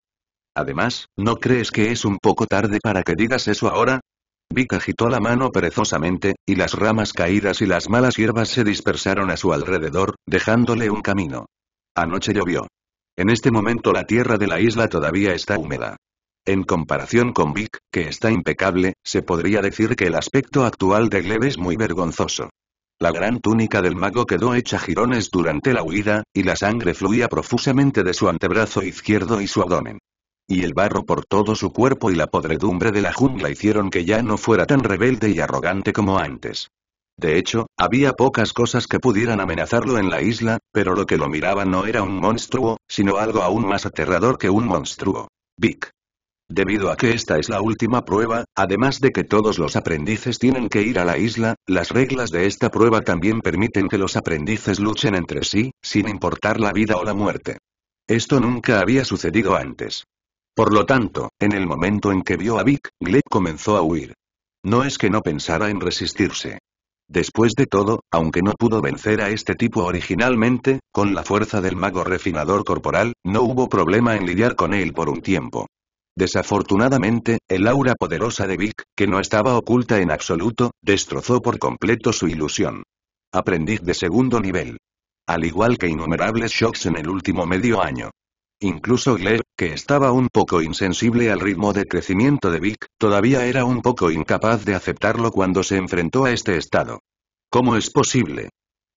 Además, ¿no crees que es un poco tarde para que digas eso ahora? Vic agitó la mano perezosamente, y las ramas caídas y las malas hierbas se dispersaron a su alrededor, dejándole un camino. Anoche llovió. En este momento la tierra de la isla todavía está húmeda. En comparación con Vic, que está impecable, se podría decir que el aspecto actual de Gleb es muy vergonzoso. La gran túnica del mago quedó hecha jirones durante la huida, y la sangre fluía profusamente de su antebrazo izquierdo y su abdomen. Y el barro por todo su cuerpo y la podredumbre de la jungla hicieron que ya no fuera tan rebelde y arrogante como antes. De hecho, había pocas cosas que pudieran amenazarlo en la isla, pero lo que lo miraba no era un monstruo, sino algo aún más aterrador que un monstruo. Vic. Debido a que esta es la última prueba, además de que todos los aprendices tienen que ir a la isla, las reglas de esta prueba también permiten que los aprendices luchen entre sí, sin importar la vida o la muerte. Esto nunca había sucedido antes. Por lo tanto, en el momento en que vio a Vic, Gleb comenzó a huir. No es que no pensara en resistirse. Después de todo, aunque no pudo vencer a este tipo originalmente, con la fuerza del mago refinador corporal, no hubo problema en lidiar con él por un tiempo. Desafortunadamente, el aura poderosa de Vic, que no estaba oculta en absoluto, destrozó por completo su ilusión. Aprendiz de segundo nivel. Al igual que innumerables shocks en el último medio año. Incluso Gleb, que estaba un poco insensible al ritmo de crecimiento de Vic, todavía era un poco incapaz de aceptarlo cuando se enfrentó a este estado. ¿Cómo es posible?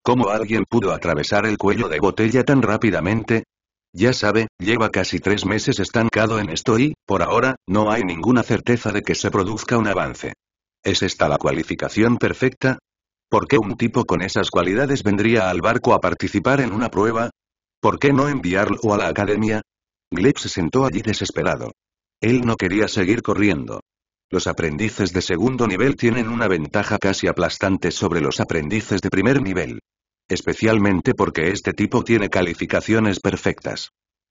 ¿Cómo alguien pudo atravesar el cuello de botella tan rápidamente? Ya sabe, lleva casi tres meses estancado en esto y, por ahora, no hay ninguna certeza de que se produzca un avance. ¿Es esta la cualificación perfecta? ¿Por qué un tipo con esas cualidades vendría al barco a participar en una prueba? ¿Por qué no enviarlo a la academia? Gleb se sentó allí desesperado. Él no quería seguir corriendo. Los aprendices de segundo nivel tienen una ventaja casi aplastante sobre los aprendices de primer nivel. Especialmente porque este tipo tiene calificaciones perfectas.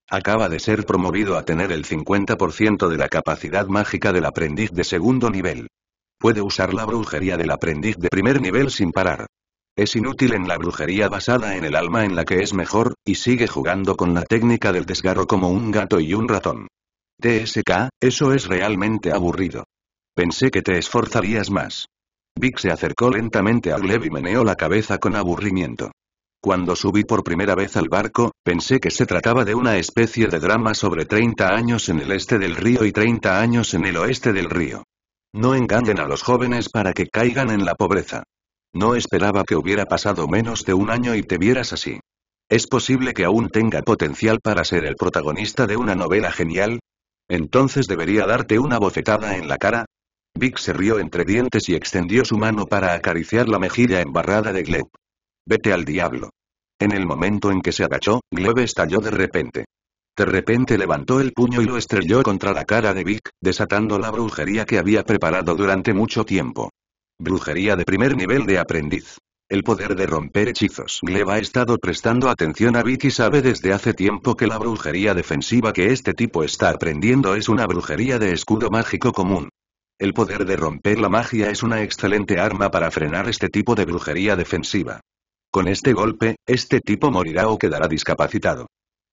Acaba de ser promovido a tener el 50% de la capacidad mágica del aprendiz de segundo nivel. Puede usar la brujería del aprendiz de primer nivel sin parar. Es inútil en la brujería basada en el alma en la que es mejor, y sigue jugando con la técnica del desgarro como un gato y un ratón. TSK, eso es realmente aburrido. Pensé que te esforzarías más. Vic se acercó lentamente a Gleb y meneó la cabeza con aburrimiento. Cuando subí por primera vez al barco, pensé que se trataba de una especie de drama sobre 30 años en el este del río y 30 años en el oeste del río. No engañen a los jóvenes para que caigan en la pobreza. No esperaba que hubiera pasado menos de un año y te vieras así. ¿Es posible que aún tenga potencial para ser el protagonista de una novela genial? Entonces debería darte una bofetada en la cara, Vic se rió entre dientes y extendió su mano para acariciar la mejilla embarrada de Gleb. Vete al diablo. En el momento en que se agachó, Gleb estalló de repente. De repente levantó el puño y lo estrelló contra la cara de Vic, desatando la brujería que había preparado durante mucho tiempo. Brujería de primer nivel de aprendiz. El poder de romper hechizos. Gleb ha estado prestando atención a Vic y sabe desde hace tiempo que la brujería defensiva que este tipo está aprendiendo es una brujería de escudo mágico común. El poder de romper la magia es una excelente arma para frenar este tipo de brujería defensiva. Con este golpe, este tipo morirá o quedará discapacitado.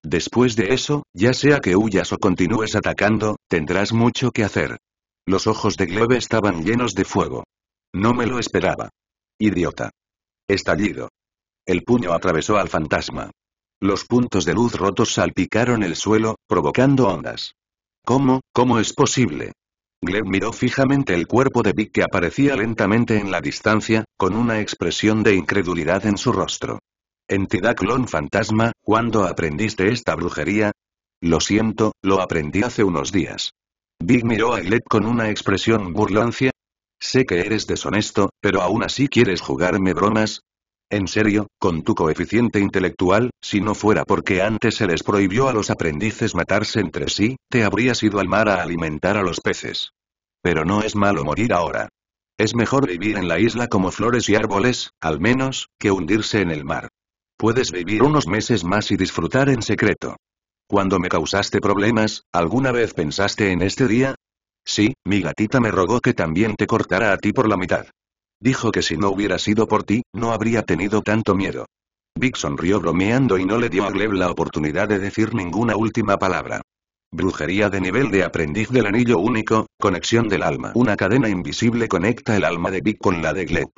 Después de eso, ya sea que huyas o continúes atacando, tendrás mucho que hacer. Los ojos de Glebe estaban llenos de fuego. No me lo esperaba. Idiota. Estallido. El puño atravesó al fantasma. Los puntos de luz rotos salpicaron el suelo, provocando ondas. ¿Cómo, cómo es posible? Gleb miró fijamente el cuerpo de Vic que aparecía lentamente en la distancia, con una expresión de incredulidad en su rostro. Entidad clon fantasma, ¿cuándo aprendiste esta brujería? Lo siento, lo aprendí hace unos días. Big miró a Gleb con una expresión burlancia. Sé que eres deshonesto, pero aún así quieres jugarme bromas, en serio, con tu coeficiente intelectual, si no fuera porque antes se les prohibió a los aprendices matarse entre sí, te habrías ido al mar a alimentar a los peces pero no es malo morir ahora. Es mejor vivir en la isla como flores y árboles, al menos, que hundirse en el mar. Puedes vivir unos meses más y disfrutar en secreto. Cuando me causaste problemas, ¿alguna vez pensaste en este día? Sí, mi gatita me rogó que también te cortara a ti por la mitad. Dijo que si no hubiera sido por ti, no habría tenido tanto miedo. Vic sonrió bromeando y no le dio a Gleb la oportunidad de decir ninguna última palabra. Brujería de nivel de aprendiz del anillo único, conexión del alma. Una cadena invisible conecta el alma de Vic con la de Gleb.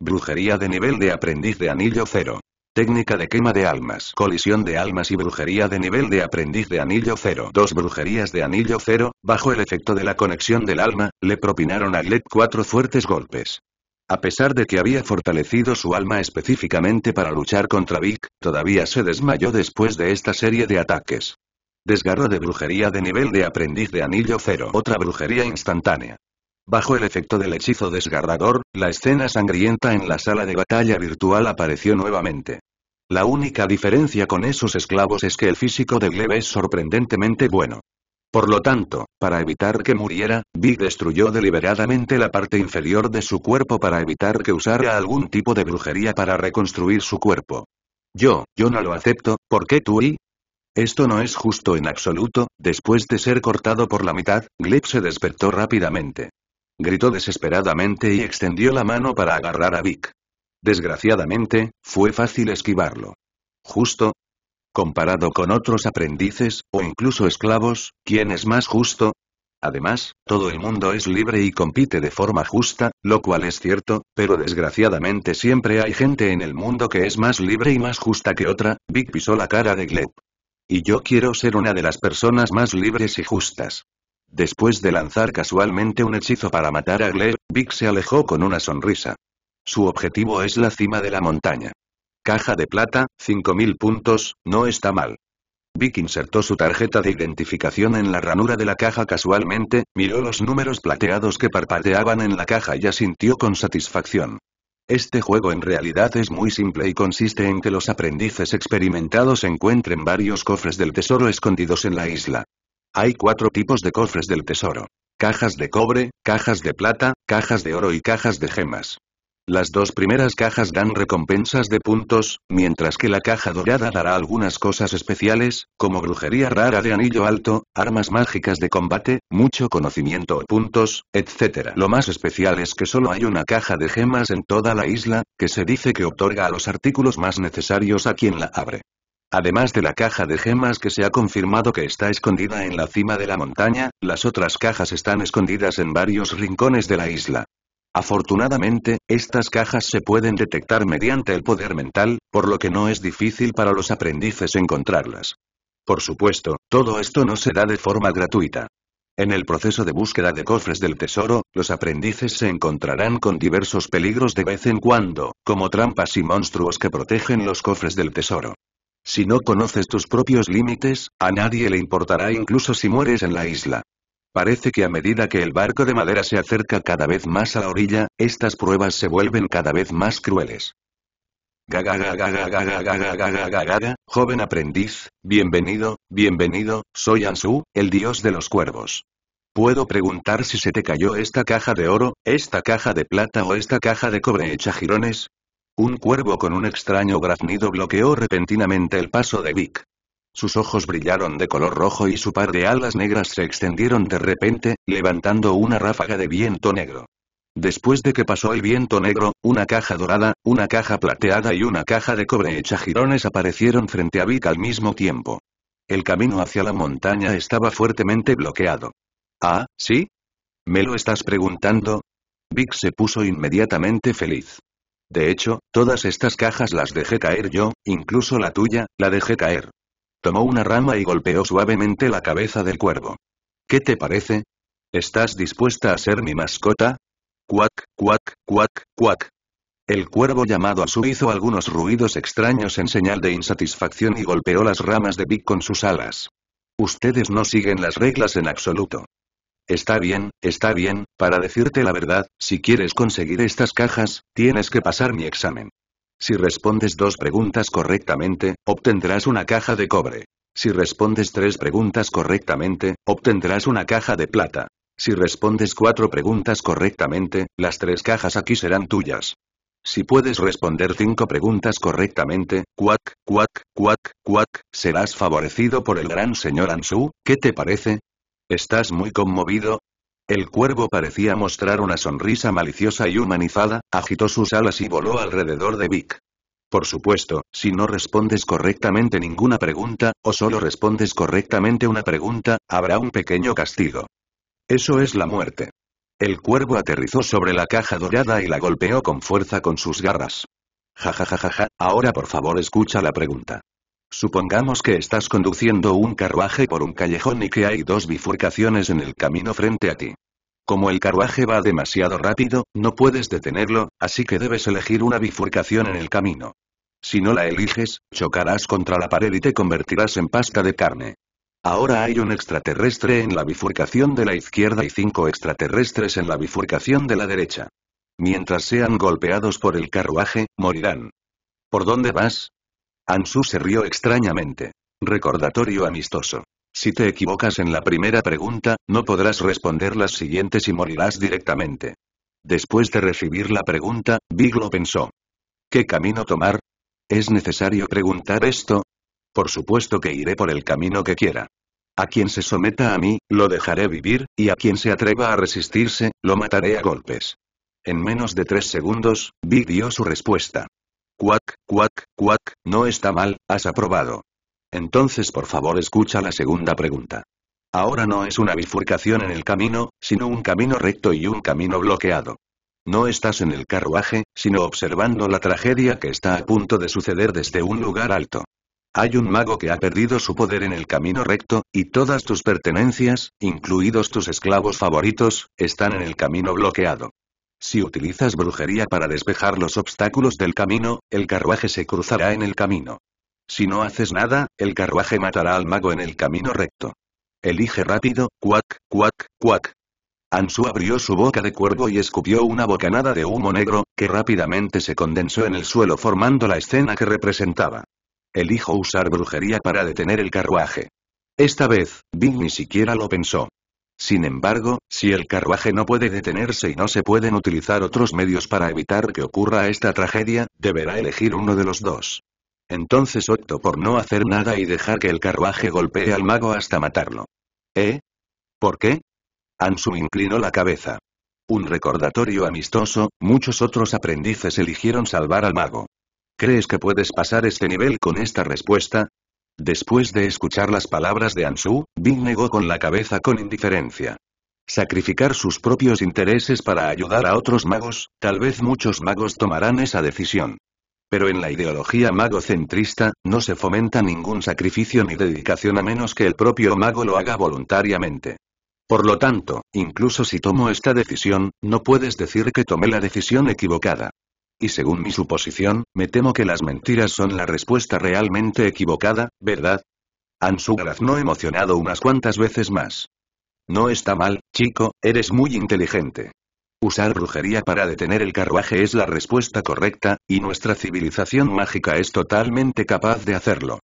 Brujería de nivel de aprendiz de anillo cero. Técnica de quema de almas. Colisión de almas y brujería de nivel de aprendiz de anillo cero. Dos brujerías de anillo cero, bajo el efecto de la conexión del alma, le propinaron a Gleb cuatro fuertes golpes. A pesar de que había fortalecido su alma específicamente para luchar contra Vic, todavía se desmayó después de esta serie de ataques. Desgarro de brujería de nivel de aprendiz de anillo cero. Otra brujería instantánea. Bajo el efecto del hechizo desgarrador, la escena sangrienta en la sala de batalla virtual apareció nuevamente. La única diferencia con esos esclavos es que el físico de Glebe es sorprendentemente bueno. Por lo tanto, para evitar que muriera, Big destruyó deliberadamente la parte inferior de su cuerpo para evitar que usara algún tipo de brujería para reconstruir su cuerpo. Yo, yo no lo acepto, ¿por qué tú y? Esto no es justo en absoluto, después de ser cortado por la mitad, Gleb se despertó rápidamente. Gritó desesperadamente y extendió la mano para agarrar a Vic. Desgraciadamente, fue fácil esquivarlo. Justo, comparado con otros aprendices, o incluso esclavos, ¿quién es más justo? Además, todo el mundo es libre y compite de forma justa, lo cual es cierto, pero desgraciadamente siempre hay gente en el mundo que es más libre y más justa que otra, Vic pisó la cara de Gleb. Y yo quiero ser una de las personas más libres y justas. Después de lanzar casualmente un hechizo para matar a Gleb, Vic se alejó con una sonrisa. Su objetivo es la cima de la montaña. Caja de plata, 5000 puntos, no está mal. Vic insertó su tarjeta de identificación en la ranura de la caja casualmente, miró los números plateados que parpadeaban en la caja y asintió con satisfacción. Este juego en realidad es muy simple y consiste en que los aprendices experimentados encuentren varios cofres del tesoro escondidos en la isla. Hay cuatro tipos de cofres del tesoro. Cajas de cobre, cajas de plata, cajas de oro y cajas de gemas. Las dos primeras cajas dan recompensas de puntos, mientras que la caja dorada dará algunas cosas especiales, como brujería rara de anillo alto, armas mágicas de combate, mucho conocimiento o puntos, etc. Lo más especial es que solo hay una caja de gemas en toda la isla, que se dice que otorga a los artículos más necesarios a quien la abre. Además de la caja de gemas que se ha confirmado que está escondida en la cima de la montaña, las otras cajas están escondidas en varios rincones de la isla. Afortunadamente, estas cajas se pueden detectar mediante el poder mental, por lo que no es difícil para los aprendices encontrarlas. Por supuesto, todo esto no se da de forma gratuita. En el proceso de búsqueda de cofres del tesoro, los aprendices se encontrarán con diversos peligros de vez en cuando, como trampas y monstruos que protegen los cofres del tesoro. Si no conoces tus propios límites, a nadie le importará incluso si mueres en la isla. Parece que a medida que el barco de madera se acerca cada vez más a la orilla, estas pruebas se vuelven cada vez más crueles. Gaga, joven aprendiz, bienvenido, bienvenido, soy Ansu, el dios de los cuervos. Puedo preguntar si se te cayó esta caja de oro, esta caja de plata o esta caja de cobre hecha jirones? Un cuervo con un extraño graznido bloqueó repentinamente el paso de Vic. Sus ojos brillaron de color rojo y su par de alas negras se extendieron de repente, levantando una ráfaga de viento negro. Después de que pasó el viento negro, una caja dorada, una caja plateada y una caja de cobre hecha jirones aparecieron frente a Vic al mismo tiempo. El camino hacia la montaña estaba fuertemente bloqueado. Ah, ¿sí? ¿Me lo estás preguntando? Vic se puso inmediatamente feliz. De hecho, todas estas cajas las dejé caer yo, incluso la tuya, la dejé caer tomó una rama y golpeó suavemente la cabeza del cuervo. ¿Qué te parece? ¿Estás dispuesta a ser mi mascota? Cuac, cuac, cuac, cuac. El cuervo llamado su hizo algunos ruidos extraños en señal de insatisfacción y golpeó las ramas de Vic con sus alas. Ustedes no siguen las reglas en absoluto. Está bien, está bien, para decirte la verdad, si quieres conseguir estas cajas, tienes que pasar mi examen. Si respondes dos preguntas correctamente, obtendrás una caja de cobre. Si respondes tres preguntas correctamente, obtendrás una caja de plata. Si respondes cuatro preguntas correctamente, las tres cajas aquí serán tuyas. Si puedes responder cinco preguntas correctamente, cuac, cuac, cuac, cuac, serás favorecido por el gran señor Ansu, ¿qué te parece? Estás muy conmovido, el cuervo parecía mostrar una sonrisa maliciosa y humanizada, agitó sus alas y voló alrededor de Vic. Por supuesto, si no respondes correctamente ninguna pregunta, o solo respondes correctamente una pregunta, habrá un pequeño castigo. Eso es la muerte. El cuervo aterrizó sobre la caja dorada y la golpeó con fuerza con sus garras. Ja ja ja ja ja, ahora por favor escucha la pregunta. Supongamos que estás conduciendo un carruaje por un callejón y que hay dos bifurcaciones en el camino frente a ti. Como el carruaje va demasiado rápido, no puedes detenerlo, así que debes elegir una bifurcación en el camino. Si no la eliges, chocarás contra la pared y te convertirás en pasta de carne. Ahora hay un extraterrestre en la bifurcación de la izquierda y cinco extraterrestres en la bifurcación de la derecha. Mientras sean golpeados por el carruaje, morirán. ¿Por dónde vas? Ansu se rió extrañamente. Recordatorio amistoso. Si te equivocas en la primera pregunta, no podrás responder las siguientes y morirás directamente. Después de recibir la pregunta, Biglo pensó. ¿Qué camino tomar? ¿Es necesario preguntar esto? Por supuesto que iré por el camino que quiera. A quien se someta a mí, lo dejaré vivir, y a quien se atreva a resistirse, lo mataré a golpes. En menos de tres segundos, Big dio su respuesta. Cuac, cuac, cuac, no está mal, has aprobado. Entonces por favor escucha la segunda pregunta. Ahora no es una bifurcación en el camino, sino un camino recto y un camino bloqueado. No estás en el carruaje, sino observando la tragedia que está a punto de suceder desde un lugar alto. Hay un mago que ha perdido su poder en el camino recto, y todas tus pertenencias, incluidos tus esclavos favoritos, están en el camino bloqueado. Si utilizas brujería para despejar los obstáculos del camino, el carruaje se cruzará en el camino. Si no haces nada, el carruaje matará al mago en el camino recto. Elige rápido, cuac, cuac, cuac. Ansu abrió su boca de cuervo y escupió una bocanada de humo negro, que rápidamente se condensó en el suelo formando la escena que representaba. Elijo usar brujería para detener el carruaje. Esta vez, Bing ni siquiera lo pensó. Sin embargo, si el carruaje no puede detenerse y no se pueden utilizar otros medios para evitar que ocurra esta tragedia, deberá elegir uno de los dos. Entonces opto por no hacer nada y dejar que el carruaje golpee al mago hasta matarlo. ¿Eh? ¿Por qué? Ansu inclinó la cabeza. Un recordatorio amistoso, muchos otros aprendices eligieron salvar al mago. ¿Crees que puedes pasar este nivel con esta respuesta? Después de escuchar las palabras de Anshu, Bing negó con la cabeza con indiferencia. Sacrificar sus propios intereses para ayudar a otros magos, tal vez muchos magos tomarán esa decisión. Pero en la ideología magocentrista, no se fomenta ningún sacrificio ni dedicación a menos que el propio mago lo haga voluntariamente. Por lo tanto, incluso si tomo esta decisión, no puedes decir que tomé la decisión equivocada y según mi suposición, me temo que las mentiras son la respuesta realmente equivocada, ¿verdad? Ansugaraz no emocionado unas cuantas veces más. No está mal, chico, eres muy inteligente. Usar brujería para detener el carruaje es la respuesta correcta, y nuestra civilización mágica es totalmente capaz de hacerlo.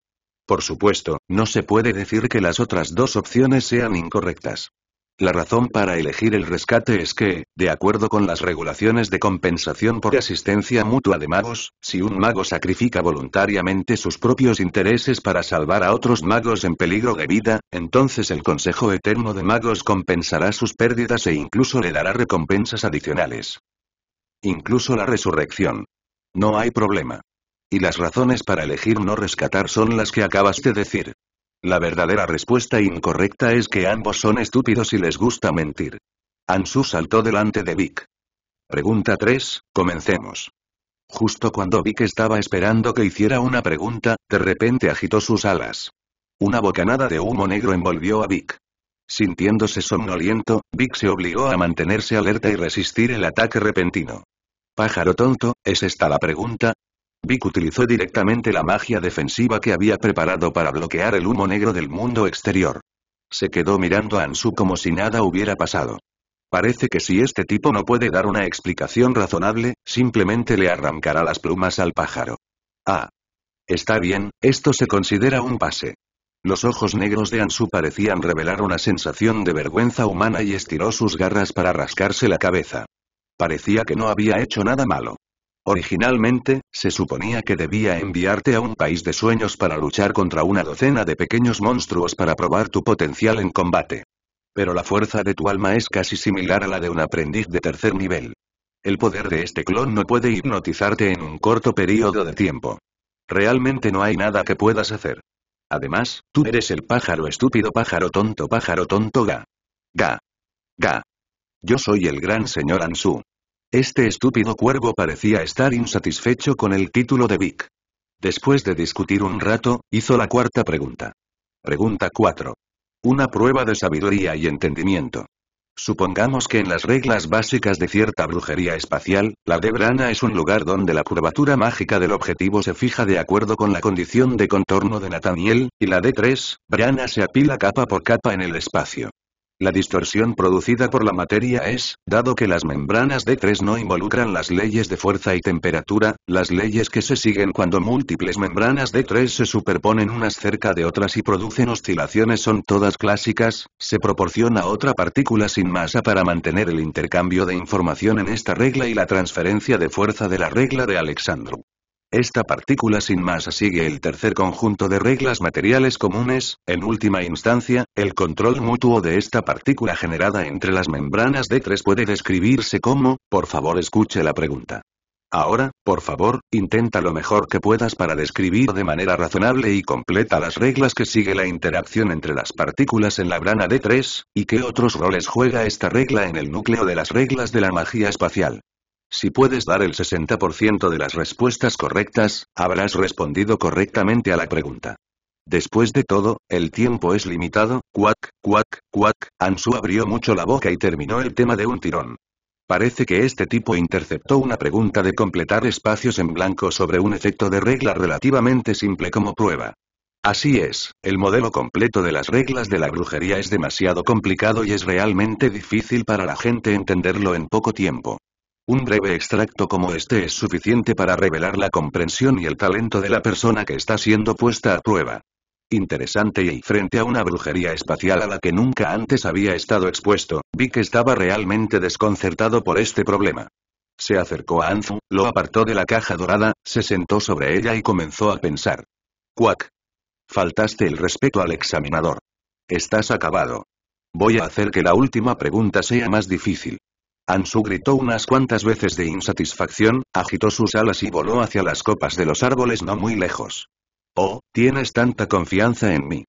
Por supuesto, no se puede decir que las otras dos opciones sean incorrectas. La razón para elegir el rescate es que, de acuerdo con las regulaciones de compensación por asistencia mutua de magos, si un mago sacrifica voluntariamente sus propios intereses para salvar a otros magos en peligro de vida, entonces el Consejo Eterno de Magos compensará sus pérdidas e incluso le dará recompensas adicionales. Incluso la resurrección. No hay problema. Y las razones para elegir no rescatar son las que acabas de decir. La verdadera respuesta incorrecta es que ambos son estúpidos y les gusta mentir. Ansu saltó delante de Vic. Pregunta 3, comencemos. Justo cuando Vic estaba esperando que hiciera una pregunta, de repente agitó sus alas. Una bocanada de humo negro envolvió a Vic. Sintiéndose somnoliento, Vic se obligó a mantenerse alerta y resistir el ataque repentino. Pájaro tonto, ¿es esta la pregunta? Vic utilizó directamente la magia defensiva que había preparado para bloquear el humo negro del mundo exterior. Se quedó mirando a Ansu como si nada hubiera pasado. Parece que si este tipo no puede dar una explicación razonable, simplemente le arrancará las plumas al pájaro. Ah. Está bien, esto se considera un pase. Los ojos negros de Ansu parecían revelar una sensación de vergüenza humana y estiró sus garras para rascarse la cabeza. Parecía que no había hecho nada malo. Originalmente, se suponía que debía enviarte a un país de sueños para luchar contra una docena de pequeños monstruos para probar tu potencial en combate. Pero la fuerza de tu alma es casi similar a la de un aprendiz de tercer nivel. El poder de este clon no puede hipnotizarte en un corto periodo de tiempo. Realmente no hay nada que puedas hacer. Además, tú eres el pájaro estúpido pájaro tonto pájaro tonto ga. Ga. Ga. Yo soy el gran señor Ansu. Este estúpido cuervo parecía estar insatisfecho con el título de Vic. Después de discutir un rato, hizo la cuarta pregunta. Pregunta 4. Una prueba de sabiduría y entendimiento. Supongamos que en las reglas básicas de cierta brujería espacial, la de Brana es un lugar donde la curvatura mágica del objetivo se fija de acuerdo con la condición de contorno de Nathaniel, y la de 3 Brana se apila capa por capa en el espacio. La distorsión producida por la materia es, dado que las membranas D3 no involucran las leyes de fuerza y temperatura, las leyes que se siguen cuando múltiples membranas D3 se superponen unas cerca de otras y producen oscilaciones son todas clásicas, se proporciona otra partícula sin masa para mantener el intercambio de información en esta regla y la transferencia de fuerza de la regla de Alexandru. Esta partícula sin masa sigue el tercer conjunto de reglas materiales comunes, en última instancia, el control mutuo de esta partícula generada entre las membranas d 3 puede describirse como, por favor escuche la pregunta. Ahora, por favor, intenta lo mejor que puedas para describir de manera razonable y completa las reglas que sigue la interacción entre las partículas en la brana D3, y qué otros roles juega esta regla en el núcleo de las reglas de la magia espacial. Si puedes dar el 60% de las respuestas correctas, habrás respondido correctamente a la pregunta. Después de todo, el tiempo es limitado, cuac, cuac, cuac, Ansu abrió mucho la boca y terminó el tema de un tirón. Parece que este tipo interceptó una pregunta de completar espacios en blanco sobre un efecto de regla relativamente simple como prueba. Así es, el modelo completo de las reglas de la brujería es demasiado complicado y es realmente difícil para la gente entenderlo en poco tiempo. Un breve extracto como este es suficiente para revelar la comprensión y el talento de la persona que está siendo puesta a prueba. Interesante y frente a una brujería espacial a la que nunca antes había estado expuesto, vi que estaba realmente desconcertado por este problema. Se acercó a Anzu, lo apartó de la caja dorada, se sentó sobre ella y comenzó a pensar. Cuac. Faltaste el respeto al examinador. Estás acabado. Voy a hacer que la última pregunta sea más difícil. Ansu gritó unas cuantas veces de insatisfacción, agitó sus alas y voló hacia las copas de los árboles no muy lejos. Oh, tienes tanta confianza en mí.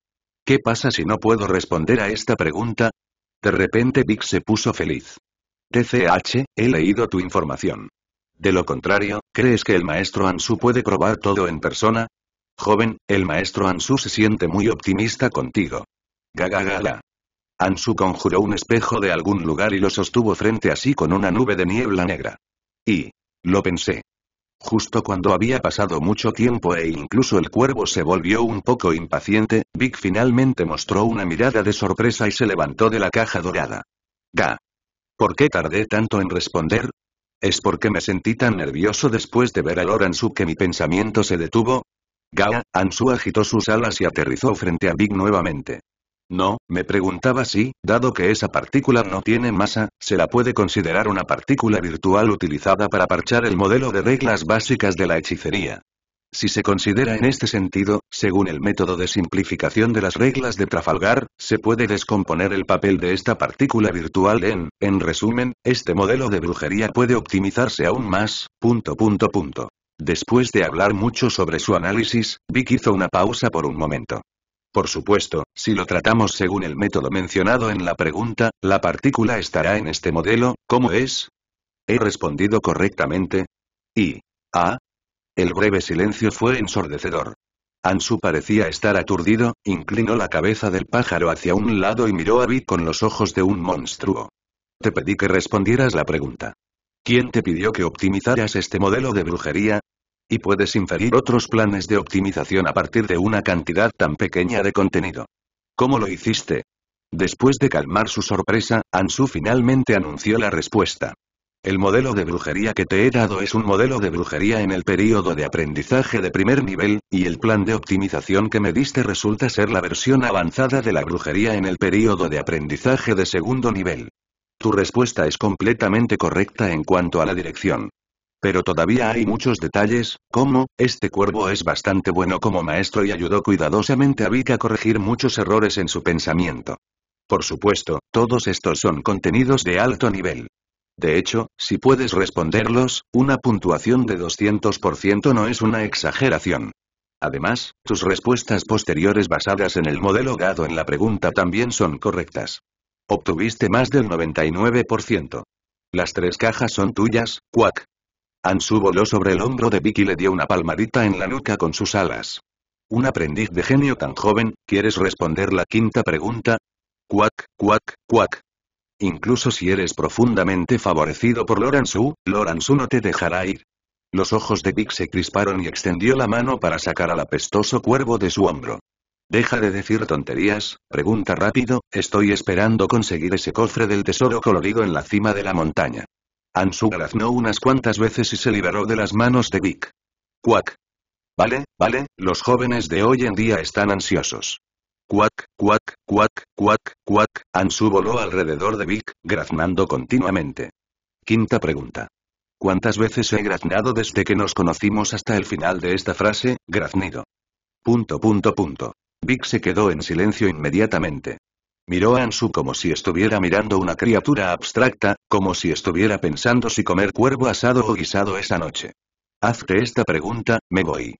¿Qué pasa si no puedo responder a esta pregunta? De repente Vic se puso feliz. TCH, he leído tu información. De lo contrario, ¿crees que el maestro Ansu puede probar todo en persona? Joven, el maestro Ansu se siente muy optimista contigo. Gagagala. Ansu conjuró un espejo de algún lugar y lo sostuvo frente a sí con una nube de niebla negra. Y... lo pensé. Justo cuando había pasado mucho tiempo e incluso el cuervo se volvió un poco impaciente, Big finalmente mostró una mirada de sorpresa y se levantó de la caja dorada. Ga. ¿Por qué tardé tanto en responder? ¿Es porque me sentí tan nervioso después de ver a su que mi pensamiento se detuvo? Ga, Ansu agitó sus alas y aterrizó frente a Big nuevamente. No, me preguntaba si, dado que esa partícula no tiene masa, se la puede considerar una partícula virtual utilizada para parchar el modelo de reglas básicas de la hechicería. Si se considera en este sentido, según el método de simplificación de las reglas de Trafalgar, se puede descomponer el papel de esta partícula virtual en, en resumen, este modelo de brujería puede optimizarse aún más, Después de hablar mucho sobre su análisis, Vic hizo una pausa por un momento. Por supuesto, si lo tratamos según el método mencionado en la pregunta, la partícula estará en este modelo, ¿cómo es? ¿He respondido correctamente? Y. ah?» El breve silencio fue ensordecedor. Ansu parecía estar aturdido, inclinó la cabeza del pájaro hacia un lado y miró a Vic con los ojos de un monstruo. Te pedí que respondieras la pregunta. ¿Quién te pidió que optimizaras este modelo de brujería? Y puedes inferir otros planes de optimización a partir de una cantidad tan pequeña de contenido. ¿Cómo lo hiciste? Después de calmar su sorpresa, Ansu finalmente anunció la respuesta. El modelo de brujería que te he dado es un modelo de brujería en el periodo de aprendizaje de primer nivel, y el plan de optimización que me diste resulta ser la versión avanzada de la brujería en el periodo de aprendizaje de segundo nivel. Tu respuesta es completamente correcta en cuanto a la dirección. Pero todavía hay muchos detalles, como, este cuervo es bastante bueno como maestro y ayudó cuidadosamente a Vic a corregir muchos errores en su pensamiento. Por supuesto, todos estos son contenidos de alto nivel. De hecho, si puedes responderlos, una puntuación de 200% no es una exageración. Además, tus respuestas posteriores basadas en el modelo dado en la pregunta también son correctas. Obtuviste más del 99%. Las tres cajas son tuyas, Cuac. Ansu voló sobre el hombro de Vicky y le dio una palmadita en la nuca con sus alas. Un aprendiz de genio tan joven, ¿quieres responder la quinta pregunta? Cuac, cuac, cuac. Incluso si eres profundamente favorecido por Loransu, Loransu no te dejará ir. Los ojos de Vic se crisparon y extendió la mano para sacar al apestoso cuervo de su hombro. Deja de decir tonterías, pregunta rápido, estoy esperando conseguir ese cofre del tesoro colorido en la cima de la montaña. Ansu graznó unas cuantas veces y se liberó de las manos de Vic. Cuac. Vale, vale, los jóvenes de hoy en día están ansiosos. Cuac, cuac, cuac, cuac, cuac, Ansu voló alrededor de Vic, graznando continuamente. Quinta pregunta. ¿Cuántas veces he graznado desde que nos conocimos hasta el final de esta frase, graznido? Punto punto punto. Vic se quedó en silencio inmediatamente. Miró a Ansu como si estuviera mirando una criatura abstracta, como si estuviera pensando si comer cuervo asado o guisado esa noche. Hazte esta pregunta, me voy.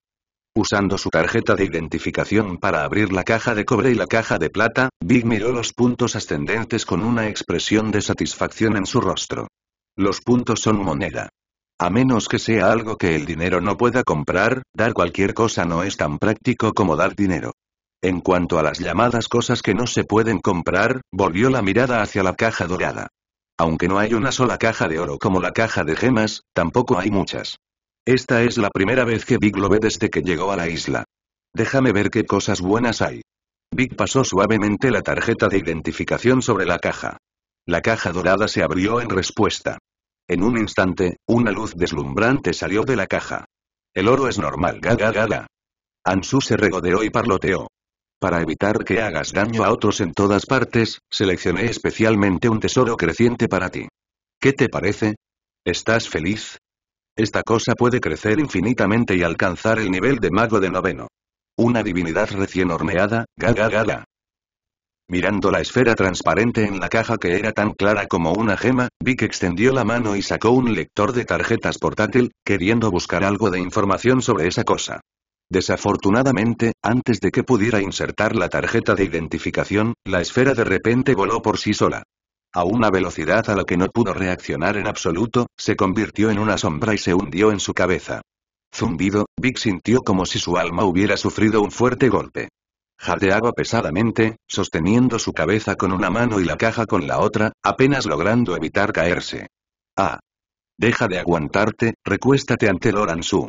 Usando su tarjeta de identificación para abrir la caja de cobre y la caja de plata, Big miró los puntos ascendentes con una expresión de satisfacción en su rostro. Los puntos son moneda. A menos que sea algo que el dinero no pueda comprar, dar cualquier cosa no es tan práctico como dar dinero. En cuanto a las llamadas cosas que no se pueden comprar, volvió la mirada hacia la caja dorada. Aunque no hay una sola caja de oro como la caja de gemas, tampoco hay muchas. Esta es la primera vez que Big lo ve desde que llegó a la isla. Déjame ver qué cosas buenas hay. Big pasó suavemente la tarjeta de identificación sobre la caja. La caja dorada se abrió en respuesta. En un instante, una luz deslumbrante salió de la caja. El oro es normal, gaga gaga. Ansu se regodeó y parloteó. Para evitar que hagas daño a otros en todas partes, seleccioné especialmente un tesoro creciente para ti. ¿Qué te parece? ¿Estás feliz? Esta cosa puede crecer infinitamente y alcanzar el nivel de mago de noveno. Una divinidad recién horneada, gaga gaga. Mirando la esfera transparente en la caja que era tan clara como una gema, Vic extendió la mano y sacó un lector de tarjetas portátil, queriendo buscar algo de información sobre esa cosa. Desafortunadamente, antes de que pudiera insertar la tarjeta de identificación, la esfera de repente voló por sí sola. A una velocidad a la que no pudo reaccionar en absoluto, se convirtió en una sombra y se hundió en su cabeza. Zumbido, Vic sintió como si su alma hubiera sufrido un fuerte golpe. Jadeaba pesadamente, sosteniendo su cabeza con una mano y la caja con la otra, apenas logrando evitar caerse. Ah. Deja de aguantarte, recuéstate ante Loran Su.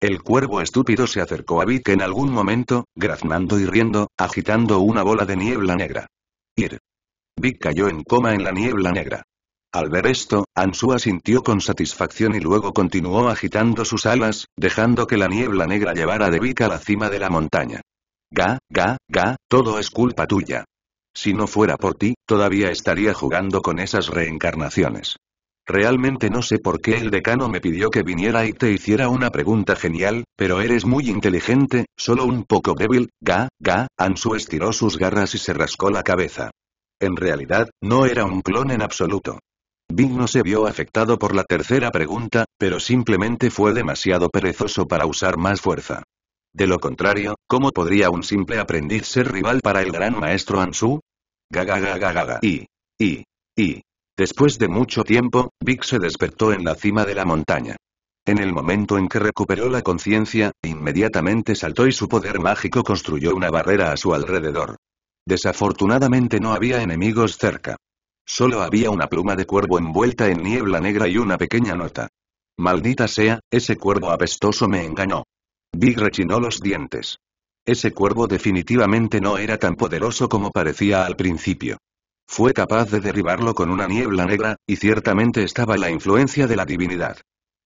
El cuervo estúpido se acercó a Vic en algún momento, graznando y riendo, agitando una bola de niebla negra. Ir. Vic cayó en coma en la niebla negra. Al ver esto, Ansua sintió con satisfacción y luego continuó agitando sus alas, dejando que la niebla negra llevara de Vic a la cima de la montaña. Ga, ga, ga, todo es culpa tuya. Si no fuera por ti, todavía estaría jugando con esas reencarnaciones. Realmente no sé por qué el decano me pidió que viniera y te hiciera una pregunta genial, pero eres muy inteligente, solo un poco débil, ga, ga, Ansu estiró sus garras y se rascó la cabeza. En realidad, no era un clon en absoluto. Bing no se vio afectado por la tercera pregunta, pero simplemente fue demasiado perezoso para usar más fuerza. De lo contrario, ¿cómo podría un simple aprendiz ser rival para el gran maestro Ansu? Ga ga ga ga. y, y, y, Después de mucho tiempo, Vic se despertó en la cima de la montaña. En el momento en que recuperó la conciencia, inmediatamente saltó y su poder mágico construyó una barrera a su alrededor. Desafortunadamente no había enemigos cerca. Solo había una pluma de cuervo envuelta en niebla negra y una pequeña nota. Maldita sea, ese cuervo apestoso me engañó. Big rechinó los dientes. Ese cuervo definitivamente no era tan poderoso como parecía al principio. Fue capaz de derribarlo con una niebla negra, y ciertamente estaba la influencia de la divinidad.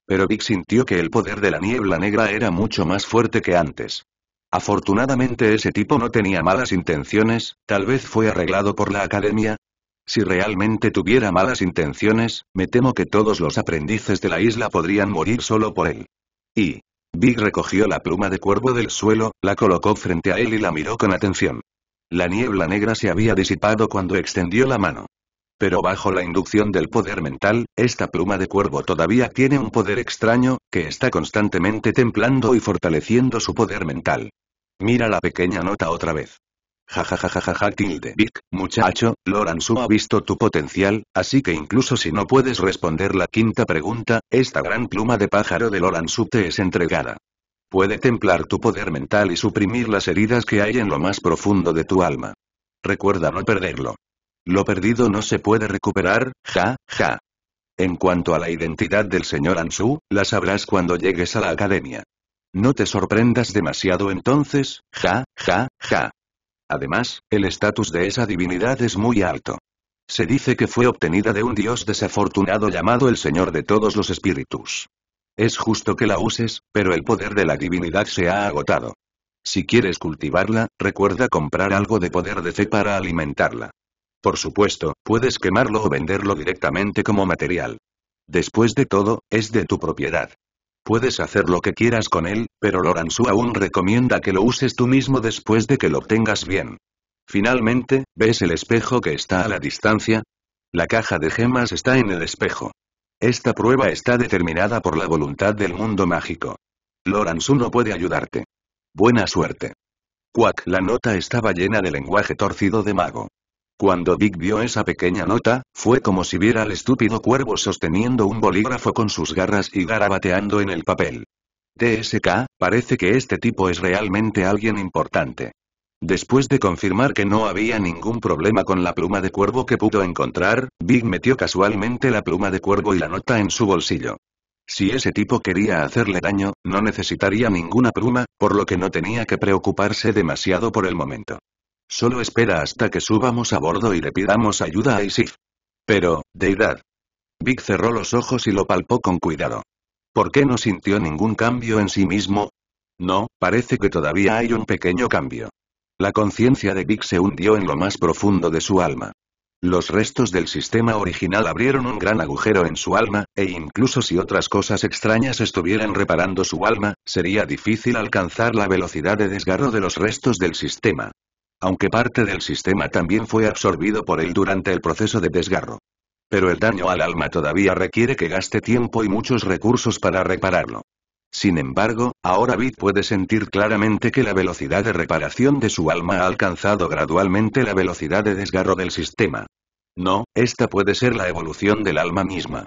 Pero Big sintió que el poder de la niebla negra era mucho más fuerte que antes. Afortunadamente ese tipo no tenía malas intenciones, tal vez fue arreglado por la academia. Si realmente tuviera malas intenciones, me temo que todos los aprendices de la isla podrían morir solo por él. Y... Big recogió la pluma de cuervo del suelo, la colocó frente a él y la miró con atención. La niebla negra se había disipado cuando extendió la mano. Pero bajo la inducción del poder mental, esta pluma de cuervo todavía tiene un poder extraño, que está constantemente templando y fortaleciendo su poder mental. Mira la pequeña nota otra vez. Jajajajaja tilde Vic, muchacho, Loranzo ha visto tu potencial, así que incluso si no puedes responder la quinta pregunta, esta gran pluma de pájaro de Loransu te es entregada. Puede templar tu poder mental y suprimir las heridas que hay en lo más profundo de tu alma. Recuerda no perderlo. Lo perdido no se puede recuperar, ja, ja. En cuanto a la identidad del señor Ansu, la sabrás cuando llegues a la academia. No te sorprendas demasiado entonces, ja, ja, ja. Además, el estatus de esa divinidad es muy alto. Se dice que fue obtenida de un dios desafortunado llamado el Señor de todos los espíritus. Es justo que la uses, pero el poder de la divinidad se ha agotado. Si quieres cultivarla, recuerda comprar algo de poder de fe para alimentarla. Por supuesto, puedes quemarlo o venderlo directamente como material. Después de todo, es de tu propiedad. Puedes hacer lo que quieras con él, pero Loransu aún recomienda que lo uses tú mismo después de que lo obtengas bien. Finalmente, ¿ves el espejo que está a la distancia? La caja de gemas está en el espejo. Esta prueba está determinada por la voluntad del mundo mágico. Loransu no puede ayudarte. Buena suerte. Cuac, la nota estaba llena de lenguaje torcido de mago. Cuando Vic vio esa pequeña nota, fue como si viera al estúpido cuervo sosteniendo un bolígrafo con sus garras y garabateando en el papel. TSK, parece que este tipo es realmente alguien importante. Después de confirmar que no había ningún problema con la pluma de cuervo que pudo encontrar, Big metió casualmente la pluma de cuervo y la nota en su bolsillo. Si ese tipo quería hacerle daño, no necesitaría ninguna pluma, por lo que no tenía que preocuparse demasiado por el momento. Solo espera hasta que subamos a bordo y le pidamos ayuda a Isif. Pero, deidad. Big cerró los ojos y lo palpó con cuidado. ¿Por qué no sintió ningún cambio en sí mismo? No, parece que todavía hay un pequeño cambio. La conciencia de Big se hundió en lo más profundo de su alma. Los restos del sistema original abrieron un gran agujero en su alma, e incluso si otras cosas extrañas estuvieran reparando su alma, sería difícil alcanzar la velocidad de desgarro de los restos del sistema. Aunque parte del sistema también fue absorbido por él durante el proceso de desgarro. Pero el daño al alma todavía requiere que gaste tiempo y muchos recursos para repararlo. Sin embargo, ahora Vic puede sentir claramente que la velocidad de reparación de su alma ha alcanzado gradualmente la velocidad de desgarro del sistema. No, esta puede ser la evolución del alma misma.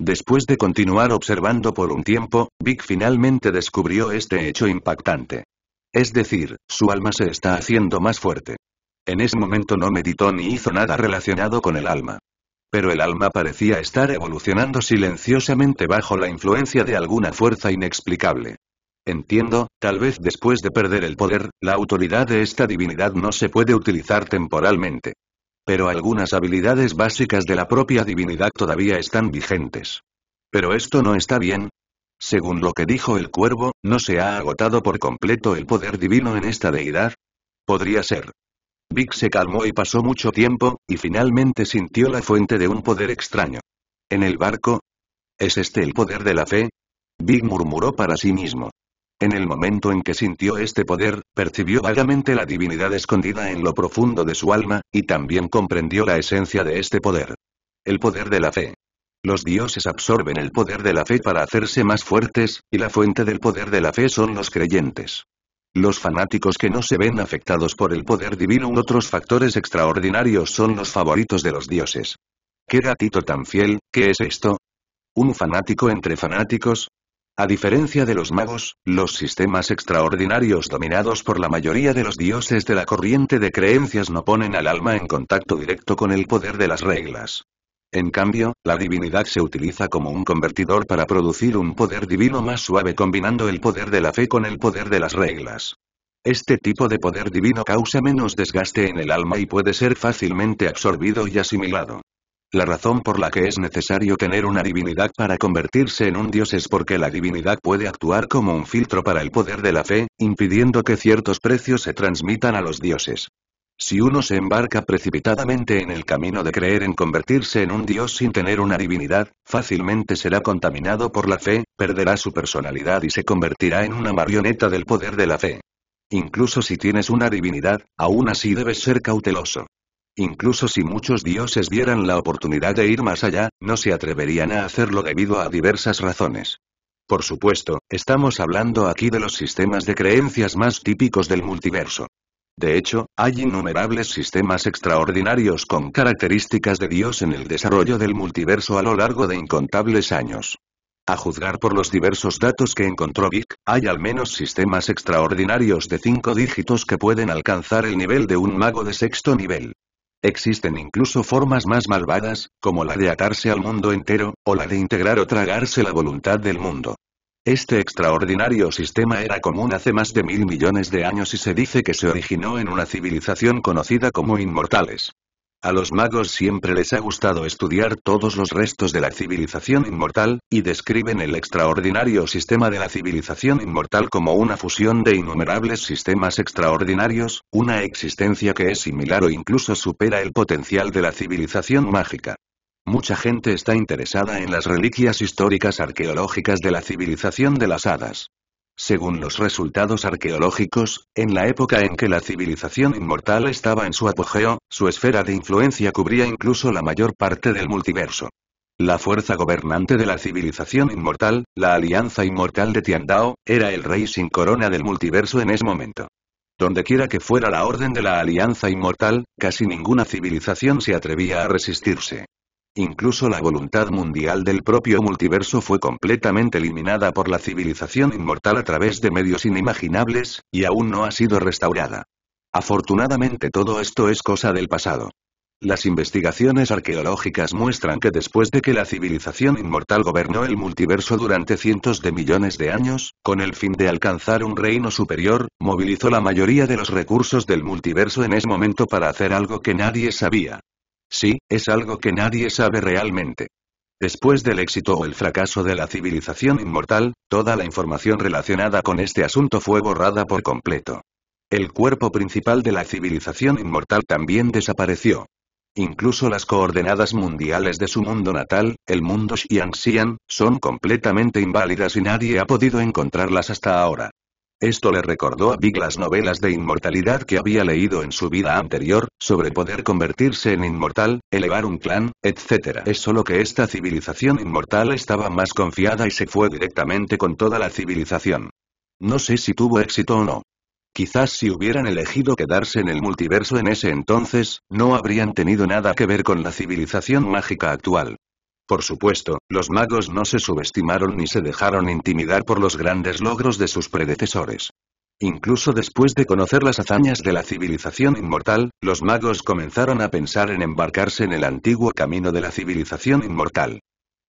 Después de continuar observando por un tiempo, Vic finalmente descubrió este hecho impactante. Es decir, su alma se está haciendo más fuerte. En ese momento no meditó ni hizo nada relacionado con el alma. Pero el alma parecía estar evolucionando silenciosamente bajo la influencia de alguna fuerza inexplicable. Entiendo, tal vez después de perder el poder, la autoridad de esta divinidad no se puede utilizar temporalmente. Pero algunas habilidades básicas de la propia divinidad todavía están vigentes. Pero esto no está bien. Según lo que dijo el cuervo, ¿no se ha agotado por completo el poder divino en esta deidad? Podría ser. Big se calmó y pasó mucho tiempo, y finalmente sintió la fuente de un poder extraño. En el barco, ¿Es este el poder de la fe? Big murmuró para sí mismo. En el momento en que sintió este poder, percibió vagamente la divinidad escondida en lo profundo de su alma, y también comprendió la esencia de este poder. El poder de la fe. Los dioses absorben el poder de la fe para hacerse más fuertes, y la fuente del poder de la fe son los creyentes. Los fanáticos que no se ven afectados por el poder divino u otros factores extraordinarios son los favoritos de los dioses. ¿Qué gatito tan fiel, qué es esto? ¿Un fanático entre fanáticos? A diferencia de los magos, los sistemas extraordinarios dominados por la mayoría de los dioses de la corriente de creencias no ponen al alma en contacto directo con el poder de las reglas. En cambio, la divinidad se utiliza como un convertidor para producir un poder divino más suave combinando el poder de la fe con el poder de las reglas. Este tipo de poder divino causa menos desgaste en el alma y puede ser fácilmente absorbido y asimilado. La razón por la que es necesario tener una divinidad para convertirse en un dios es porque la divinidad puede actuar como un filtro para el poder de la fe, impidiendo que ciertos precios se transmitan a los dioses. Si uno se embarca precipitadamente en el camino de creer en convertirse en un dios sin tener una divinidad, fácilmente será contaminado por la fe, perderá su personalidad y se convertirá en una marioneta del poder de la fe. Incluso si tienes una divinidad, aún así debes ser cauteloso. Incluso si muchos dioses vieran la oportunidad de ir más allá, no se atreverían a hacerlo debido a diversas razones. Por supuesto, estamos hablando aquí de los sistemas de creencias más típicos del multiverso. De hecho, hay innumerables sistemas extraordinarios con características de Dios en el desarrollo del multiverso a lo largo de incontables años. A juzgar por los diversos datos que encontró Vic, hay al menos sistemas extraordinarios de cinco dígitos que pueden alcanzar el nivel de un mago de sexto nivel. Existen incluso formas más malvadas, como la de atarse al mundo entero, o la de integrar o tragarse la voluntad del mundo. Este extraordinario sistema era común hace más de mil millones de años y se dice que se originó en una civilización conocida como inmortales. A los magos siempre les ha gustado estudiar todos los restos de la civilización inmortal, y describen el extraordinario sistema de la civilización inmortal como una fusión de innumerables sistemas extraordinarios, una existencia que es similar o incluso supera el potencial de la civilización mágica. Mucha gente está interesada en las reliquias históricas arqueológicas de la civilización de las hadas. Según los resultados arqueológicos, en la época en que la civilización inmortal estaba en su apogeo, su esfera de influencia cubría incluso la mayor parte del multiverso. La fuerza gobernante de la civilización inmortal, la alianza inmortal de Tiandao, era el rey sin corona del multiverso en ese momento. Dondequiera que fuera la orden de la alianza inmortal, casi ninguna civilización se atrevía a resistirse. Incluso la voluntad mundial del propio multiverso fue completamente eliminada por la civilización inmortal a través de medios inimaginables, y aún no ha sido restaurada. Afortunadamente todo esto es cosa del pasado. Las investigaciones arqueológicas muestran que después de que la civilización inmortal gobernó el multiverso durante cientos de millones de años, con el fin de alcanzar un reino superior, movilizó la mayoría de los recursos del multiverso en ese momento para hacer algo que nadie sabía, Sí, es algo que nadie sabe realmente. Después del éxito o el fracaso de la civilización inmortal, toda la información relacionada con este asunto fue borrada por completo. El cuerpo principal de la civilización inmortal también desapareció. Incluso las coordenadas mundiales de su mundo natal, el mundo Xiangxian, son completamente inválidas y nadie ha podido encontrarlas hasta ahora. Esto le recordó a Big las novelas de inmortalidad que había leído en su vida anterior, sobre poder convertirse en inmortal, elevar un clan, etc. Es solo que esta civilización inmortal estaba más confiada y se fue directamente con toda la civilización. No sé si tuvo éxito o no. Quizás si hubieran elegido quedarse en el multiverso en ese entonces, no habrían tenido nada que ver con la civilización mágica actual. Por supuesto, los magos no se subestimaron ni se dejaron intimidar por los grandes logros de sus predecesores. Incluso después de conocer las hazañas de la civilización inmortal, los magos comenzaron a pensar en embarcarse en el antiguo camino de la civilización inmortal.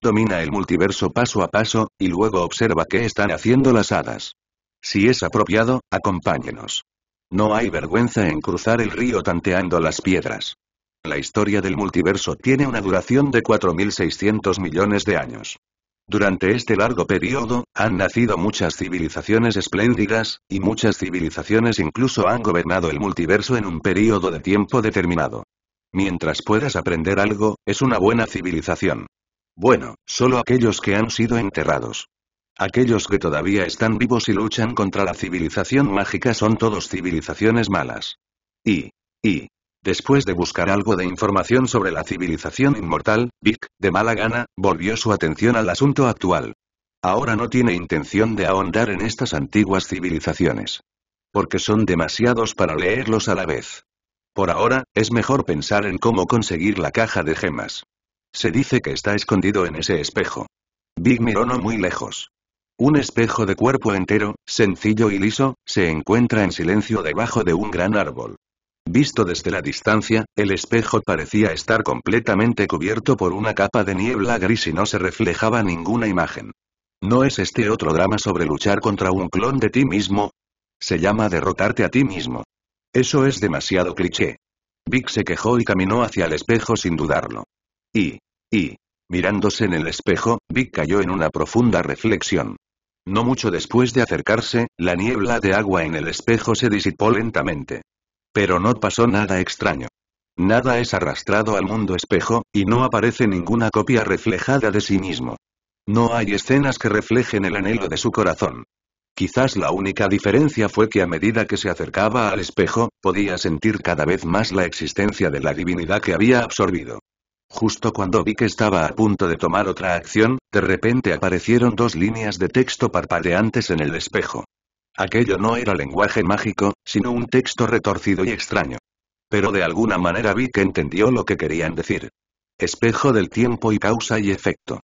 Domina el multiverso paso a paso, y luego observa qué están haciendo las hadas. Si es apropiado, acompáñenos. No hay vergüenza en cruzar el río tanteando las piedras. La historia del multiverso tiene una duración de 4.600 millones de años. Durante este largo periodo, han nacido muchas civilizaciones espléndidas, y muchas civilizaciones incluso han gobernado el multiverso en un periodo de tiempo determinado. Mientras puedas aprender algo, es una buena civilización. Bueno, solo aquellos que han sido enterrados. Aquellos que todavía están vivos y luchan contra la civilización mágica son todos civilizaciones malas. Y, y, Después de buscar algo de información sobre la civilización inmortal, Vic, de mala gana, volvió su atención al asunto actual. Ahora no tiene intención de ahondar en estas antiguas civilizaciones. Porque son demasiados para leerlos a la vez. Por ahora, es mejor pensar en cómo conseguir la caja de gemas. Se dice que está escondido en ese espejo. Vic miró no muy lejos. Un espejo de cuerpo entero, sencillo y liso, se encuentra en silencio debajo de un gran árbol. Visto desde la distancia, el espejo parecía estar completamente cubierto por una capa de niebla gris y no se reflejaba ninguna imagen. ¿No es este otro drama sobre luchar contra un clon de ti mismo? Se llama derrotarte a ti mismo. Eso es demasiado cliché. Vic se quejó y caminó hacia el espejo sin dudarlo. Y, y, mirándose en el espejo, Vic cayó en una profunda reflexión. No mucho después de acercarse, la niebla de agua en el espejo se disipó lentamente. Pero no pasó nada extraño. Nada es arrastrado al mundo espejo, y no aparece ninguna copia reflejada de sí mismo. No hay escenas que reflejen el anhelo de su corazón. Quizás la única diferencia fue que a medida que se acercaba al espejo, podía sentir cada vez más la existencia de la divinidad que había absorbido. Justo cuando vi que estaba a punto de tomar otra acción, de repente aparecieron dos líneas de texto parpadeantes en el espejo. Aquello no era lenguaje mágico, sino un texto retorcido y extraño. Pero de alguna manera vi que entendió lo que querían decir. Espejo del tiempo y causa y efecto.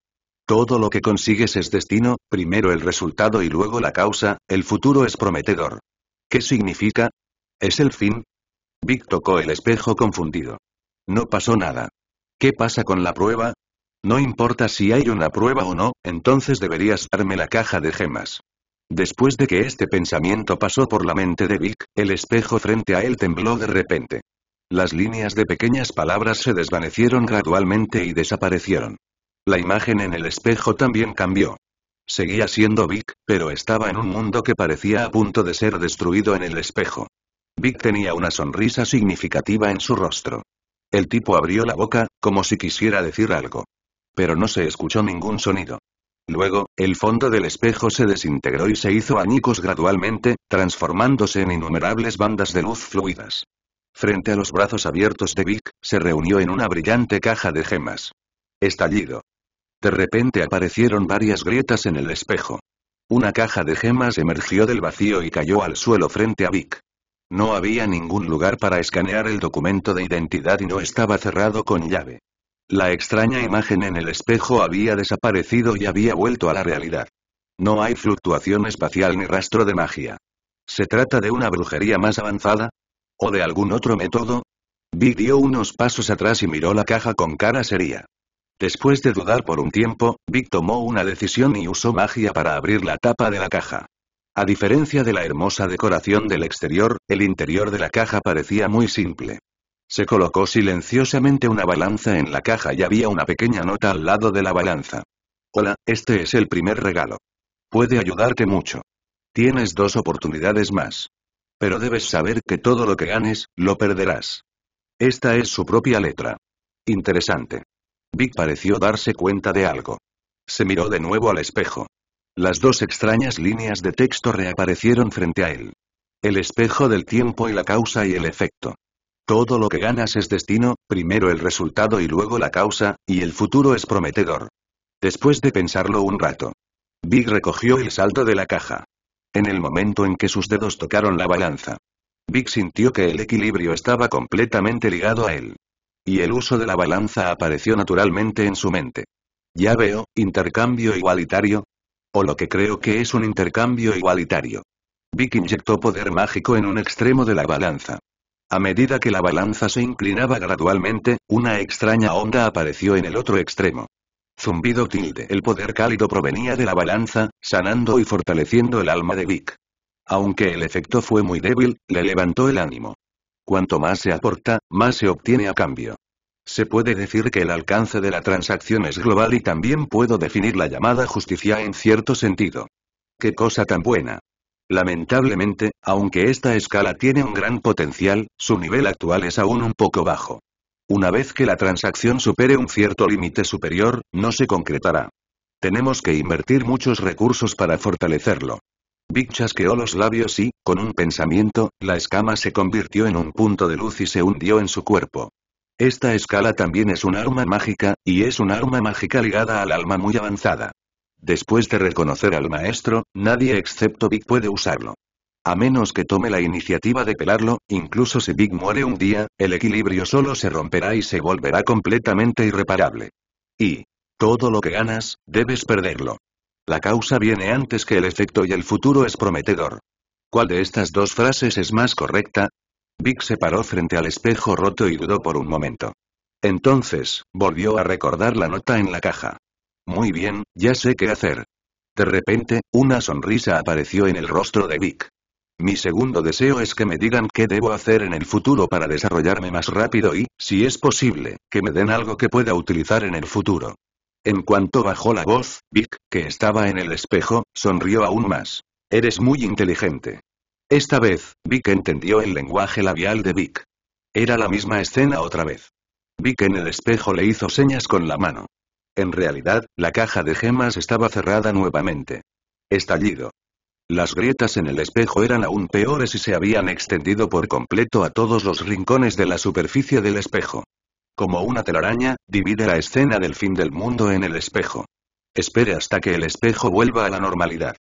Todo lo que consigues es destino, primero el resultado y luego la causa, el futuro es prometedor. ¿Qué significa? ¿Es el fin? Vic tocó el espejo confundido. No pasó nada. ¿Qué pasa con la prueba? No importa si hay una prueba o no, entonces deberías darme la caja de gemas. Después de que este pensamiento pasó por la mente de Vic, el espejo frente a él tembló de repente. Las líneas de pequeñas palabras se desvanecieron gradualmente y desaparecieron. La imagen en el espejo también cambió. Seguía siendo Vic, pero estaba en un mundo que parecía a punto de ser destruido en el espejo. Vic tenía una sonrisa significativa en su rostro. El tipo abrió la boca, como si quisiera decir algo. Pero no se escuchó ningún sonido. Luego, el fondo del espejo se desintegró y se hizo añicos gradualmente, transformándose en innumerables bandas de luz fluidas. Frente a los brazos abiertos de Vic, se reunió en una brillante caja de gemas. Estallido. De repente aparecieron varias grietas en el espejo. Una caja de gemas emergió del vacío y cayó al suelo frente a Vic. No había ningún lugar para escanear el documento de identidad y no estaba cerrado con llave. La extraña imagen en el espejo había desaparecido y había vuelto a la realidad. No hay fluctuación espacial ni rastro de magia. ¿Se trata de una brujería más avanzada? ¿O de algún otro método? Vic dio unos pasos atrás y miró la caja con cara seria. Después de dudar por un tiempo, Vic tomó una decisión y usó magia para abrir la tapa de la caja. A diferencia de la hermosa decoración del exterior, el interior de la caja parecía muy simple. Se colocó silenciosamente una balanza en la caja y había una pequeña nota al lado de la balanza. Hola, este es el primer regalo. Puede ayudarte mucho. Tienes dos oportunidades más. Pero debes saber que todo lo que ganes, lo perderás. Esta es su propia letra. Interesante. Vic pareció darse cuenta de algo. Se miró de nuevo al espejo. Las dos extrañas líneas de texto reaparecieron frente a él. El espejo del tiempo y la causa y el efecto. Todo lo que ganas es destino, primero el resultado y luego la causa, y el futuro es prometedor. Después de pensarlo un rato, Big recogió el salto de la caja. En el momento en que sus dedos tocaron la balanza, Big sintió que el equilibrio estaba completamente ligado a él. Y el uso de la balanza apareció naturalmente en su mente. Ya veo, intercambio igualitario. O lo que creo que es un intercambio igualitario. Vic inyectó poder mágico en un extremo de la balanza. A medida que la balanza se inclinaba gradualmente, una extraña onda apareció en el otro extremo. Zumbido tilde. El poder cálido provenía de la balanza, sanando y fortaleciendo el alma de Vic. Aunque el efecto fue muy débil, le levantó el ánimo. Cuanto más se aporta, más se obtiene a cambio. Se puede decir que el alcance de la transacción es global y también puedo definir la llamada justicia en cierto sentido. ¡Qué cosa tan buena! Lamentablemente, aunque esta escala tiene un gran potencial, su nivel actual es aún un poco bajo. Una vez que la transacción supere un cierto límite superior, no se concretará. Tenemos que invertir muchos recursos para fortalecerlo. Big chasqueó los labios y, con un pensamiento, la escama se convirtió en un punto de luz y se hundió en su cuerpo. Esta escala también es un arma mágica, y es un arma mágica ligada al alma muy avanzada. Después de reconocer al maestro, nadie excepto Big puede usarlo. A menos que tome la iniciativa de pelarlo, incluso si Big muere un día, el equilibrio solo se romperá y se volverá completamente irreparable. Y todo lo que ganas, debes perderlo. La causa viene antes que el efecto y el futuro es prometedor. ¿Cuál de estas dos frases es más correcta? Vic se paró frente al espejo roto y dudó por un momento. Entonces, volvió a recordar la nota en la caja. Muy bien, ya sé qué hacer. De repente, una sonrisa apareció en el rostro de Vic. Mi segundo deseo es que me digan qué debo hacer en el futuro para desarrollarme más rápido y, si es posible, que me den algo que pueda utilizar en el futuro. En cuanto bajó la voz, Vic, que estaba en el espejo, sonrió aún más. Eres muy inteligente. Esta vez, Vic entendió el lenguaje labial de Vic. Era la misma escena otra vez. Vic en el espejo le hizo señas con la mano. En realidad, la caja de gemas estaba cerrada nuevamente. Estallido. Las grietas en el espejo eran aún peores y se habían extendido por completo a todos los rincones de la superficie del espejo. Como una telaraña, divide la escena del fin del mundo en el espejo. Espere hasta que el espejo vuelva a la normalidad.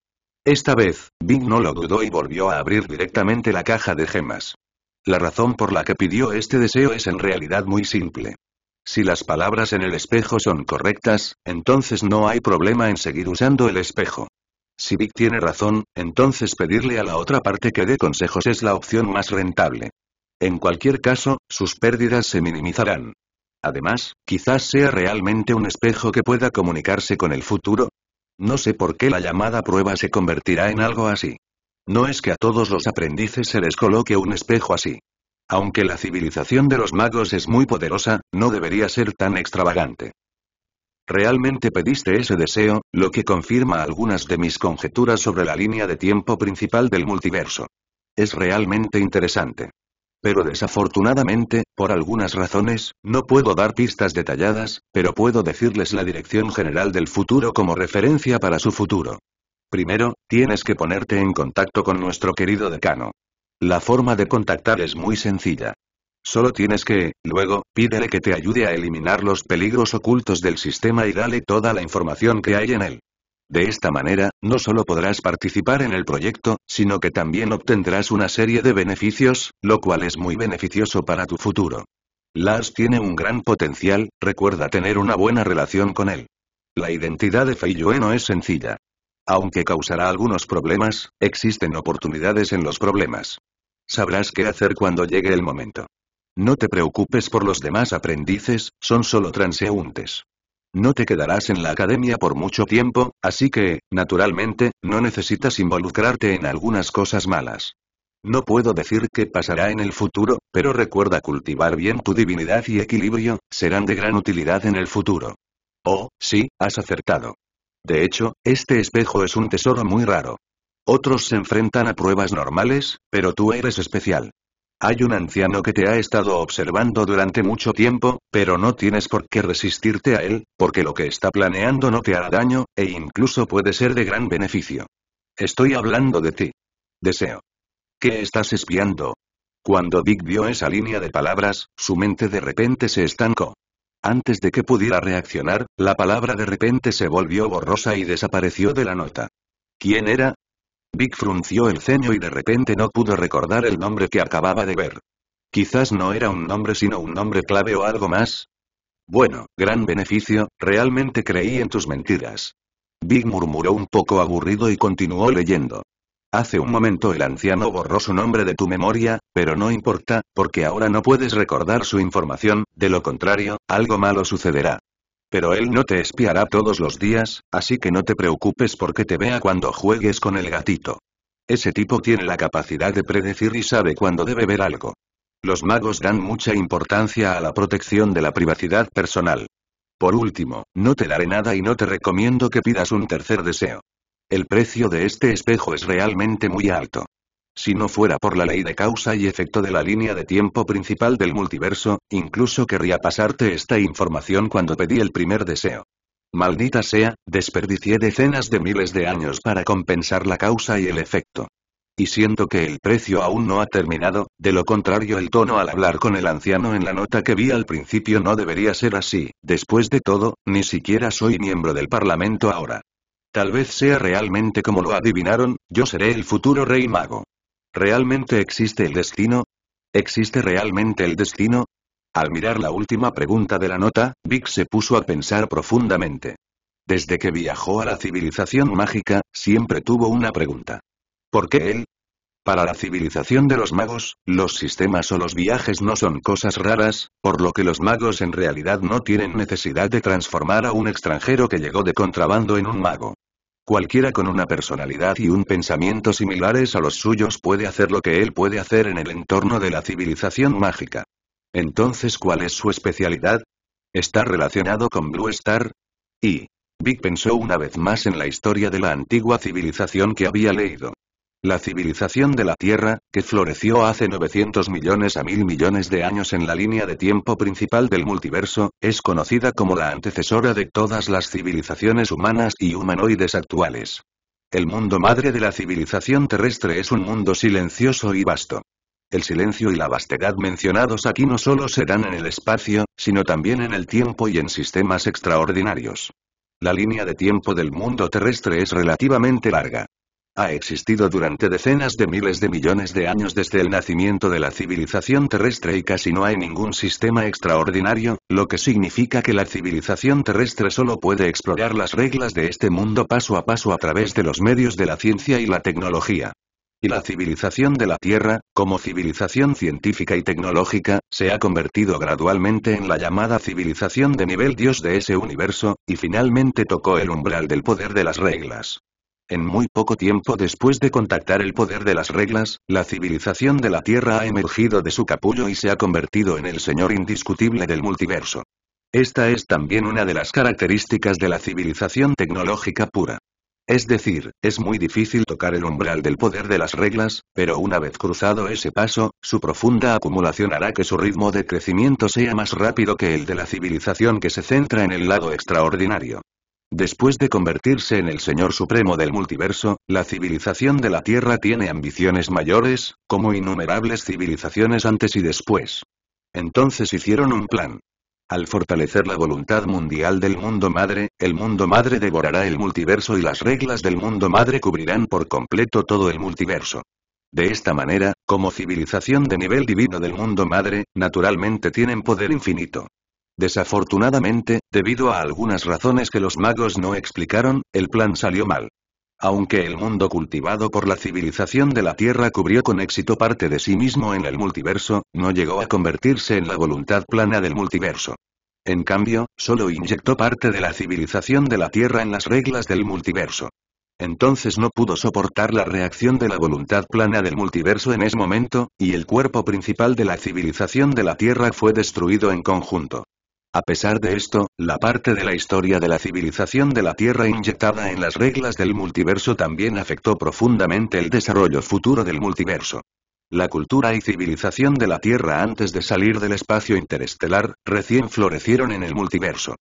Esta vez, Bing no lo dudó y volvió a abrir directamente la caja de gemas. La razón por la que pidió este deseo es en realidad muy simple. Si las palabras en el espejo son correctas, entonces no hay problema en seguir usando el espejo. Si Vic tiene razón, entonces pedirle a la otra parte que dé consejos es la opción más rentable. En cualquier caso, sus pérdidas se minimizarán. Además, quizás sea realmente un espejo que pueda comunicarse con el futuro. No sé por qué la llamada prueba se convertirá en algo así. No es que a todos los aprendices se les coloque un espejo así. Aunque la civilización de los magos es muy poderosa, no debería ser tan extravagante. Realmente pediste ese deseo, lo que confirma algunas de mis conjeturas sobre la línea de tiempo principal del multiverso. Es realmente interesante. Pero desafortunadamente, por algunas razones, no puedo dar pistas detalladas, pero puedo decirles la dirección general del futuro como referencia para su futuro. Primero, tienes que ponerte en contacto con nuestro querido decano. La forma de contactar es muy sencilla. Solo tienes que, luego, pídele que te ayude a eliminar los peligros ocultos del sistema y dale toda la información que hay en él. De esta manera, no solo podrás participar en el proyecto, sino que también obtendrás una serie de beneficios, lo cual es muy beneficioso para tu futuro. Lars tiene un gran potencial, recuerda tener una buena relación con él. La identidad de Feiyue no es sencilla. Aunque causará algunos problemas, existen oportunidades en los problemas sabrás qué hacer cuando llegue el momento. No te preocupes por los demás aprendices, son solo transeúntes. No te quedarás en la academia por mucho tiempo, así que, naturalmente, no necesitas involucrarte en algunas cosas malas. No puedo decir qué pasará en el futuro, pero recuerda cultivar bien tu divinidad y equilibrio, serán de gran utilidad en el futuro. Oh, sí, has acertado. De hecho, este espejo es un tesoro muy raro. Otros se enfrentan a pruebas normales, pero tú eres especial. Hay un anciano que te ha estado observando durante mucho tiempo, pero no tienes por qué resistirte a él, porque lo que está planeando no te hará daño, e incluso puede ser de gran beneficio. Estoy hablando de ti. Deseo. ¿Qué estás espiando? Cuando Dick vio esa línea de palabras, su mente de repente se estancó. Antes de que pudiera reaccionar, la palabra de repente se volvió borrosa y desapareció de la nota. ¿Quién era? Big frunció el ceño y de repente no pudo recordar el nombre que acababa de ver. Quizás no era un nombre sino un nombre clave o algo más. Bueno, gran beneficio, realmente creí en tus mentiras. Big murmuró un poco aburrido y continuó leyendo. Hace un momento el anciano borró su nombre de tu memoria, pero no importa, porque ahora no puedes recordar su información, de lo contrario, algo malo sucederá. Pero él no te espiará todos los días, así que no te preocupes porque te vea cuando juegues con el gatito. Ese tipo tiene la capacidad de predecir y sabe cuándo debe ver algo. Los magos dan mucha importancia a la protección de la privacidad personal. Por último, no te daré nada y no te recomiendo que pidas un tercer deseo. El precio de este espejo es realmente muy alto. Si no fuera por la ley de causa y efecto de la línea de tiempo principal del multiverso, incluso querría pasarte esta información cuando pedí el primer deseo. Maldita sea, desperdicié decenas de miles de años para compensar la causa y el efecto. Y siento que el precio aún no ha terminado, de lo contrario el tono al hablar con el anciano en la nota que vi al principio no debería ser así, después de todo, ni siquiera soy miembro del Parlamento ahora. Tal vez sea realmente como lo adivinaron, yo seré el futuro rey mago. ¿Realmente existe el destino? ¿Existe realmente el destino? Al mirar la última pregunta de la nota, Vic se puso a pensar profundamente. Desde que viajó a la civilización mágica, siempre tuvo una pregunta. ¿Por qué él? Para la civilización de los magos, los sistemas o los viajes no son cosas raras, por lo que los magos en realidad no tienen necesidad de transformar a un extranjero que llegó de contrabando en un mago. Cualquiera con una personalidad y un pensamiento similares a los suyos puede hacer lo que él puede hacer en el entorno de la civilización mágica. Entonces, ¿cuál es su especialidad? ¿Está relacionado con Blue Star? Y. Big pensó una vez más en la historia de la antigua civilización que había leído. La civilización de la Tierra, que floreció hace 900 millones a 1.000 millones de años en la línea de tiempo principal del multiverso, es conocida como la antecesora de todas las civilizaciones humanas y humanoides actuales. El mundo madre de la civilización terrestre es un mundo silencioso y vasto. El silencio y la vastedad mencionados aquí no solo se dan en el espacio, sino también en el tiempo y en sistemas extraordinarios. La línea de tiempo del mundo terrestre es relativamente larga ha existido durante decenas de miles de millones de años desde el nacimiento de la civilización terrestre y casi no hay ningún sistema extraordinario, lo que significa que la civilización terrestre solo puede explorar las reglas de este mundo paso a paso a través de los medios de la ciencia y la tecnología. Y la civilización de la Tierra, como civilización científica y tecnológica, se ha convertido gradualmente en la llamada civilización de nivel dios de ese universo, y finalmente tocó el umbral del poder de las reglas. En muy poco tiempo después de contactar el poder de las reglas, la civilización de la Tierra ha emergido de su capullo y se ha convertido en el señor indiscutible del multiverso. Esta es también una de las características de la civilización tecnológica pura. Es decir, es muy difícil tocar el umbral del poder de las reglas, pero una vez cruzado ese paso, su profunda acumulación hará que su ritmo de crecimiento sea más rápido que el de la civilización que se centra en el lado extraordinario. Después de convertirse en el Señor Supremo del multiverso, la civilización de la Tierra tiene ambiciones mayores, como innumerables civilizaciones antes y después. Entonces hicieron un plan. Al fortalecer la voluntad mundial del mundo madre, el mundo madre devorará el multiverso y las reglas del mundo madre cubrirán por completo todo el multiverso. De esta manera, como civilización de nivel divino del mundo madre, naturalmente tienen poder infinito. Desafortunadamente, debido a algunas razones que los magos no explicaron, el plan salió mal. Aunque el mundo cultivado por la civilización de la Tierra cubrió con éxito parte de sí mismo en el multiverso, no llegó a convertirse en la voluntad plana del multiverso. En cambio, solo inyectó parte de la civilización de la Tierra en las reglas del multiverso. Entonces no pudo soportar la reacción de la voluntad plana del multiverso en ese momento, y el cuerpo principal de la civilización de la Tierra fue destruido en conjunto. A pesar de esto, la parte de la historia de la civilización de la Tierra inyectada en las reglas del multiverso también afectó profundamente el desarrollo futuro del multiverso. La cultura y civilización de la Tierra antes de salir del espacio interestelar, recién florecieron en el multiverso.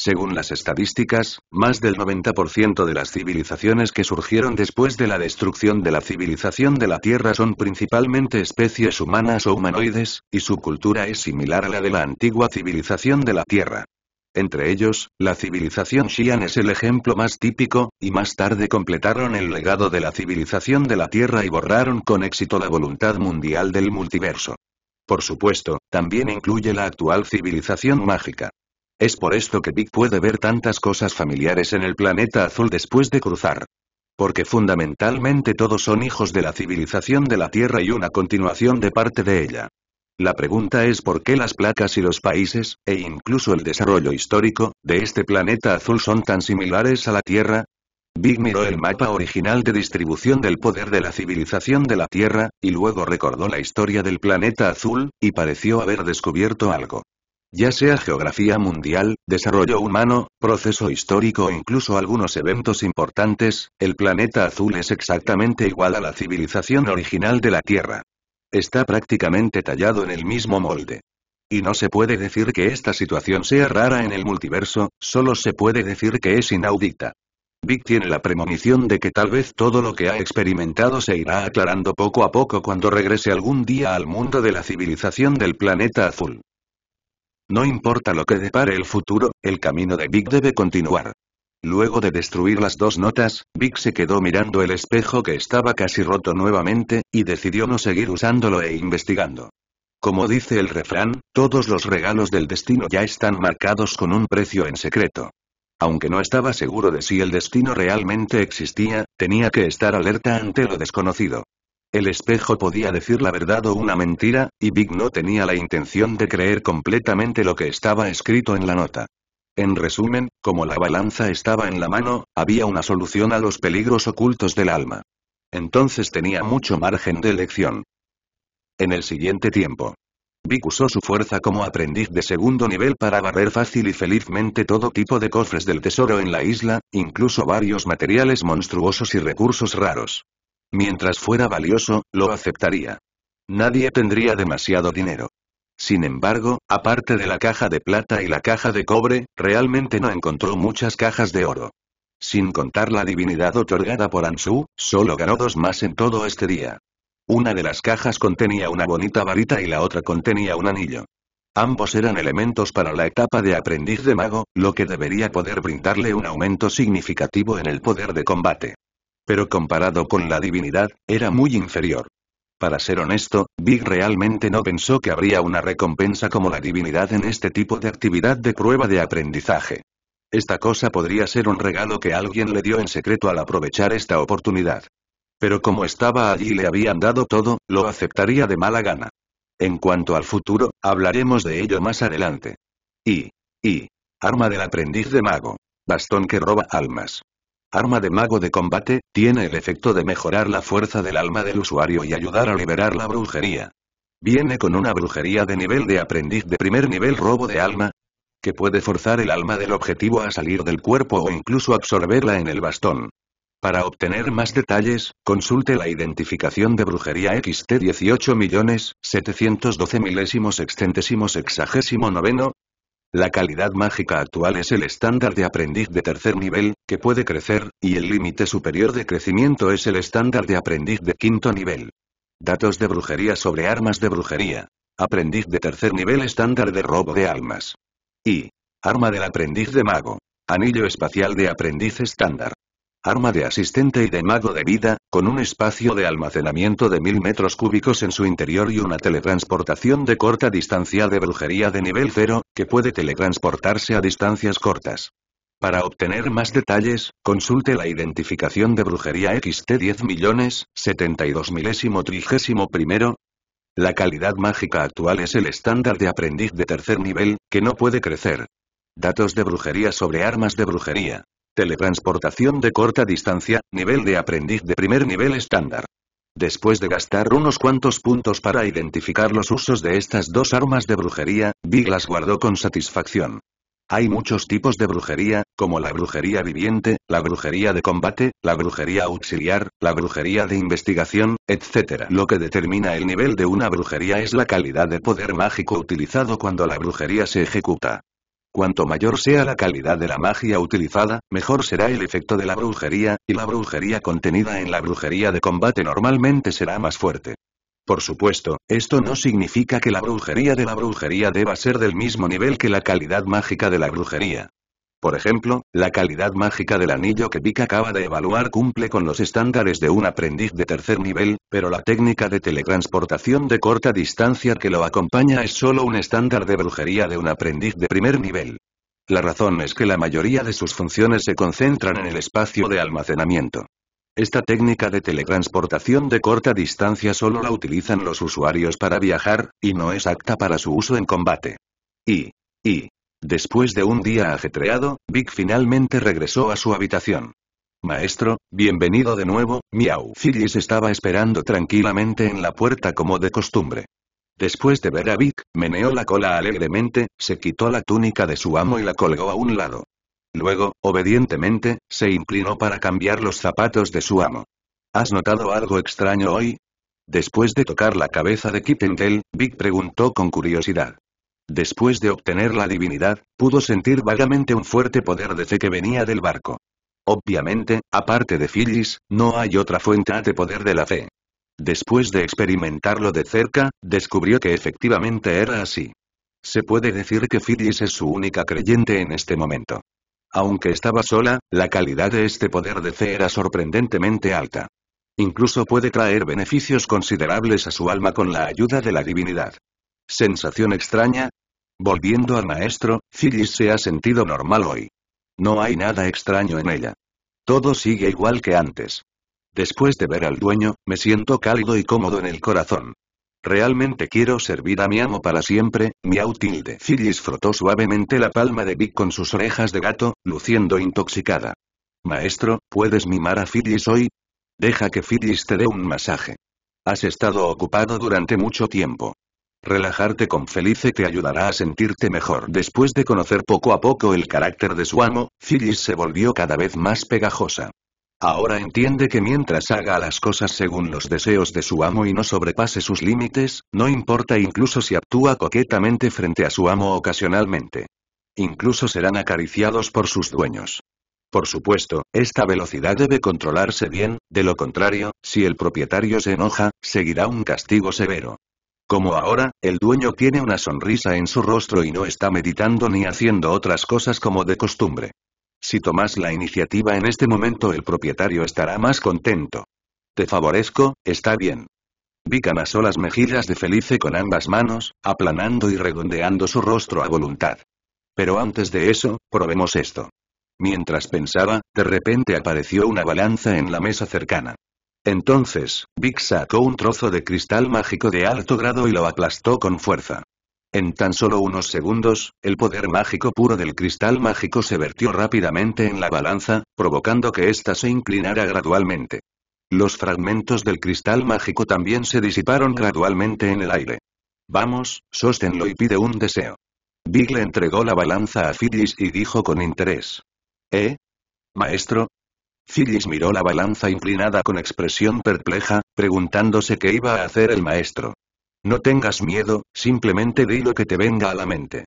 Según las estadísticas, más del 90% de las civilizaciones que surgieron después de la destrucción de la civilización de la Tierra son principalmente especies humanas o humanoides, y su cultura es similar a la de la antigua civilización de la Tierra. Entre ellos, la civilización Xian es el ejemplo más típico, y más tarde completaron el legado de la civilización de la Tierra y borraron con éxito la voluntad mundial del multiverso. Por supuesto, también incluye la actual civilización mágica. Es por esto que Big puede ver tantas cosas familiares en el planeta azul después de cruzar. Porque fundamentalmente todos son hijos de la civilización de la Tierra y una continuación de parte de ella. La pregunta es por qué las placas y los países, e incluso el desarrollo histórico, de este planeta azul son tan similares a la Tierra, Big miró el mapa original de distribución del poder de la civilización de la Tierra, y luego recordó la historia del planeta azul, y pareció haber descubierto algo ya sea geografía mundial, desarrollo humano, proceso histórico o incluso algunos eventos importantes, el planeta azul es exactamente igual a la civilización original de la Tierra. Está prácticamente tallado en el mismo molde. Y no se puede decir que esta situación sea rara en el multiverso, solo se puede decir que es inaudita. Vic tiene la premonición de que tal vez todo lo que ha experimentado se irá aclarando poco a poco cuando regrese algún día al mundo de la civilización del planeta azul. No importa lo que depare el futuro, el camino de Big debe continuar. Luego de destruir las dos notas, Vic se quedó mirando el espejo que estaba casi roto nuevamente, y decidió no seguir usándolo e investigando. Como dice el refrán, todos los regalos del destino ya están marcados con un precio en secreto. Aunque no estaba seguro de si el destino realmente existía, tenía que estar alerta ante lo desconocido. El espejo podía decir la verdad o una mentira, y Vic no tenía la intención de creer completamente lo que estaba escrito en la nota. En resumen, como la balanza estaba en la mano, había una solución a los peligros ocultos del alma. Entonces tenía mucho margen de elección. En el siguiente tiempo, Vic usó su fuerza como aprendiz de segundo nivel para barrer fácil y felizmente todo tipo de cofres del tesoro en la isla, incluso varios materiales monstruosos y recursos raros. Mientras fuera valioso, lo aceptaría. Nadie tendría demasiado dinero. Sin embargo, aparte de la caja de plata y la caja de cobre, realmente no encontró muchas cajas de oro. Sin contar la divinidad otorgada por Ansu, solo ganó dos más en todo este día. Una de las cajas contenía una bonita varita y la otra contenía un anillo. Ambos eran elementos para la etapa de aprendiz de mago, lo que debería poder brindarle un aumento significativo en el poder de combate pero comparado con la divinidad, era muy inferior. Para ser honesto, Big realmente no pensó que habría una recompensa como la divinidad en este tipo de actividad de prueba de aprendizaje. Esta cosa podría ser un regalo que alguien le dio en secreto al aprovechar esta oportunidad. Pero como estaba allí y le habían dado todo, lo aceptaría de mala gana. En cuanto al futuro, hablaremos de ello más adelante. Y. Y. Arma del aprendiz de mago. Bastón que roba almas. Arma de mago de combate, tiene el efecto de mejorar la fuerza del alma del usuario y ayudar a liberar la brujería. Viene con una brujería de nivel de aprendiz de primer nivel robo de alma, que puede forzar el alma del objetivo a salir del cuerpo o incluso absorberla en el bastón. Para obtener más detalles, consulte la identificación de brujería XT 18 la calidad mágica actual es el estándar de aprendiz de tercer nivel, que puede crecer, y el límite superior de crecimiento es el estándar de aprendiz de quinto nivel. Datos de brujería sobre armas de brujería. Aprendiz de tercer nivel estándar de robo de almas. Y. Arma del aprendiz de mago. Anillo espacial de aprendiz estándar arma de asistente y de mago de vida, con un espacio de almacenamiento de 1000 metros cúbicos en su interior y una teletransportación de corta distancia de brujería de nivel 0, que puede teletransportarse a distancias cortas. Para obtener más detalles, consulte la identificación de brujería XT 10 millones, 72 milésimo trigésimo primero. La calidad mágica actual es el estándar de aprendiz de tercer nivel, que no puede crecer. Datos de brujería sobre armas de brujería. Teletransportación de corta distancia, nivel de aprendiz de primer nivel estándar. Después de gastar unos cuantos puntos para identificar los usos de estas dos armas de brujería, Big las guardó con satisfacción. Hay muchos tipos de brujería, como la brujería viviente, la brujería de combate, la brujería auxiliar, la brujería de investigación, etc. Lo que determina el nivel de una brujería es la calidad de poder mágico utilizado cuando la brujería se ejecuta. Cuanto mayor sea la calidad de la magia utilizada, mejor será el efecto de la brujería, y la brujería contenida en la brujería de combate normalmente será más fuerte. Por supuesto, esto no significa que la brujería de la brujería deba ser del mismo nivel que la calidad mágica de la brujería. Por ejemplo, la calidad mágica del anillo que Vic acaba de evaluar cumple con los estándares de un aprendiz de tercer nivel, pero la técnica de teletransportación de corta distancia que lo acompaña es solo un estándar de brujería de un aprendiz de primer nivel. La razón es que la mayoría de sus funciones se concentran en el espacio de almacenamiento. Esta técnica de teletransportación de corta distancia solo la utilizan los usuarios para viajar, y no es apta para su uso en combate. Y, y, Después de un día ajetreado, Vic finalmente regresó a su habitación. Maestro, bienvenido de nuevo, Miau. Phyllis estaba esperando tranquilamente en la puerta como de costumbre. Después de ver a Vic, meneó la cola alegremente, se quitó la túnica de su amo y la colgó a un lado. Luego, obedientemente, se inclinó para cambiar los zapatos de su amo. ¿Has notado algo extraño hoy? Después de tocar la cabeza de Kittentel, Vic preguntó con curiosidad. Después de obtener la divinidad, pudo sentir vagamente un fuerte poder de fe que venía del barco. Obviamente, aparte de Phyllis, no hay otra fuente de poder de la fe. Después de experimentarlo de cerca, descubrió que efectivamente era así. Se puede decir que Phyllis es su única creyente en este momento. Aunque estaba sola, la calidad de este poder de fe era sorprendentemente alta. Incluso puede traer beneficios considerables a su alma con la ayuda de la divinidad. Sensación extraña. Volviendo al maestro, Phyllis se ha sentido normal hoy. No hay nada extraño en ella. Todo sigue igual que antes. Después de ver al dueño, me siento cálido y cómodo en el corazón. Realmente quiero servir a mi amo para siempre, mi tilde. Phyllis frotó suavemente la palma de Vic con sus orejas de gato, luciendo intoxicada. Maestro, ¿puedes mimar a Phyllis hoy? Deja que Phyllis te dé un masaje. Has estado ocupado durante mucho tiempo. Relajarte con Felice te ayudará a sentirte mejor. Después de conocer poco a poco el carácter de su amo, Phyllis se volvió cada vez más pegajosa. Ahora entiende que mientras haga las cosas según los deseos de su amo y no sobrepase sus límites, no importa incluso si actúa coquetamente frente a su amo ocasionalmente. Incluso serán acariciados por sus dueños. Por supuesto, esta velocidad debe controlarse bien, de lo contrario, si el propietario se enoja, seguirá un castigo severo. Como ahora, el dueño tiene una sonrisa en su rostro y no está meditando ni haciendo otras cosas como de costumbre. Si tomas la iniciativa en este momento el propietario estará más contento. Te favorezco, está bien. Vic amasó las mejillas de Felice con ambas manos, aplanando y redondeando su rostro a voluntad. Pero antes de eso, probemos esto. Mientras pensaba, de repente apareció una balanza en la mesa cercana. Entonces, Big sacó un trozo de cristal mágico de alto grado y lo aplastó con fuerza. En tan solo unos segundos, el poder mágico puro del cristal mágico se vertió rápidamente en la balanza, provocando que ésta se inclinara gradualmente. Los fragmentos del cristal mágico también se disiparon gradualmente en el aire. Vamos, sosténlo y pide un deseo. Big le entregó la balanza a Phyllis y dijo con interés. ¿Eh? Maestro, Phyllis miró la balanza inclinada con expresión perpleja, preguntándose qué iba a hacer el maestro. No tengas miedo, simplemente di lo que te venga a la mente.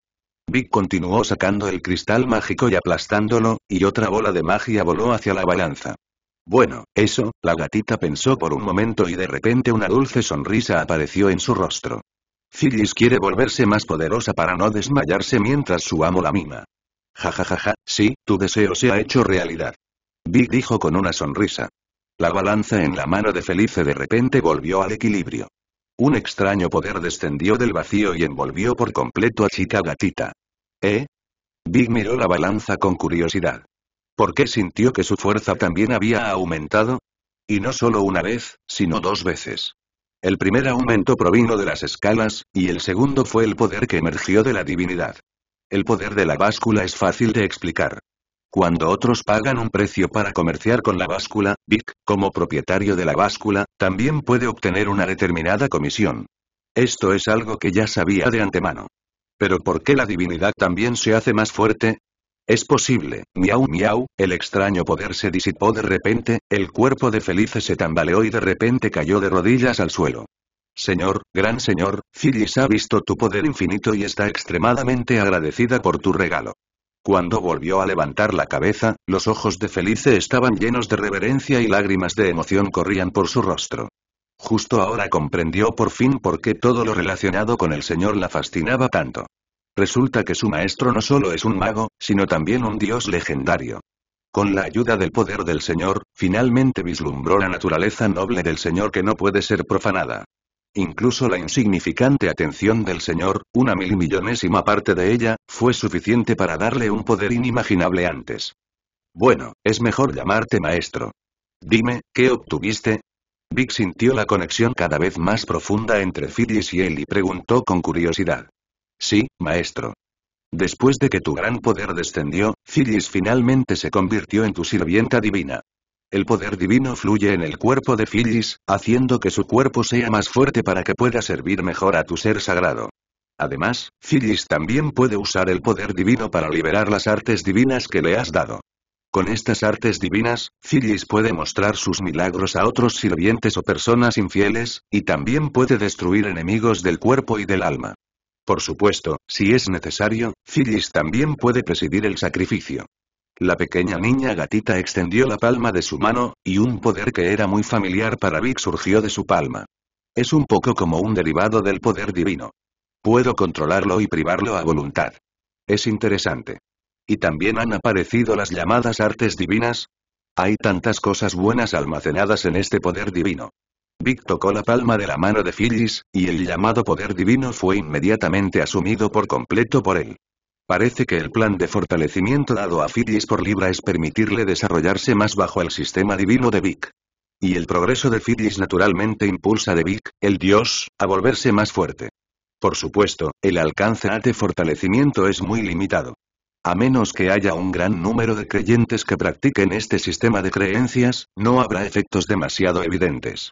Vic continuó sacando el cristal mágico y aplastándolo, y otra bola de magia voló hacia la balanza. Bueno, eso, la gatita pensó por un momento y de repente una dulce sonrisa apareció en su rostro. Phyllis quiere volverse más poderosa para no desmayarse mientras su amo la mima. Ja ja ja ja, sí, tu deseo se ha hecho realidad. Big dijo con una sonrisa. La balanza en la mano de Felice de repente volvió al equilibrio. Un extraño poder descendió del vacío y envolvió por completo a Chica Gatita. ¿Eh? Big miró la balanza con curiosidad. ¿Por qué sintió que su fuerza también había aumentado? Y no solo una vez, sino dos veces. El primer aumento provino de las escalas, y el segundo fue el poder que emergió de la divinidad. El poder de la báscula es fácil de explicar. Cuando otros pagan un precio para comerciar con la báscula, Vic, como propietario de la báscula, también puede obtener una determinada comisión. Esto es algo que ya sabía de antemano. Pero ¿por qué la divinidad también se hace más fuerte? Es posible, miau miau, el extraño poder se disipó de repente, el cuerpo de Felice se tambaleó y de repente cayó de rodillas al suelo. Señor, gran señor, Phyllis ha visto tu poder infinito y está extremadamente agradecida por tu regalo. Cuando volvió a levantar la cabeza, los ojos de Felice estaban llenos de reverencia y lágrimas de emoción corrían por su rostro. Justo ahora comprendió por fin por qué todo lo relacionado con el señor la fascinaba tanto. Resulta que su maestro no solo es un mago, sino también un dios legendario. Con la ayuda del poder del señor, finalmente vislumbró la naturaleza noble del señor que no puede ser profanada. Incluso la insignificante atención del Señor, una milmillonésima parte de ella, fue suficiente para darle un poder inimaginable antes. Bueno, es mejor llamarte maestro. Dime, ¿qué obtuviste? Vic sintió la conexión cada vez más profunda entre Phyllis y él y preguntó con curiosidad. Sí, maestro. Después de que tu gran poder descendió, Phyllis finalmente se convirtió en tu sirvienta divina. El poder divino fluye en el cuerpo de Phyllis, haciendo que su cuerpo sea más fuerte para que pueda servir mejor a tu ser sagrado. Además, Phyllis también puede usar el poder divino para liberar las artes divinas que le has dado. Con estas artes divinas, Phyllis puede mostrar sus milagros a otros sirvientes o personas infieles, y también puede destruir enemigos del cuerpo y del alma. Por supuesto, si es necesario, Phyllis también puede presidir el sacrificio. La pequeña niña gatita extendió la palma de su mano, y un poder que era muy familiar para Vic surgió de su palma. Es un poco como un derivado del poder divino. Puedo controlarlo y privarlo a voluntad. Es interesante. Y también han aparecido las llamadas artes divinas. Hay tantas cosas buenas almacenadas en este poder divino. Vic tocó la palma de la mano de Phyllis, y el llamado poder divino fue inmediatamente asumido por completo por él. Parece que el plan de fortalecimiento dado a Filis por Libra es permitirle desarrollarse más bajo el sistema divino de Vic. Y el progreso de Phidis naturalmente impulsa a Vic, el dios, a volverse más fuerte. Por supuesto, el alcance a este fortalecimiento es muy limitado. A menos que haya un gran número de creyentes que practiquen este sistema de creencias, no habrá efectos demasiado evidentes.